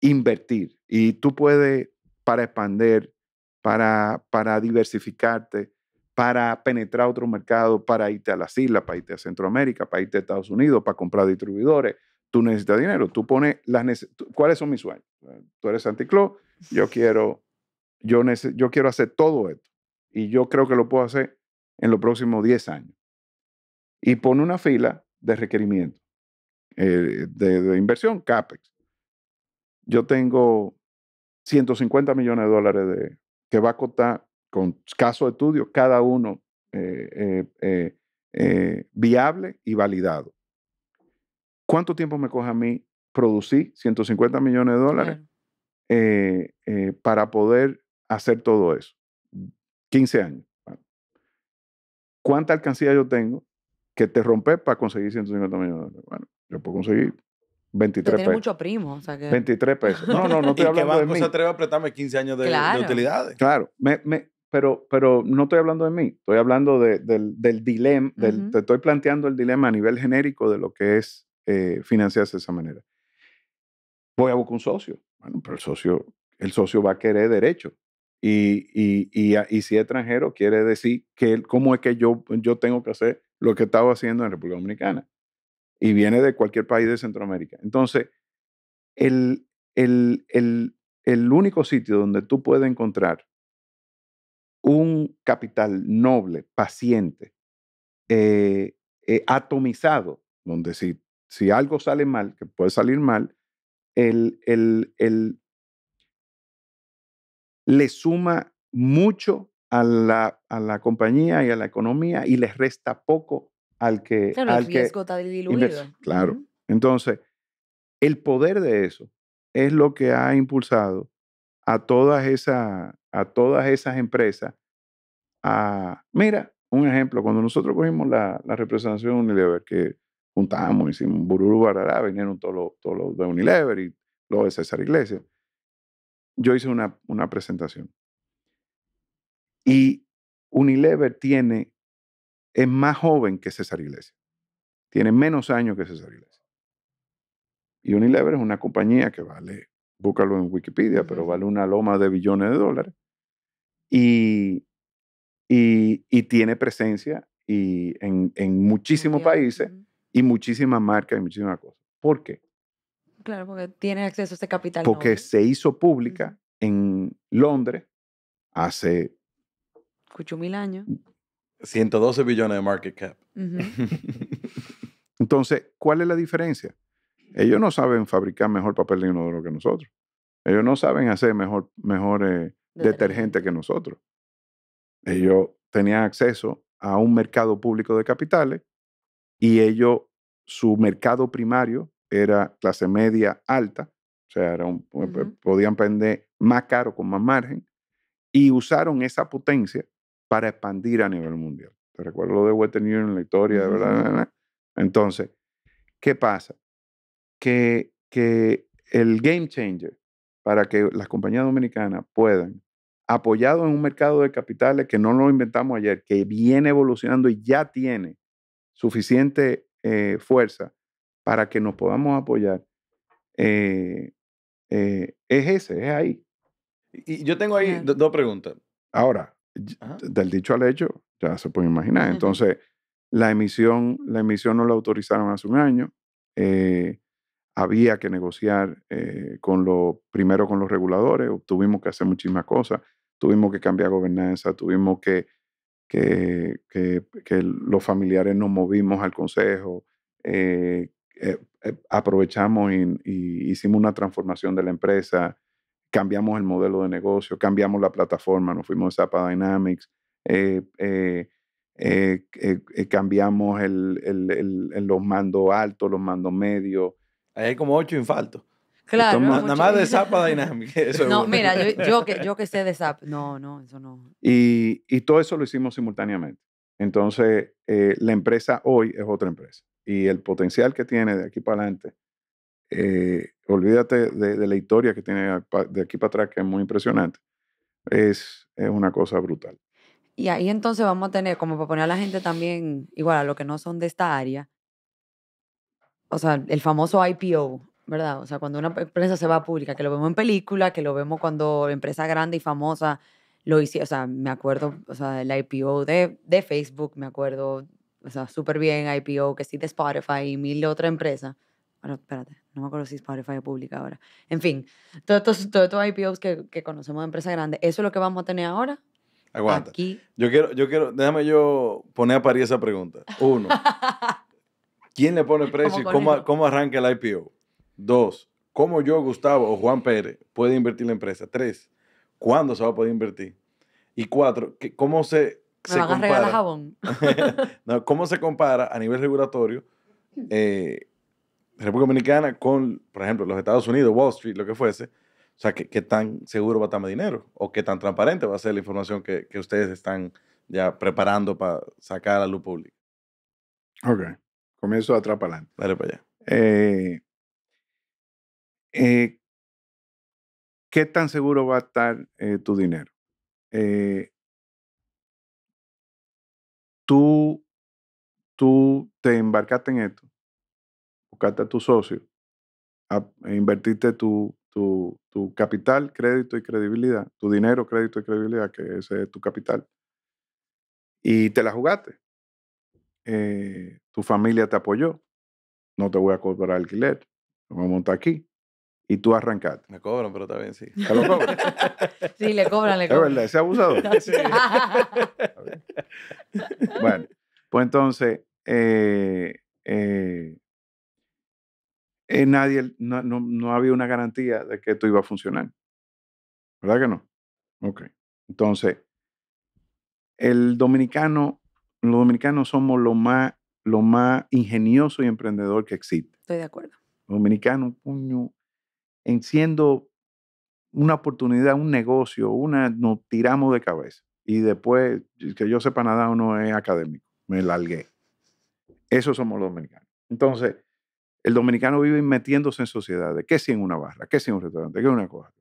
invertir, y tú puedes para expandir, para, para diversificarte, para penetrar otro mercado, para irte a las islas, para irte a Centroamérica, para irte a Estados Unidos, para comprar distribuidores. Tú necesitas dinero. Tú pones las ¿Cuáles son mis sueños? Tú eres Santa Claus, yo <laughs> quiero, yo, yo quiero hacer todo esto. Y yo creo que lo puedo hacer en los próximos 10 años. Y pone una fila de requerimientos eh, de, inversión, CAPEX. Yo tengo 150 millones de dólares de, que va a costar con caso de estudio, cada uno eh, eh, eh, viable y validado. ¿Cuánto tiempo me coge a mí producir 150 millones de dólares para poder hacer todo eso? 15 años. ¿Cuánta alcancía yo tengo que te romper para conseguir 150 millones de dólares? Bueno, yo puedo conseguir 23 pesos. mucho primo. 23 pesos. No, no, no <laughs> te hablando de mí. se atreve a apretarme 15 años de, de utilidades? Claro. Me, me, pero, no estoy hablando de mí, estoy hablando del, dilema, te estoy planteando el dilema a nivel genérico de lo que es eh, financiarse de esa manera. Voy a buscar un socio. Bueno, pero el socio, el socio va a querer derecho. Y, ah, si es extranjero, quiere decir que cómo es que yo, yo tengo que hacer lo que estaba haciendo en República Dominicana. Y viene de cualquier país de Centroamérica. Entonces, el, el, el único sitio donde tú puedes encontrar un capital noble, paciente, eh, eh, atomizado, donde si, si algo sale mal, que puede salir mal, el, le suma mucho a la, compañía y a la economía y le resta poco al que... Claro, al el riesgo está diluido. Claro. Entonces, el poder de eso es lo que ha impulsado a todas esas a todas esas empresas a, ah, mira, un ejemplo, cuando nosotros cogimos la, representación de Unilever, que juntamos, hicimos bururu barará, vinieron todos los, los de Unilever y los de César Iglesias, yo hice una, una presentación. Y Unilever tiene, es más joven que César Iglesias, tiene menos años que César Iglesias. Y Unilever es una compañía que vale, búscalo en Wikipedia, pero vale una loma de billones de dólares y, y, tiene presencia y en, muchísimos países y muchísimas marcas y muchísimas cosas. ¿Por qué? Claro, porque tiene acceso a ese capital. Porque se hizo pública en Londres hace... Escucho mil años. 112 mm. billones de market cap. <laughs> Entonces, ¿cuál es la diferencia? Ellos no saben fabricar mejor papel de inodoro que nosotros. Ellos no saben hacer mejor, eh, detergente que nosotros. Ellos tenían acceso a un mercado público de capitales y ellos, su mercado primario era clase media alta, o sea, pues, pues, podían vender más caro con más margen y usaron esa potencia para expandir a nivel mundial. Te recuerdo lo de Western Union en la historia, de Entonces, ¿qué pasa? Que, que el game changer para que las compañías dominicanas puedan apoyado en un mercado de capitales que no lo inventamos ayer, que viene evolucionando y ya tiene suficiente eh, fuerza para que nos podamos apoyar, eh, eh, es ese, es ahí. Y yo tengo ahí dos preguntas. Ahora, del dicho al hecho, ya se puede imaginar. Entonces, la emisión, la emisión no la autorizaron hace un año. había que negociar con lo, primero con los reguladores, tuvimos que hacer muchísimas cosas tuvimos que cambiar gobernanza, tuvimos que, que, los familiares nos movimos al consejo, eh, eh, eh, aprovechamos y, hicimos una transformación de la empresa, cambiamos el modelo de negocio, cambiamos la plataforma, nos fuimos a Zappa Dynamics, cambiamos los mandos altos, los mandos medios. hay como ocho infaltos. Claro. nada más de Zappa Dynamic. <laughs> no, mira, yo, que, sé de SAP. No, no, eso no. Y, todo eso lo hicimos simultáneamente. Entonces, eh, la empresa hoy es otra empresa. Y el potencial que tiene de aquí para adelante, eh, olvídate de, la historia que tiene de aquí para atrás, que es muy impresionante, es, es una cosa brutal. Y ahí entonces vamos a tener, como para poner a la gente también, igual a los que no son de esta área, o sea, el famoso IPO, ¿verdad? O sea, cuando una empresa se va a pública, que lo vemos en película, que lo vemos cuando empresa grande y famosa lo hicieron, o sea, me acuerdo, o sea, el IPO de, de Facebook, me acuerdo, o sea, súper bien IPO, que sí de Spotify y mil otra empresa. Pero espérate, no me acuerdo si Spotify es pública ahora. En fin, todos estos todo, IPOs que, que, conocemos de empresa grande, ¿eso es lo que vamos a tener ahora? Aguanta. Aquí. Yo quiero, yo quiero, déjame yo poner a parir esa pregunta. Uno, <laughs> ¿quién le pone precio y cómo, cómo arranca el IPO? Dos, ¿cómo yo, Gustavo o Juan Pérez puede invertir la empresa? Tres, ¿cuándo se va a poder invertir? Y cuatro, ¿cómo se, se compara? jabón. <laughs> ¿Cómo se compara a nivel regulatorio eh, República Dominicana con, por ejemplo, los Estados Unidos, Wall Street, lo que fuese? O sea, ¿qué, tan seguro va a estar mi dinero? ¿O qué tan transparente va a ser la información que, ustedes están ya preparando para sacar a la luz pública? Ok. Comienzo a para Dale para allá. Eh, eh, ¿qué tan seguro va a estar eh, tu dinero? Eh tú, tú te embarcaste en esto, buscaste a tu socio, e invertiste tu, tu, capital, crédito y credibilidad, tu dinero, crédito y credibilidad, que ese es tu capital, y te la jugaste. tu familia te apoyó, no te voy a cobrar alquiler, vamos a montar aquí y tú arrancaste. Me cobran, pero también sí. lo cobran? <laughs> sí, le cobran, le cobran. Es verdad, ese abusador. <laughs> bueno, pues entonces, eh, eh, eh, nadie, no, había una garantía de que esto iba a funcionar. ¿Verdad que no? Ok. Entonces, el dominicano, los dominicanos somos lo más, lo más ingenioso y emprendedor que existe. Estoy de acuerdo. Dominicano puño, en siendo una oportunidad, un negocio, una, nos tiramos de cabeza. Y después, que yo sepa nada, uno es académico. Me largué. Eso somos los dominicanos. Entonces, el dominicano vive metiéndose en sociedades. ¿Qué si en una barra? ¿Qué si en un restaurante? ¿Qué es una cosa?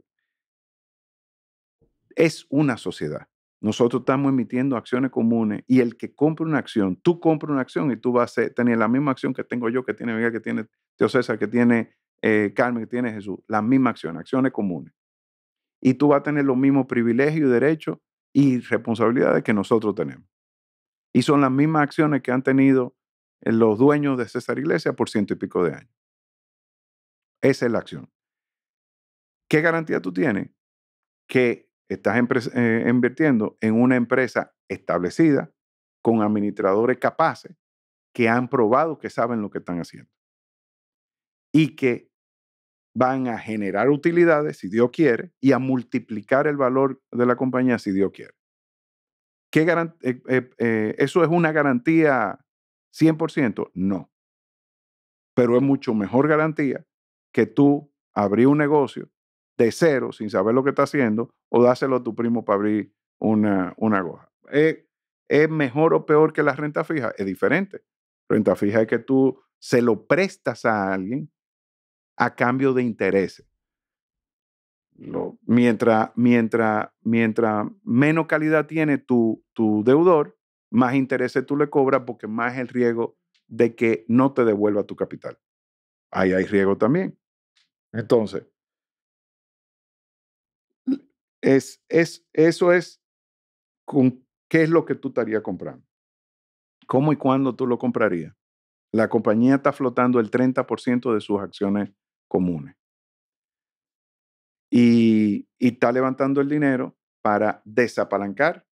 Es una sociedad. Nosotros estamos emitiendo acciones comunes y el que compra una acción, tú compras una acción y tú vas a tener la misma acción que tengo yo, que tiene Miguel, que tiene Teo César, que tiene eh, Carmen, que tiene Jesús, las mismas acciones, acciones comunes. Y tú vas a tener los mismos privilegios, derechos y responsabilidades que nosotros tenemos. Y son las mismas acciones que han tenido eh, los dueños de César iglesia por ciento y pico de años. Esa es la acción. ¿Qué garantía tú tienes? Que estás eh, invirtiendo en una empresa establecida, con administradores capaces, que han probado que saben lo que están haciendo. Y que van a generar utilidades, si Dios quiere, y a multiplicar el valor de la compañía, si Dios quiere. Eh, eh, eh, ¿Eso es una garantía 100%? No. Pero es mucho mejor garantía que tú abrir un negocio de cero sin saber lo que está haciendo o dáselo a tu primo para abrir una, una goja. ¿Es, ¿Es mejor o peor que la renta fija? Es diferente. Renta fija es que tú se lo prestas a alguien a cambio de intereses. mientras, mientras, mientras menos calidad tiene tu, tu deudor, más intereses tú le cobras porque más el riesgo de que no te devuelva tu capital. Ahí hay riesgo también. Entonces, es, es, eso es con qué es lo que tú estarías comprando. ¿Cómo y cuándo tú lo comprarías? La compañía está flotando el 30% de sus acciones comunes. Y, está levantando el dinero para desapalancar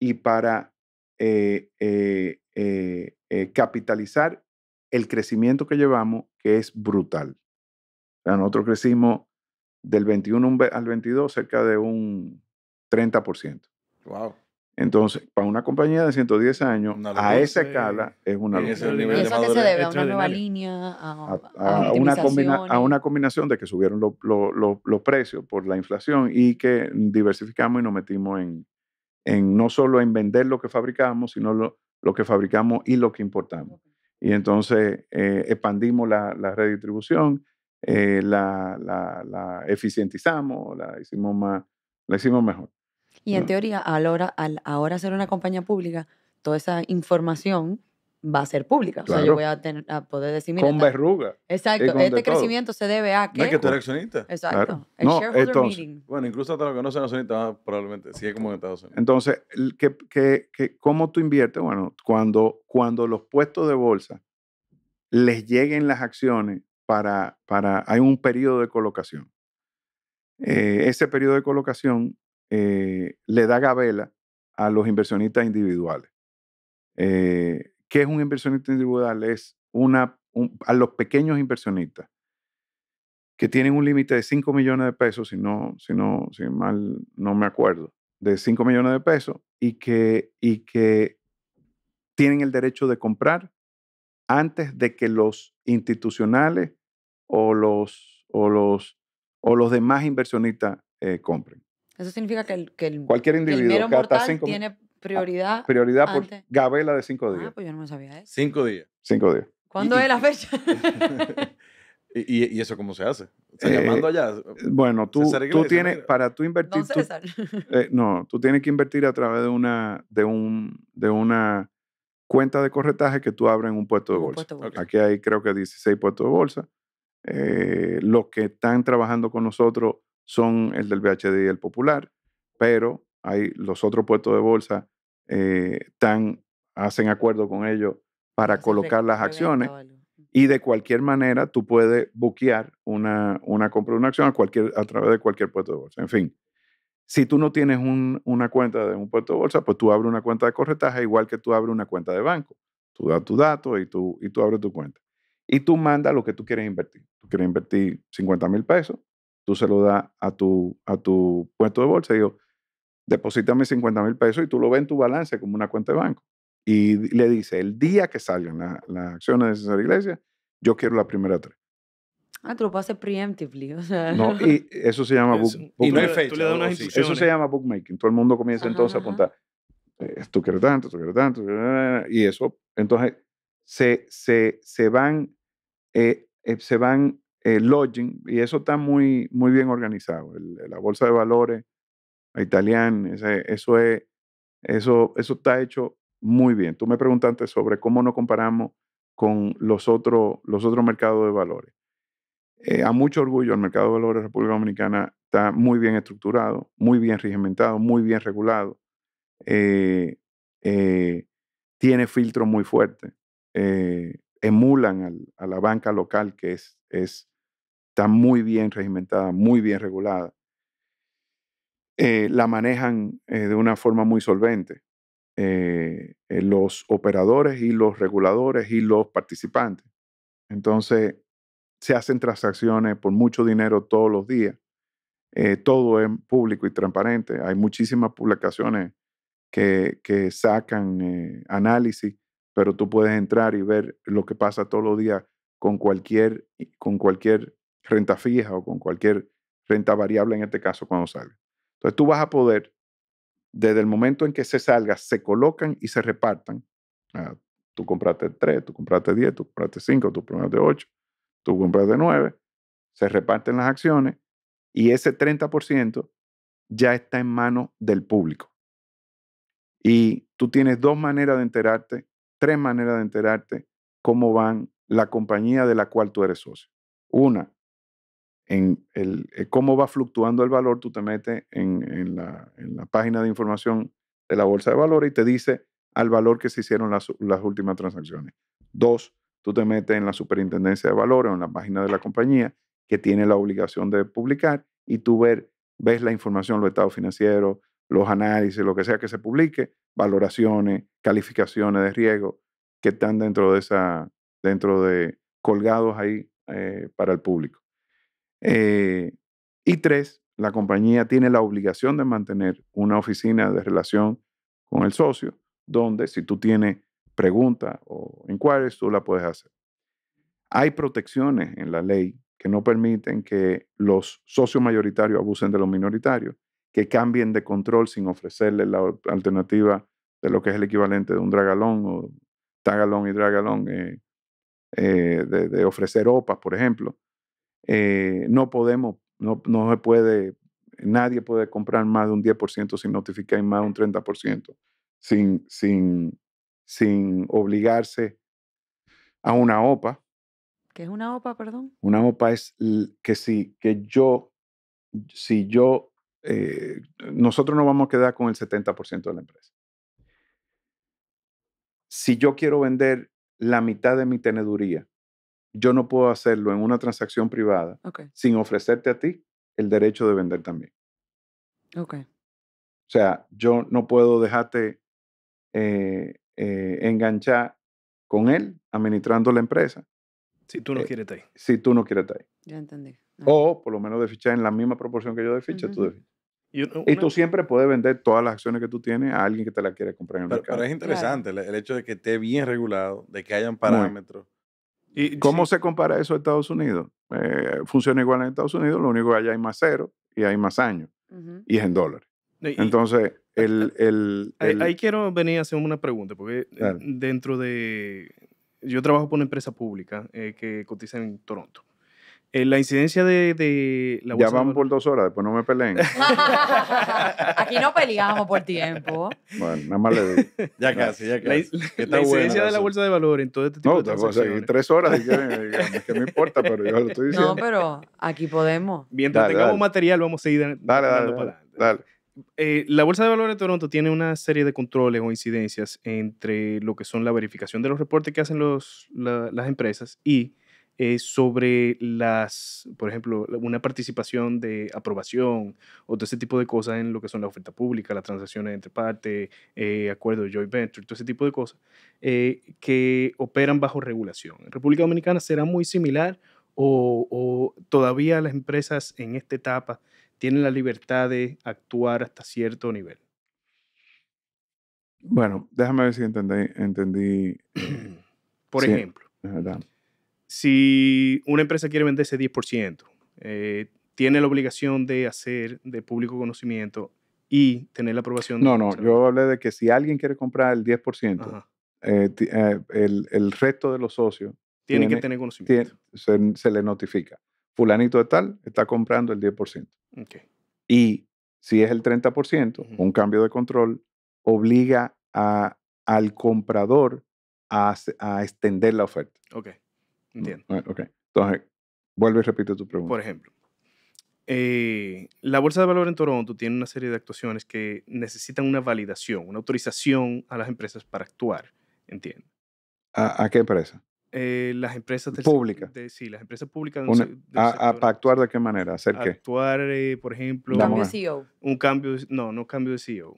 y para eh, eh, eh, capitalizar el crecimiento que llevamos, que es brutal. nosotros crecimos del 21 al 22 cerca de un 30%. Wow. Entonces, para una compañía de 110 años, a esa escala es una locura. ¿Eso qué se debe a una nueva línea? A, una, a una, combinación de que subieron los precios por la inflación y que diversificamos y nos metimos en, no solo en vender lo que fabricamos, sino lo, que fabricamos y lo que importamos. Y entonces eh, expandimos la, la redistribución, eh, la, la, la, eficientizamos, la hicimos, más, la hicimos mejor. Y en teoría, al, al ahora ser una compañía pública, toda esa información va a ser pública. O sea, yo voy a, tener, a poder decir... con este verruga. Exacto. este crecimiento se debe a que... No es que tú eres accionista. Exacto. El shareholder meeting. Bueno, incluso hasta los que no sean accionistas, ah, probablemente, sigue como en Estados Unidos. Entonces, ¿qué, qué, qué, cómo tú inviertes? Bueno, cuando, cuando los puestos de bolsa les lleguen las acciones para... para hay un periodo de colocación. Eh, ese periodo de colocación eh, le da gabela a los inversionistas individuales. Eh, ¿Qué es un inversionista individual? Es una, a los pequeños inversionistas que tienen un límite de 5 millones de pesos, si no, si si mal no me acuerdo, de 5 millones de pesos y que, y que tienen el derecho de comprar antes de que los institucionales o los, los, o los demás inversionistas eh, compren. Eso significa que el, que el cualquier individuo mortal tiene prioridad. Prioridad por gabela de cinco ah, días. Ah, pues yo no me sabía eso. Cinco días. Cinco días. ¿Cuándo es la fecha? <laughs> ¿Y, eso cómo se hace? Eh, llamando allá? Eh, bueno, tú, tú tienes, para tú invertir... Eh, no, tú tienes que invertir a través de una, de un, de una cuenta de corretaje que tú abres en un puesto de bolsa. Aquí hay creo que 16 puestos de bolsa. los que están trabajando con nosotros son el del BHD y el Popular, pero hay los otros puestos de bolsa eh, tan, hacen acuerdo con ellos para colocar las acciones y de cualquier manera tú puedes buquear una, una compra de una acción a, cualquier, a través de cualquier puesto de bolsa. En fin, si tú no tienes una cuenta de un puesto de bolsa, pues tú abres una cuenta de corretaje igual que tú abres una cuenta de banco. Tú das tu dato y tú, y tú abres tu cuenta. Y tú mandas lo que tú quieres invertir. Tú quieres invertir 50 mil pesos, tú se lo das a tu, a tu puesto de bolsa y digo, deposítame 50 mil pesos y tú lo ves en tu balance como una cuenta de banco. Y le dice, el día que salgan las acciones de César Iglesias, yo quiero la primera tres. Ah, tú lo puedes hacer preemptively. O sea. No, <laughs> y eso se llama bookmaking. y no fecha, Eso se ¿eh? llama bookmaking. Todo el mundo comienza entonces a apuntar. Eh, tú quieres tanto, tú quieres tanto. Y eso, entonces, se, se, se van, eh, se van eh, lodging, y eso está muy, muy bien organizado. la bolsa de valores italiana, eso, es, eso, eso está hecho muy bien. Tú me preguntaste sobre cómo nos comparamos con los otros, los otros mercados de valores. Eh, a mucho orgullo, el mercado de valores de República Dominicana está muy bien estructurado, muy bien regimentado, muy bien regulado. Eh, eh, tiene filtros muy fuertes. emulan a la banca local, que es, es está muy bien regimentada, muy bien regulada. Eh, la manejan eh, de una forma muy solvente eh, los operadores y los reguladores y los participantes. Entonces, se hacen transacciones por mucho dinero todos los días. todo es público y transparente. Hay muchísimas publicaciones que, sacan análisis, pero tú puedes entrar y ver lo que pasa todos los días con cualquier, con cualquier renta fija o con cualquier renta variable en este caso cuando salga. Entonces tú vas a poder, desde el momento en que se salga, se colocan y se repartan. tú compraste tres, tú compraste 10, tú compraste 5, tú compraste ocho, tú compraste nueve, se reparten las acciones y ese 30% ya está en manos del público. Y tú tienes dos maneras de enterarte, tres maneras de enterarte cómo van la compañía de la cual tú eres socio. Una, en el, eh, cómo va fluctuando el valor, tú te metes en, la, página de información de la bolsa de valores y te dice al valor que se hicieron las, últimas transacciones. Dos, tú te metes en la superintendencia de valores o en la página de la compañía que tiene la obligación de publicar y tú ver, ves la información, los estados financieros, los análisis, lo que sea que se publique, valoraciones, calificaciones de riesgo que están dentro de esa, dentro de colgados ahí eh, para el público. Eh, y tres, la compañía tiene la obligación de mantener una oficina de relación con el socio, donde si tú tienes preguntas o inquiries, tú la puedes hacer. Hay protecciones en la ley que no permiten que los socios mayoritarios abusen de los minoritarios, que cambien de control sin ofrecerles la alternativa de lo que es el equivalente de un dragalón o tagalón y dragalón, eh, eh, de, ofrecer OPAs, por ejemplo. Eh, no podemos, no, no se puede, nadie puede comprar más de un 10% sin notificar y más de un 30% sin, sin, sin obligarse a una OPA. ¿Qué es una OPA, perdón? Una OPA es que si que yo, si yo, eh, nosotros nos vamos a quedar con el 70% de la empresa. Si yo quiero vender la mitad de mi teneduría yo no puedo hacerlo en una transacción privada sin ofrecerte a ti el derecho de vender también. Ok. O sea, yo no puedo dejarte eh, eh, enganchar con él administrando la empresa. Si tú no eh, quieres estar ahí. Si tú no quieres estar ahí. Ya entendí. Ah. O por lo menos de fichar en la misma proporción que yo de ficha, tú de ficha. Y, tú siempre puedes vender todas las acciones que tú tienes a alguien que te la quiere comprar en el mercado. Pero es interesante el, hecho de que esté bien regulado, de que hayan parámetros. ¿Cómo se compara eso a Estados Unidos? Eh, funciona igual en Estados Unidos, lo único que allá hay más cero y hay más años. Y es en dólares. Entonces, <laughs> el, ahí, quiero venir a hacer una pregunta, porque eh, dentro de... Yo trabajo por una empresa pública eh, que cotiza en Toronto. Eh, la incidencia de, de la Ya vamos por dos horas, después no me peleen. <laughs> Aquí no peleamos por tiempo. Bueno, nada más le doy. <laughs> Ya casi, ya casi. La, la incidencia de la bolsa de valor en todo este tipo no, de cosas. No, tres horas, y que, que me <laughs> importa, pero yo lo estoy diciendo. No, pero aquí podemos. Mientras tengamos material, vamos a seguir dale, dale, para adelante. Eh, la Bolsa de Valores de Toronto tiene una serie de controles o incidencias entre lo que son la verificación de los reportes que hacen los, las empresas y eh, sobre las, por ejemplo, una participación de aprobación o todo ese tipo de cosas en lo que son la oferta pública, las transacciones entre partes, eh, acuerdos de joint venture, todo ese tipo de cosas eh, que operan bajo regulación. En República Dominicana será muy similar o, todavía las empresas en esta etapa tienen la libertad de actuar hasta cierto nivel. Bueno, déjame ver si entendí. <clears throat> Por ejemplo, si una empresa quiere vender ese 10%, eh, tiene la obligación de hacer de público conocimiento y tener la aprobación. No, no, yo hablé de que si alguien quiere comprar el 10%, eh, eh, el, resto de los socios... tiene, que tener conocimiento. se, le notifica. Fulanito de tal está comprando el 10%. Y si es el 30%, un cambio de control obliga a, al comprador a, extender la oferta. Ok. Entiendo. Mm, ah, ok. Entonces, vuelve y repite tu pregunta. Por ejemplo, eh, la Bolsa de valor en Toronto tiene una serie de actuaciones que necesitan una validación, una autorización a las empresas para actuar, entiendo. ¿A, qué empresa? Eh, las empresas públicas. Sí, las empresas públicas. ¿Para actuar de qué manera? ¿Hacer qué? Actuar, eh, por ejemplo. E un cambio de CEO. no, no cambio de CEO.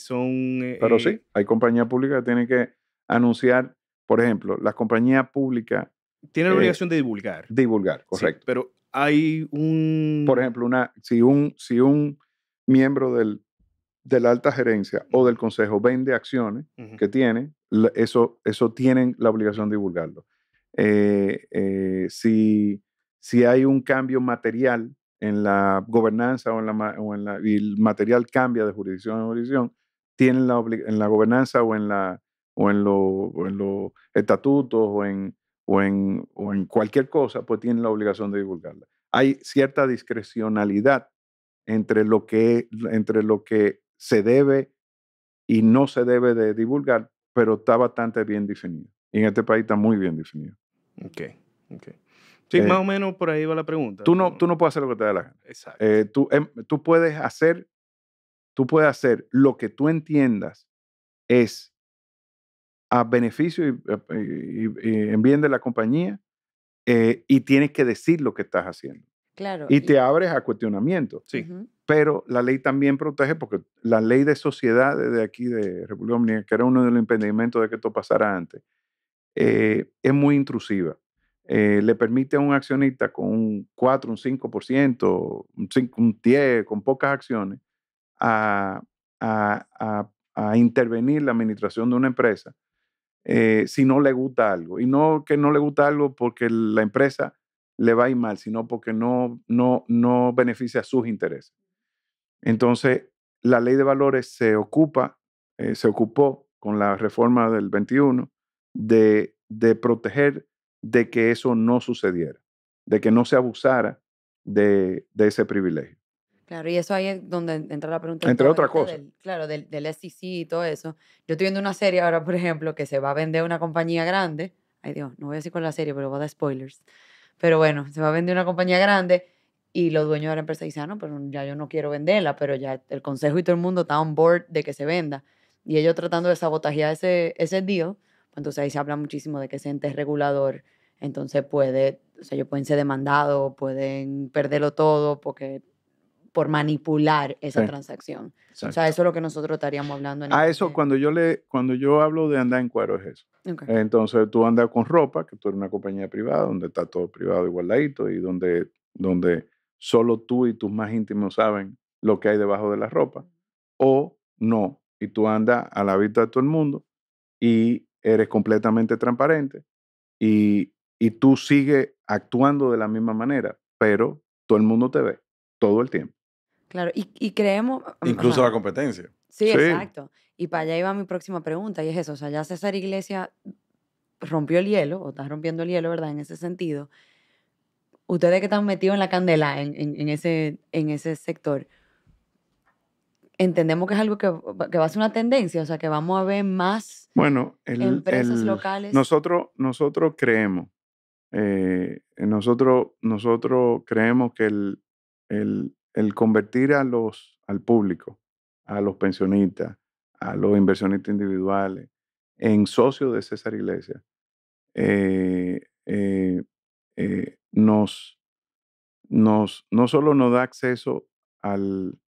son. Pero sí, hay compañías públicas que tienen que anunciar, por ejemplo, las compañías públicas tiene la eh, obligación de divulgar. Divulgar, correcto. pero hay un... Por ejemplo, una, si, un, si un miembro de la alta gerencia o del consejo vende acciones que tiene, eso, eso tienen la obligación de divulgarlo. Eh, eh, si, si hay un cambio material en la gobernanza o en la, o en y el material cambia de jurisdicción a jurisdicción, tienen la en la gobernanza o en la o en, o en los estatutos o en o en, cualquier cosa, pues tienen la obligación de divulgarla. Hay cierta discrecionalidad entre lo que, entre lo que se debe y no se debe de divulgar, pero está bastante bien definido. Y en este país está muy bien definido. Ok, ok. Sí, eh, más o menos por ahí va la pregunta. Tú no, tú no puedes hacer lo que te da la gana. Exacto. Eh, tú, em, tú, puedes hacer, tú puedes hacer lo que tú entiendas es a beneficio eh, y, en bien de la compañía eh, y tienes que decir lo que estás haciendo. Claro. Y, te abres a cuestionamiento. Sí. Pero la ley también protege, porque la ley de sociedades de aquí, de República Dominicana, que era uno de los impedimentos de que esto pasara antes, eh, es muy intrusiva. le permite a un accionista con un 4, un 5%, un, un 10, con pocas acciones, a intervenir la administración de una empresa eh, si no le gusta algo. Y no que no le gusta algo porque la empresa le va a ir mal, sino porque no, no, no beneficia sus intereses. Entonces, la ley de valores se ocupa, eh, se ocupó con la reforma del 21 de, proteger de que eso no sucediera, de que no se abusara de ese privilegio. Claro, y eso ahí es donde entra la pregunta. Entre otras cosas. claro, del, del SEC y todo eso. Yo estoy viendo una serie ahora, por ejemplo, que se va a vender una compañía grande. Ay Dios, no voy a decir con la serie, pero voy a dar spoilers. Pero bueno, se va a vender una compañía grande y los dueños de la empresa dicen, ah, no, pero ya yo no quiero venderla, pero ya el consejo y todo el mundo está on board de que se venda. Y ellos tratando de sabotajear ese, ese deal, pues entonces ahí se habla muchísimo de que ese ente es regulador, entonces puede, o sea, ellos pueden ser demandados, pueden perderlo todo porque por manipular esa transacción. O sea, eso es lo que nosotros estaríamos hablando. En a este eso, cuando yo, le, cuando yo hablo de andar en cuero, es eso. Entonces, tú andas con ropa, que tú eres una compañía privada, donde está todo privado igualadito y donde, donde solo tú y tus más íntimos saben lo que hay debajo de la ropa, o no, y tú andas a la vista de todo el mundo y eres completamente transparente y, y tú sigues actuando de la misma manera, pero todo el mundo te ve todo el tiempo. Claro, y, creemos... Mm, Incluso la competencia. Sí, exacto. Y para allá iba mi próxima pregunta, y es eso, o sea, ya César Iglesia rompió el hielo, o está rompiendo el hielo, ¿verdad? En ese sentido. Ustedes que están metidos en la candela, en, ese, en ese sector, entendemos que es algo que, va a ser una tendencia, o sea, que vamos a ver más bueno, el, empresas locales. Nosotros, nosotros creemos, eh, nosotros, nosotros creemos que el, el convertir a los, al público, a los pensionistas, a los inversionistas individuales, en socios de César Iglesias, eh, eh, eh, nos, nos, no solo nos da acceso al,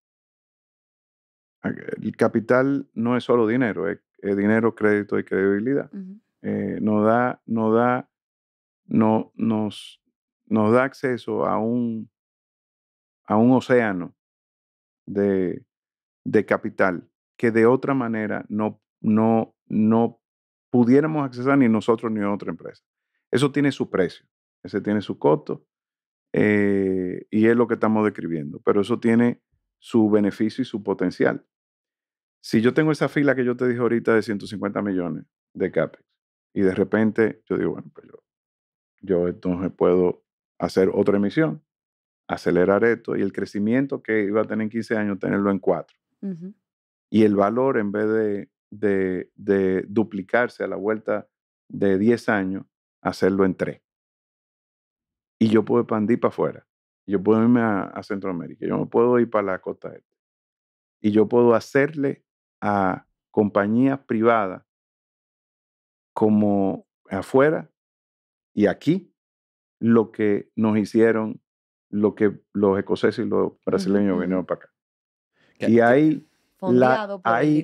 el capital, no es solo dinero, es, dinero, crédito y credibilidad. nos da, nos da, no, nos, nos da acceso a un a un océano de, capital que de otra manera no, no, no pudiéramos accesar ni nosotros ni otra empresa. Eso tiene su precio, ese tiene su costo eh, y es lo que estamos describiendo, pero eso tiene su beneficio y su potencial. Si yo tengo esa fila que yo te dije ahorita de 150 millones de CAPEX y de repente yo digo, bueno, pues yo, yo entonces puedo hacer otra emisión acelerar esto y el crecimiento que iba a tener en 15 años, tenerlo en 4. Y el valor, en vez de, duplicarse a la vuelta de 10 años, hacerlo en 3. Y yo puedo expandir para afuera. Yo puedo irme a, Centroamérica. Yo me puedo ir para la costa este. Y yo puedo hacerle a compañías privadas como afuera y aquí lo que nos hicieron lo que los escoceses y los brasileños uh vinieron para acá. Y ahí la,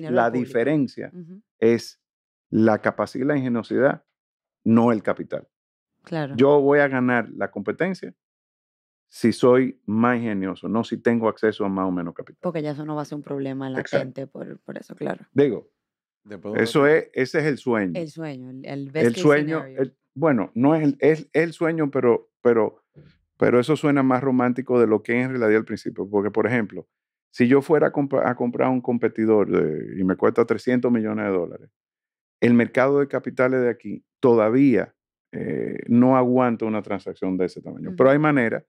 la diferencia es la capacidad y la ingeniosidad, no el capital. Claro. Yo voy a ganar la competencia si soy más ingenioso, no si tengo acceso a más o menos capital. Porque ya eso no va a ser un problema la por, por eso, claro. Digo, eso es, ese es el sueño. El sueño, el, el, best el sueño. bueno, no es el, es el sueño, pero, pero pero eso suena más romántico de lo que en realidad al principio, porque por ejemplo, si yo fuera a, comprar a comprar un competidor y me cuesta 300 millones de dólares, el mercado de capitales de aquí todavía eh, no aguanta una transacción de ese tamaño, pero hay manera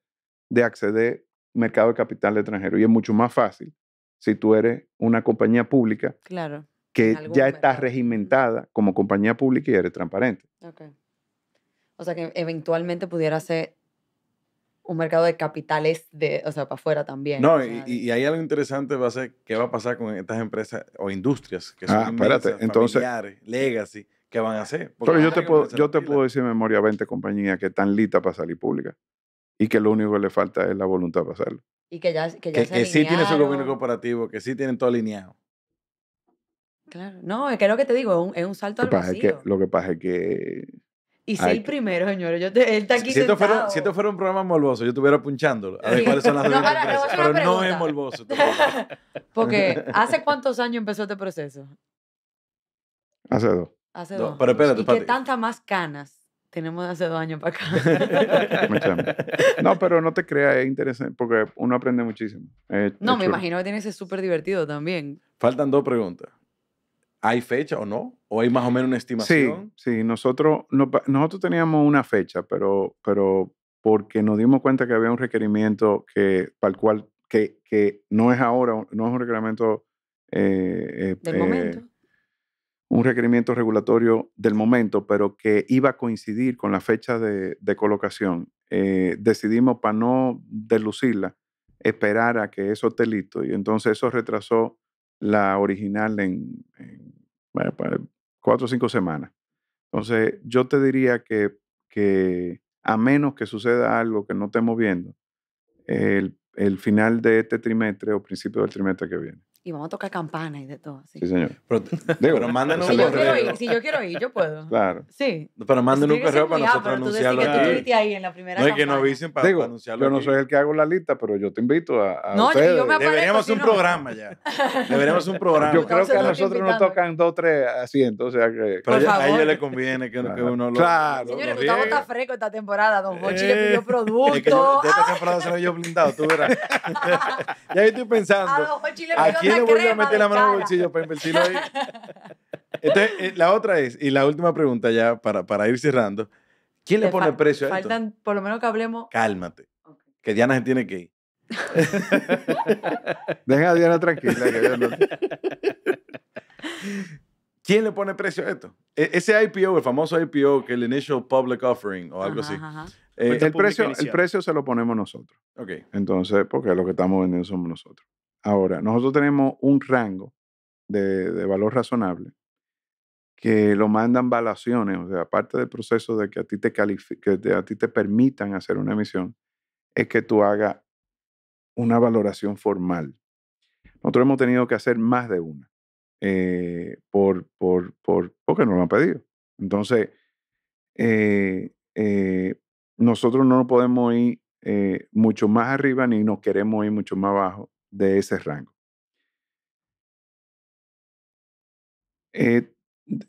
de acceder al mercado de capital extranjero y es mucho más fácil si tú eres una compañía pública claro, que ya está regimentada como compañía pública y eres transparente. O sea que eventualmente pudiera ser un mercado de capitales de, o sea, para afuera también. No, y, y, ahí algo interesante va a ser qué va a pasar con estas empresas o industrias que son ah, entonces, legacy, ¿qué van a hacer? yo te, puedo, yo te puedo decir en memoria 20 compañías que están listas para salir públicas y que lo único que le falta es la voluntad para hacerlo. Y que ya, que ya que, sí tienen su gobierno corporativo, que sí tienen todo alineado. Claro, no, es que lo que te digo, es un, salto al vacío. lo que pasa es que y seis el primero, señores. Yo él está aquí si esto, fuera, si fuera un programa morboso, yo estuviera punchándolo. A ver cuáles son las <laughs> no, Pero no es morboso. <laughs> Porque, <laughs> ¿hace cuántos años empezó este proceso? Hace dos. Hace dos. Pero ¿Y qué tantas más canas tenemos de hace dos años para acá? no, pero no te creas, es interesante porque uno aprende muchísimo. Eh, no, me imagino que tiene que ser súper divertido también. Faltan dos preguntas. ¿Hay fecha o no? ¿O hay más o menos una estimación? Sí, Nosotros, nosotros teníamos una fecha, pero, pero porque nos dimos cuenta que había un requerimiento que, para cual, que, no es ahora, no es un requerimiento... Eh, eh, del eh, momento. un requerimiento regulatorio del momento, pero que iba a coincidir con la fecha de, colocación. decidimos, para no deslucirla, esperar a que eso esté listo. Y entonces eso retrasó la original en, pues, cuatro o cinco semanas. Entonces, yo te diría que, a menos que suceda algo que no estemos viendo, el, el final de este trimestre o principio del trimestre que viene y vamos a tocar campanas y de todo. Sí, señor. Pero, digo, <laughs> pero mándenos si yo quiero ir, Si yo quiero ir, yo puedo. Claro. Sí. Pero manden un correo para ah, nosotros anunciarlo. Tú que ahí en la primera No, es que nos avisen para, anunciarlo. Yo no soy el que hago la lista, pero yo te invito a, a no, Yo me Deberíamos un programa ya. <laughs> Deberíamos un programa. Yo creo que a nosotros nos tocan dos o tres asientos, o sea que... Pero a ellos les conviene que, uno lo... Claro. Señores, Gustavo está fresco esta temporada. Don Bochi le pidió eh, producto. esta temporada se lo yo blindado, tú verás. <laughs> ya estoy pensando. A Don Bochi le pidió le voy a meter la mano en bolsillo ahí. Eh, la otra es, y la última pregunta ya para, para ir cerrando. ¿Quién le, pone precio a esto? por lo menos que hablemos. Cálmate. Que Diana se tiene que ir. <laughs> Deja a Diana tranquila. ¿Quién le pone precio a esto? E, ese IPO, el famoso IPO, que es el Initial Public Offering o algo así. Eh, el, precio, el precio se lo ponemos nosotros. Ok. Entonces, porque lo que estamos vendiendo somos nosotros. Ahora, nosotros tenemos un rango de, valor razonable que lo mandan valaciones, o sea, aparte del proceso de que a ti te, a ti te permitan hacer una emisión, es que tú hagas una valoración formal. Nosotros hemos tenido que hacer más de una, eh, por, por, por, porque nos lo han pedido. Entonces, eh, eh, nosotros no podemos ir mucho más arriba ni nos queremos ir mucho más abajo de ese rango. Eh,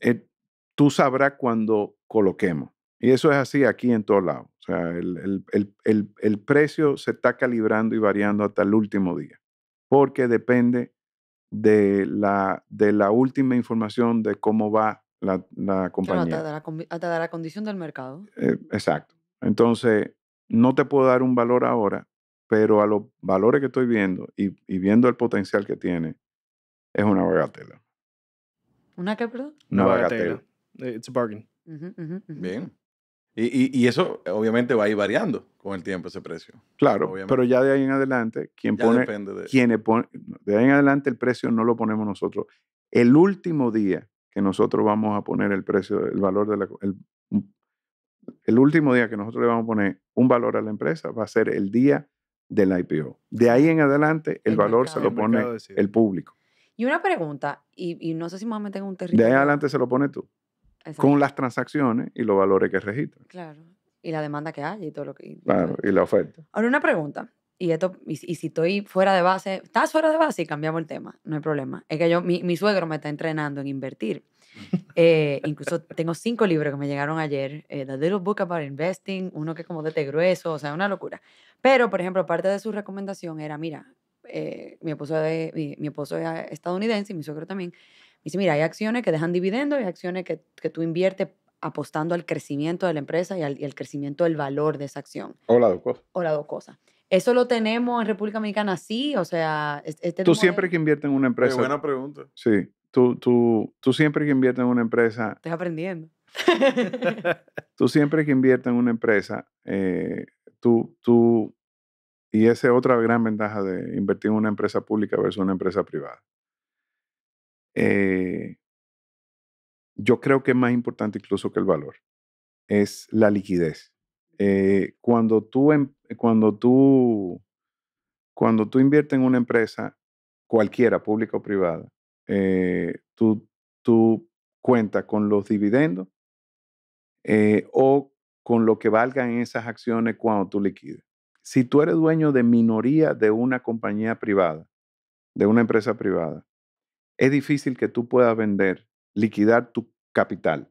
eh, tú sabrás cuando coloquemos. Y eso es así aquí en todos lados. O sea, el, el, el, precio se está calibrando y variando hasta el último día, porque depende de la, de la última información de cómo va la, la compañía. hasta, la, condición del mercado. Eh, exacto. Entonces, no te puedo dar un valor ahora pero a los valores que estoy viendo y, viendo el potencial que tiene, es una bagatela. ¿Una qué, perdón? Una, bagatela. Eh, it's a bargain. Bien. Y, y, eso eh, obviamente va a ir variando con el tiempo ese precio. Claro, pero ya de ahí en adelante, quien pone, de... pone, de ahí en adelante el precio no lo ponemos nosotros. El último día que nosotros vamos a poner el precio, el valor de la, el, el último día que nosotros le vamos a poner un valor a la empresa va a ser el día del IPO. De ahí en adelante el, valor se lo pone el, público. Y una pregunta, y, no sé si me tengo un territorio. De ahí adelante se lo pone tú. Con las transacciones y los valores que registran. Claro. Y la demanda que hay y todo lo que. claro, y la oferta. Ahora, una pregunta. Y, esto, y, si estoy fuera de base, estás fuera de base y cambiamos el tema, no hay problema. Es que yo, mi suegro me está entrenando en invertir. Eh, incluso tengo cinco libros que me llegaron ayer, eh, The Little Book About Investing, uno que es como de grueso, o sea, una locura. Pero, por ejemplo, parte de su recomendación era, mira, mi, esposo de, mi, esposo es estadounidense y mi suegro también, dice, mira, hay acciones que dejan dividendos y acciones que, tú inviertes apostando al crecimiento de la empresa y al, crecimiento del valor de esa acción. O la dos cosas. Eso lo tenemos en República Dominicana, sí, o sea... Este tú siempre que inviertes en una empresa... es buena pregunta. Sí tú, tú, siempre que inviertes en una empresa... Estás aprendiendo. <laughs> tú siempre que inviertes en una empresa, eh, tú, tú, y esa es otra gran ventaja de invertir en una empresa pública versus una empresa privada. Eh, yo creo que es más importante incluso que el valor, es la liquidez. Eh, cuando, tú, em, cuando, tú, cuando tú inviertes en una empresa, cualquiera, pública o privada, eh, tú, cuentas con los dividendos eh, o con lo que valgan esas acciones cuando tú liquides. Si tú eres dueño de minoría de una compañía privada, de una empresa privada, es difícil que tú puedas vender, liquidar tu capital,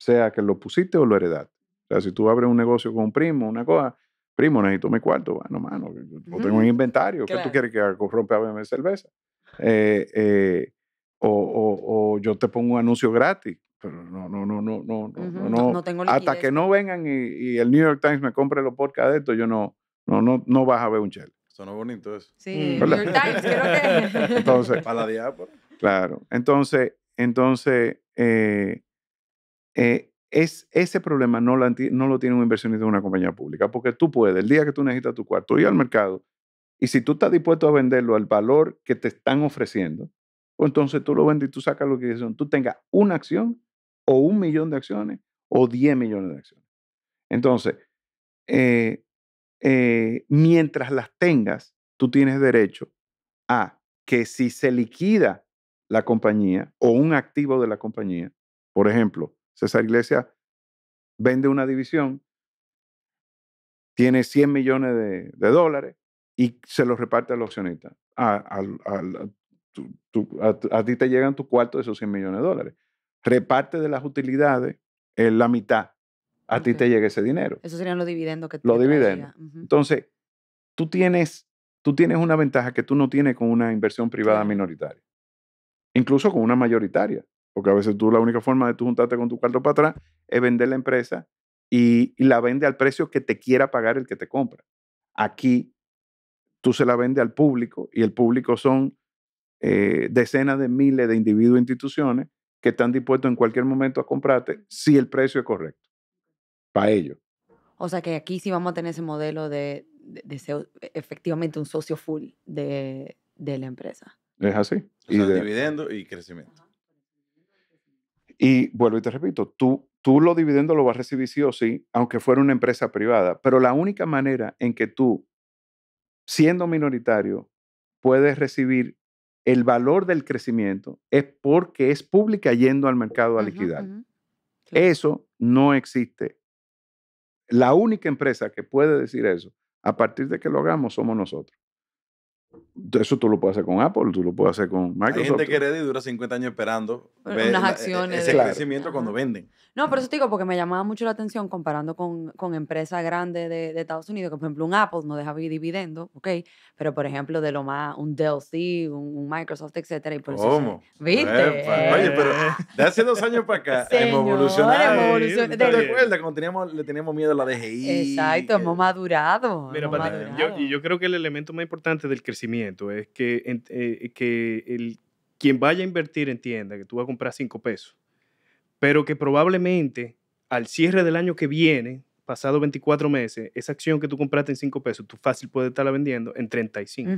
sea que lo pusiste o lo heredaste. O sea, si tú abres un negocio con un primo, una cosa, primo, necesito mi cuarto, bueno, mano, yo tengo un inventario, ¿qué tú quieres que haga? Rompe a beber cerveza. Eh, eh, o, yo te pongo un anuncio gratis. Pero no, no, no, no, no, no, no, Hasta que no vengan y, el New York Times me compre los podcasts esto, yo no, no, no, no vas a ver un chel. Sonó bonito Sí, New York Times, creo <laughs> que. Entonces. Para la Claro. Entonces, entonces eh, es, ese problema no, no lo tiene un inversionista de una compañía pública, porque tú puedes, el día que tú necesitas tu cuarto, ir al mercado y si tú estás dispuesto a venderlo al valor que te están ofreciendo, pues, entonces tú lo vendes y tú sacas lo que son. Tú tengas una acción o un millón de acciones o 10 millones de acciones. Entonces, eh, eh, mientras las tengas, tú tienes derecho a que si se liquida la compañía o un activo de la compañía, por ejemplo, César Iglesias vende una división, tiene 100 millones de dólares, y se los reparte a los accionistas. A, ti te llegan tu cuarto de esos 100 millones de dólares. Reparte de las utilidades eh, la mitad. A ti te llega ese dinero. Eso serían los dividendos que Los dividendos. Entonces, tú tienes, tú tienes una ventaja que tú no tienes con una inversión privada minoritaria. Incluso con una mayoritaria. Porque a veces tú la única forma de tú juntarte con tu cuarto para atrás es vender la empresa y la vende al precio que te quiera pagar el que te compra. Aquí tú se la vendes al público y el público son eh, decenas de miles de individuos e instituciones que están dispuestos en cualquier momento a comprarte si el precio es correcto para ello. O sea que aquí sí vamos a tener ese modelo de, ser efectivamente un socio full de, la empresa. Es así. O y sea, dividendo y crecimiento. Y vuelvo y te repito, tú, tú lo dividendo lo vas a recibir sí o sí, aunque fuera una empresa privada, pero la única manera en que tú siendo minoritario, puedes recibir el valor del crecimiento es porque es pública yendo al mercado a liquidar. Eso no existe. La única empresa que puede decir eso, a partir de que lo hagamos, somos nosotros. Eso tú lo puedes hacer con Apple, tú lo puedes hacer con Microsoft. Hay gente que hereda y dura 50 años esperando unas acciones. Ese crecimiento cuando venden. No, pero eso te digo, porque me llamaba mucho la atención comparando con, con empresas grandes de, Estados Unidos, que por ejemplo un Apple no deja dividendo, ok, pero por ejemplo de lo más, un Dell sí, un, Microsoft, etcétera. ¿Cómo? ¿Viste? Oye, pero de hace dos años para acá hemos evolucionado. ¿Te acuerdas cuando teníamos, le teníamos miedo a la DGI? Exacto, hemos madurado. y yo creo que el elemento más importante del crecimiento es que, eh, que el, quien vaya a invertir entienda que tú vas a comprar 5 pesos, pero que probablemente al cierre del año que viene, pasado 24 meses, esa acción que tú compraste en 5 pesos, tú fácil puedes estarla vendiendo en 35.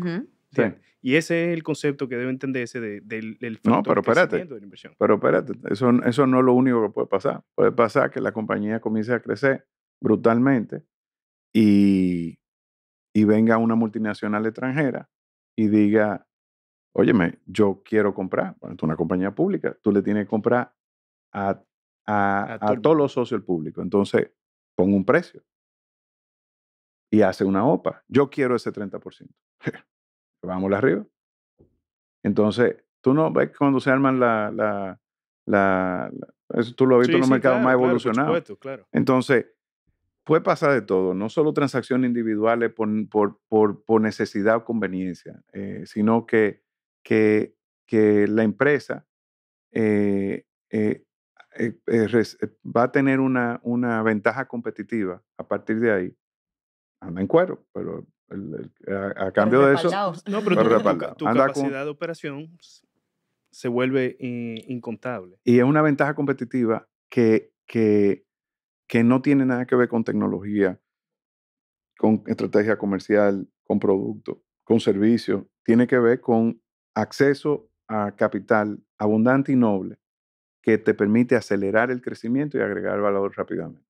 Y ese es el concepto que debe entenderse del, el no, pero espérate, de la inversión. Pero espérate, eso, eso no es lo único que puede pasar. Puede pasar que la compañía comience a crecer brutalmente y, y venga una multinacional extranjera y diga, óyeme, yo quiero comprar, bueno, es una compañía pública, tú le tienes que comprar a, a, todos los socios del público. Entonces, pon un precio y hace una OPA. Yo quiero ese 30%. <laughs> Vamos arriba. Entonces, tú no ves cuando se arman la... la, tú lo has visto en los mercados más claro, evolucionados. Claro. Entonces, puede pasar de todo, no solo transacciones individuales por, necesidad o conveniencia, eh, sino que, que, la empresa eh, eh, va a tener una, ventaja competitiva a partir de ahí. Anda en cuero, pero a, cambio de eso... No, pero, tu, capacidad de operación se vuelve incontable. Y es una ventaja competitiva que, que que no tiene nada que ver con tecnología, con estrategia comercial, con producto, con servicio. Tiene que ver con acceso a capital abundante y noble que te permite acelerar el crecimiento y agregar valor rápidamente.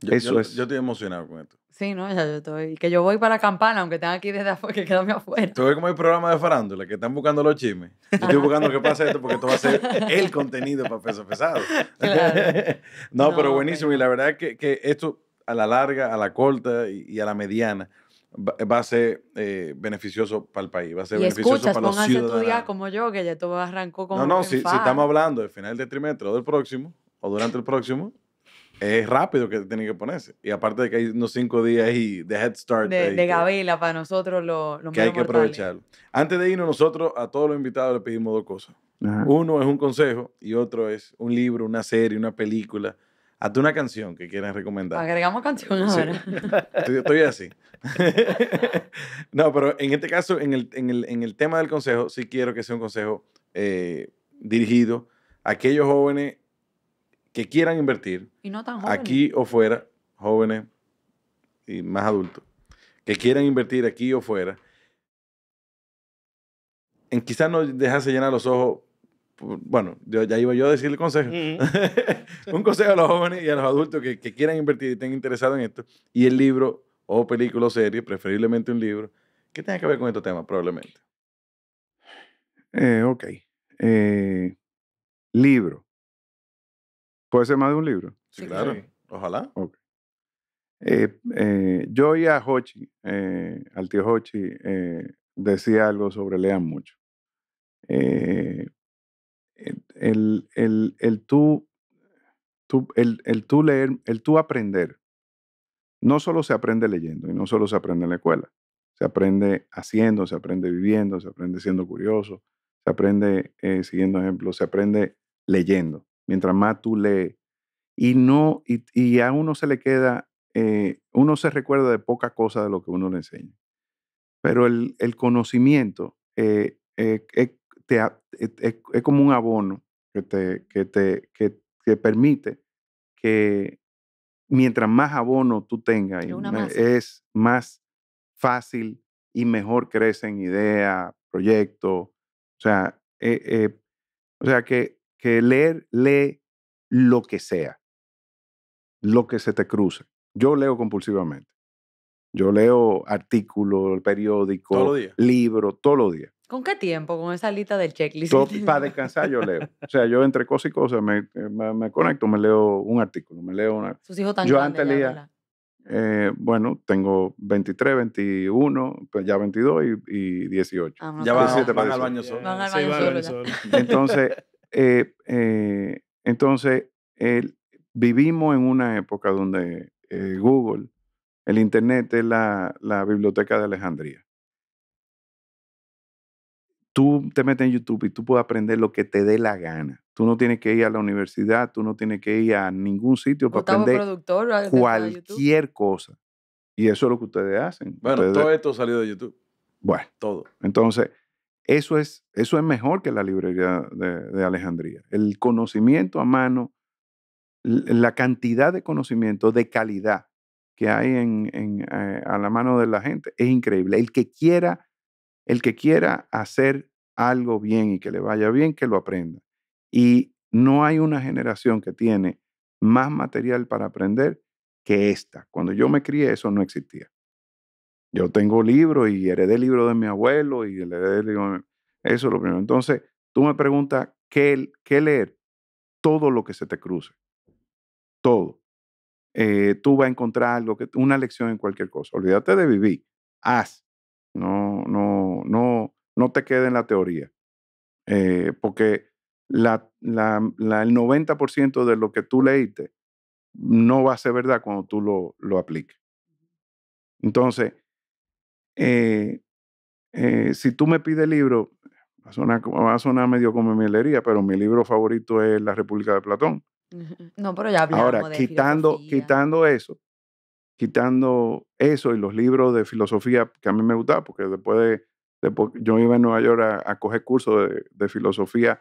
Yo, Eso es. Yo estoy emocionado con esto. Sí, no, ya yo estoy. Que yo voy para la campana, aunque tenga aquí desde afuera, que quedarme afuera. Tú ves como hay programa de farándula, que están buscando los chismes. Yo estoy buscando que pasa esto, porque esto va a ser el contenido para peso pesado. <laughs> no, pero buenísimo. Y la verdad es que, que, esto, a la larga, a la corta y, y a la mediana, va, a ser eh, beneficioso para el país, va a ser y beneficioso escuchas, para los ciudadanos. como yo, que ya todo arrancó como No, no, si, si, estamos hablando del final del trimestre o del próximo, o durante el próximo, es rápido que tiene que ponerse. Y aparte de que hay unos cinco días ahí de head start. De, de Gabela para nosotros los lo Que hay que aprovecharlo. Antes de irnos, nosotros a todos los invitados le pedimos dos cosas. Uno es un consejo y otro es un libro, una serie, una película. Hazte una canción que quieras recomendar. Agregamos canción ahora. <laughs> Estoy, así. <laughs> no, pero en este caso, en el, en, el, en el, tema del consejo, sí quiero que sea un consejo eh, dirigido a aquellos jóvenes que quieran invertir, aquí o fuera, jóvenes y más adultos, que quieran invertir aquí o fuera, en quizás no dejarse llenar los ojos. Bueno, ya iba yo a decir el consejo. <laughs> Un consejo a los jóvenes y a los adultos que, quieran invertir y estén interesados en esto. Y el libro o película o serie, preferiblemente un libro, que tenga que ver con estos temas, probablemente. Eh, ok. Eh, libro. ¿Puede ser más de un libro? Sí, claro. Ojalá. Eh, eh, yo oí a Hochi, eh, al tío Hochi, decía algo sobre lean mucho. El, el, tú, el, el, tú leer, el tú aprender, no solo se aprende leyendo y no solo se aprende en la escuela, se aprende haciendo, se aprende viviendo, se aprende siendo curioso, se aprende siguiendo ejemplos, se aprende leyendo mientras más tú lees. Y, no, y, a uno se le queda, eh, uno se recuerda de poca cosa de lo que uno le enseña. Pero el, conocimiento eh, eh, es como un abono que te, que te, que, permite que mientras más abono tú tengas, es más fácil y mejor crecen ideas, proyectos. O sea, o sea que que leer, lee lo que sea, lo que se te cruce. Yo leo compulsivamente. Yo leo artículos, periódicos, libros, todos los días. ¿Con qué tiempo? Con esa lista del checklist. Todo, para <laughs> descansar yo leo. O sea, yo entre cosas y cosas eh, me, conecto, me leo un artículo, me leo una... Sus hijos tan Yo antes leía, eh, bueno, tengo 23, 21, pues ya 22 y, y 18. Ah, ya van, 17, van, al baño solo. Van al baño solo. Entonces, eh, eh, entonces, vivimos en una época donde eh, Google, el Internet es la, biblioteca de Alejandría tú te metes en YouTube y tú puedes aprender lo que te dé la gana. Tú no tienes que ir a la universidad, tú no tienes que ir a ningún sitio para aprender cualquier cosa. Y eso es lo que ustedes hacen. Bueno, todo esto salió de YouTube. Bueno, todo. Entonces, eso es, eso es mejor que la librería de, Alejandría. El conocimiento a mano, la cantidad de conocimiento de calidad que hay eh, a la mano de la gente es increíble. El que quiera, el que quiera hacer algo bien y que le vaya bien, que lo aprenda. Y no hay una generación que tiene más material para aprender que esta. Cuando yo me crié, eso no existía. Yo tengo libros y heredé libro de mi abuelo y heredé libros. Eso es lo primero. Entonces, tú me preguntas qué, qué leer. Todo lo que se te cruce. Todo. Eh, tú vas a encontrar algo, que, una lección en cualquier cosa. Olvídate de vivir. Haz. No, no, no, no te quedes en la teoría. Eh, porque la, el 90% de lo que tú leíste no va a ser verdad cuando tú lo, lo apliques. Entonces, eh, eh, si tú me pides libro, va a, sonar, medio como mielería, pero mi libro favorito es La República de Platón. No, pero ya hablamos Ahora, quitando, quitando eso, quitando eso y los libros de filosofía que a mí me gustaban, porque después, de, yo iba a Nueva York a, coger cursos de, filosofía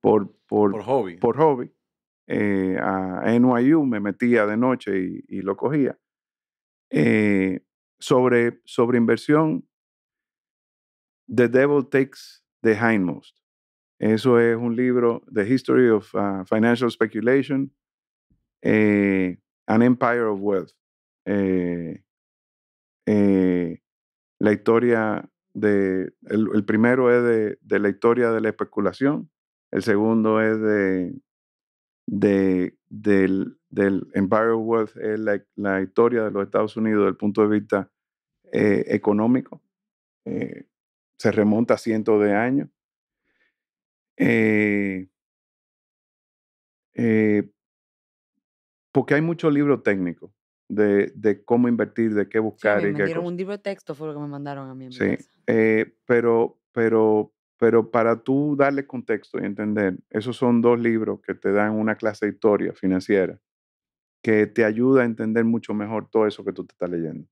por, por, hobby. Por hobby. Eh, a NYU me metía de noche y, y lo cogía. Eh, sobre, sobre inversión, The Devil Takes the Hindmost. Eso es un libro, The History of ah, Financial Speculation, eh, An Empire of Wealth. Eh, eh, la historia de, el, primero es de, de, la historia de la especulación, el segundo es de de, del, del Empire of es la, historia de los Estados Unidos desde el punto de vista eh, económico. Eh, se remonta a cientos de años. Eh, porque hay muchos libros técnicos de, de, cómo invertir, de qué buscar. me dieron un libro de texto, fue lo que me mandaron a mí. sí, pero, pero pero para tú darle contexto y entender, esos son dos libros que te dan una clase de historia financiera que te ayuda a entender mucho mejor todo eso que tú te estás leyendo.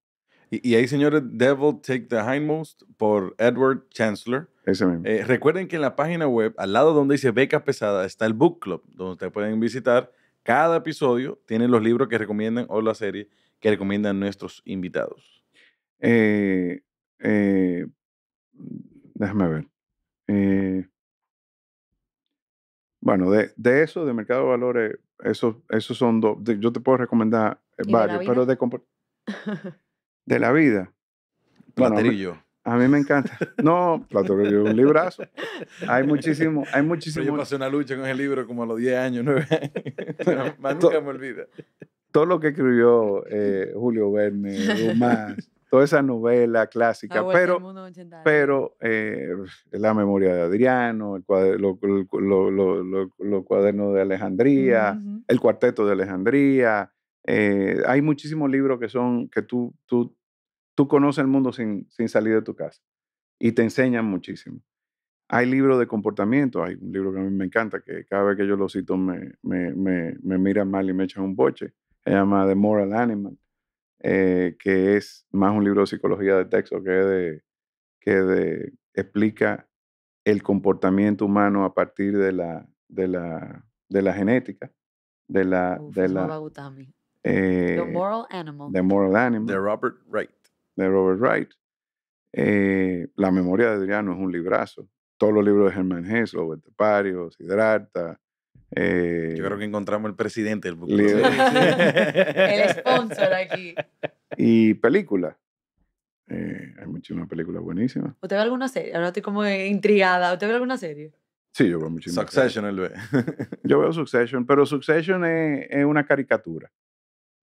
Y, ahí, señores, Devil Take the Hindmost por Edward Chancellor. Ese mismo. Eh, recuerden que en la página web, al lado donde dice Beca Pesada, está el Book Club, donde te pueden visitar. Cada episodio tiene los libros que recomiendan o la serie que recomiendan nuestros invitados. Eh, eh, déjame ver. Eh, bueno, de, de, eso, de mercado de valores, eso, esos son dos. yo te puedo recomendar eh, varios, pero de, <laughs> de la vida. Platerillo. a, mí, me encanta. No, Platerillo es un librazo. Hay muchísimo, hay muchísimo. yo pasé una lucha con el libro como a los 10 años, 9 años. <laughs> Más nunca me olvida. Todo lo que escribió eh, Julio Verne, Dumas, toda esa novela clásica, pero, pero eh, la memoria de Adriano, Los cuadernos de Alejandría, el cuarteto de Alejandría. Eh, hay muchísimos libros que son que tú, tú, tú conoces el mundo sin, salir de tu casa y te enseñan muchísimo. Hay libros de comportamiento, hay un libro que a mí me encanta, que cada vez que yo lo cito me, me, me miran mal y me echan un boche, se llama The Moral Animal. Eh, que es más un libro de psicología de texto que de, que de, explica el comportamiento humano a partir de la, de la, de la genética, de la... de la The Moral Animal. The Moral Animal. De Robert Wright. De Robert Wright. Eh, la memoria de Adriano es un librazo. Todos los libros de Germán Hess, de Pario, eh, Yo creo que encontramos el presidente del <laughs> El sponsor aquí. Y película eh, hay muchísimas películas buenísimas. te ve alguna serie? Ahora estoy como intrigada. ¿o te ve alguna serie? Sí, yo veo muchísimas. Succession, él ve. <laughs> yo veo Succession, pero Succession es, una caricatura.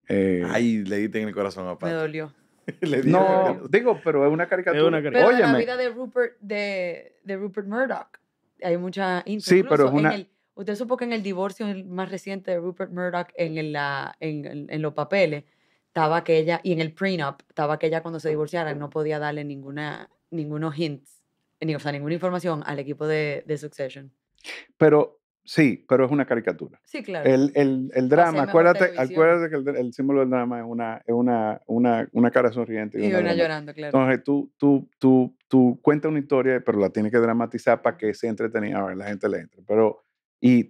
Eh, Ay, le di en el corazón a Me dolió. <laughs> le no, digo, pero es una caricatura. Es Pero la vida de Rupert, de, de Rupert Murdoch hay mucha... Incluso sí, pero es una... Usted supo que en el divorcio más reciente de Rupert Murdoch en, la, ah, en, en, los papeles estaba que ella, y en el prenup, estaba que ella cuando se divorciara no podía darle ninguna, ninguno hints, ni, o sea, ninguna información al equipo de, de Succession. Pero sí, pero es una caricatura. Sí, claro. El, el, el drama, acuérdate, acuérdate que el, símbolo del drama es una, es una, una, una cara sonriente. Y, una, llorando, claro. Entonces tú, tú, tú, tú cuentas una historia, pero la tienes que dramatizar para que sea entretenida, a ver, la gente le entre. Pero y,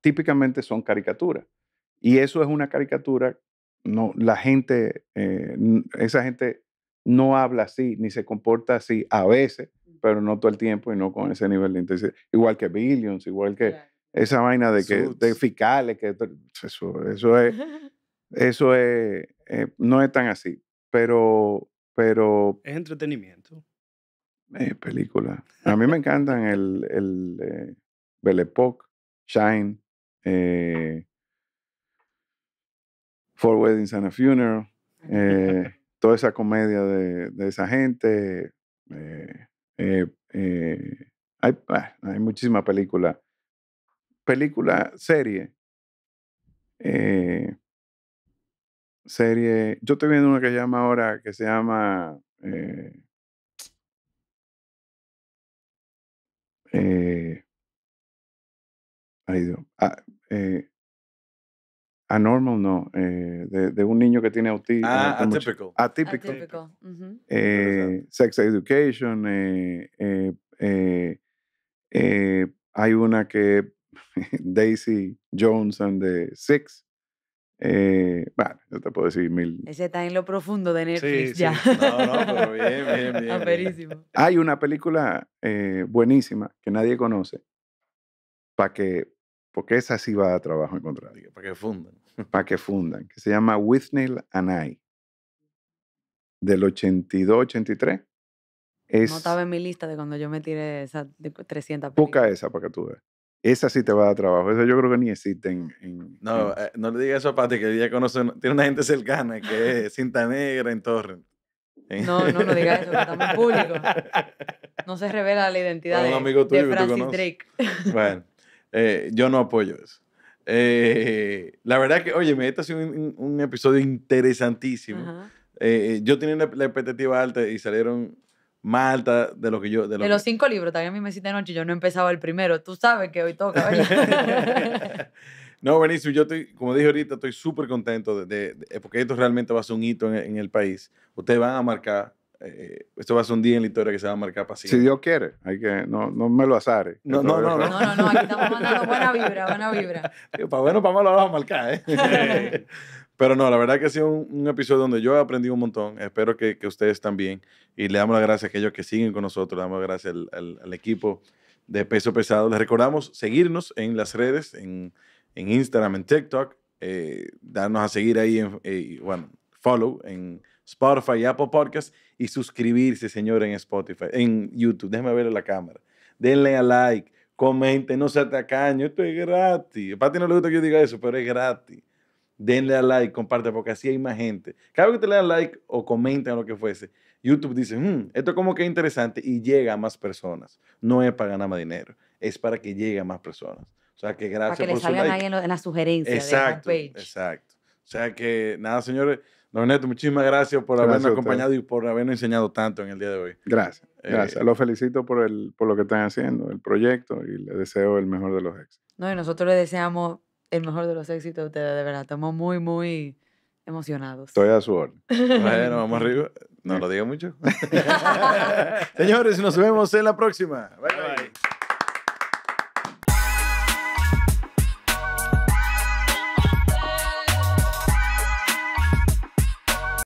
típicamente son caricaturas. Y eso es una caricatura, no, la gente, eh, esa gente no habla así, ni se comporta así a veces, pero no todo el tiempo y no con ese nivel de intensidad. Igual que Billions, igual que esa vaina de que fiscales, que eso, eso es, <laughs> eso es, eh, no es tan así, pero, pero. Es entretenimiento. es eh, película. A mí me encantan el, el Belle Shine, eh, Four Weddings and a Funeral, eh, <laughs> toda esa comedia de, esa gente. Eh, eh, hay, ah, hay muchísimas películas. Película, serie. serie. Yo estoy viendo una que llama ahora, que se llama eh, Ay, anormal, ah, eh no. Eh, de, un niño que tiene autismo. Ah, atípico. Eh, sex education. hay una que <laughs> Daisy Johnson de Six. Eh, bueno, yo te puedo decir mil. Ese está en lo profundo de Netflix ya. No, no, pero bien, bien, <laughs> bien. Hay una película buenísima que nadie conoce, para que, porque esa sí va a dar trabajo encontrar. Para que fundan. <laughs> Para que fundan, que se llama Withnail and I, del 82-83. Es, no estaba en mi lista de cuando yo me tiré esas 300 películas. Busca esa para que tú veas. Esa sí te va a dar trabajo. Esa yo creo que ni existe en... no, eh, no le digas eso a Pati, que ella conoce, tiene una gente cercana que es cinta negra en Torrent. <laughs> <laughs> No, no, no digas eso, que estamos en público. No se revela la identidad de, de, Francis Drake. Bueno, eh, yo no apoyo eso. Eh, la verdad que, oye, me ha sido un, episodio interesantísimo. Eh, yo tenía la expectativa alta y salieron más altas de lo que yo... De, los cinco libros, también a mí me cita noche, yo no empezaba el primero. Tú sabes que hoy toca, <laughs> no, Benicio Yo estoy, como dije ahorita, estoy súper contento de, porque esto realmente va a ser un hito en, en el país. Ustedes van a marcar eh, esto va a ser un día en la historia que se va a marcar para siempre. Si Dios quiere, hay que, no, no me lo azare. No, no, no, no, no, aquí estamos mandando buena vibra, buena vibra. <laughs> para bueno, para malo lo vamos a marcar, ¿eh? <laughs> Pero no, la verdad que ha sido un, episodio donde yo he aprendido un montón. Espero que, que, ustedes también. Y le damos las gracias a aquellos que siguen con nosotros. Le damos las gracias al, al, equipo de Peso Pesado. Les recordamos seguirnos en las redes, en, en Instagram, en TikTok. Eh, darnos a seguir ahí, en, eh, bueno, follow en Spotify Apple Podcasts y suscribirse, señor, en Spotify, en YouTube. Déjeme ver la cámara. Denle a like, comenten, no se caño. esto es gratis. A ti no le gusta que yo diga eso, pero es gratis. Denle a like, comparte, porque así hay más gente. Cada vez que te le dan like o comenten o lo que fuese, YouTube dice, hmm, esto como que es interesante y llega a más personas. No es para ganar más dinero, es para que llegue a más personas. O sea que gracias para que le salgan su like. ahí en, en, la sugerencia de la page. Exacto. O sea que nada, señores, Don Neto, muchísimas gracias por habernos acompañado y por habernos enseñado tanto en el día de hoy. Gracias. Eh, gracias. Los felicito por, el, por lo que están haciendo, el proyecto, y les deseo el mejor de los éxitos. No, y nosotros les deseamos el mejor de los éxitos a ustedes, de verdad. Estamos muy, muy emocionados. Estoy a su orden. <laughs> Bueno, vamos arriba. No lo digo mucho. <laughs> <laughs> Señores, nos vemos en la próxima. bye. bye.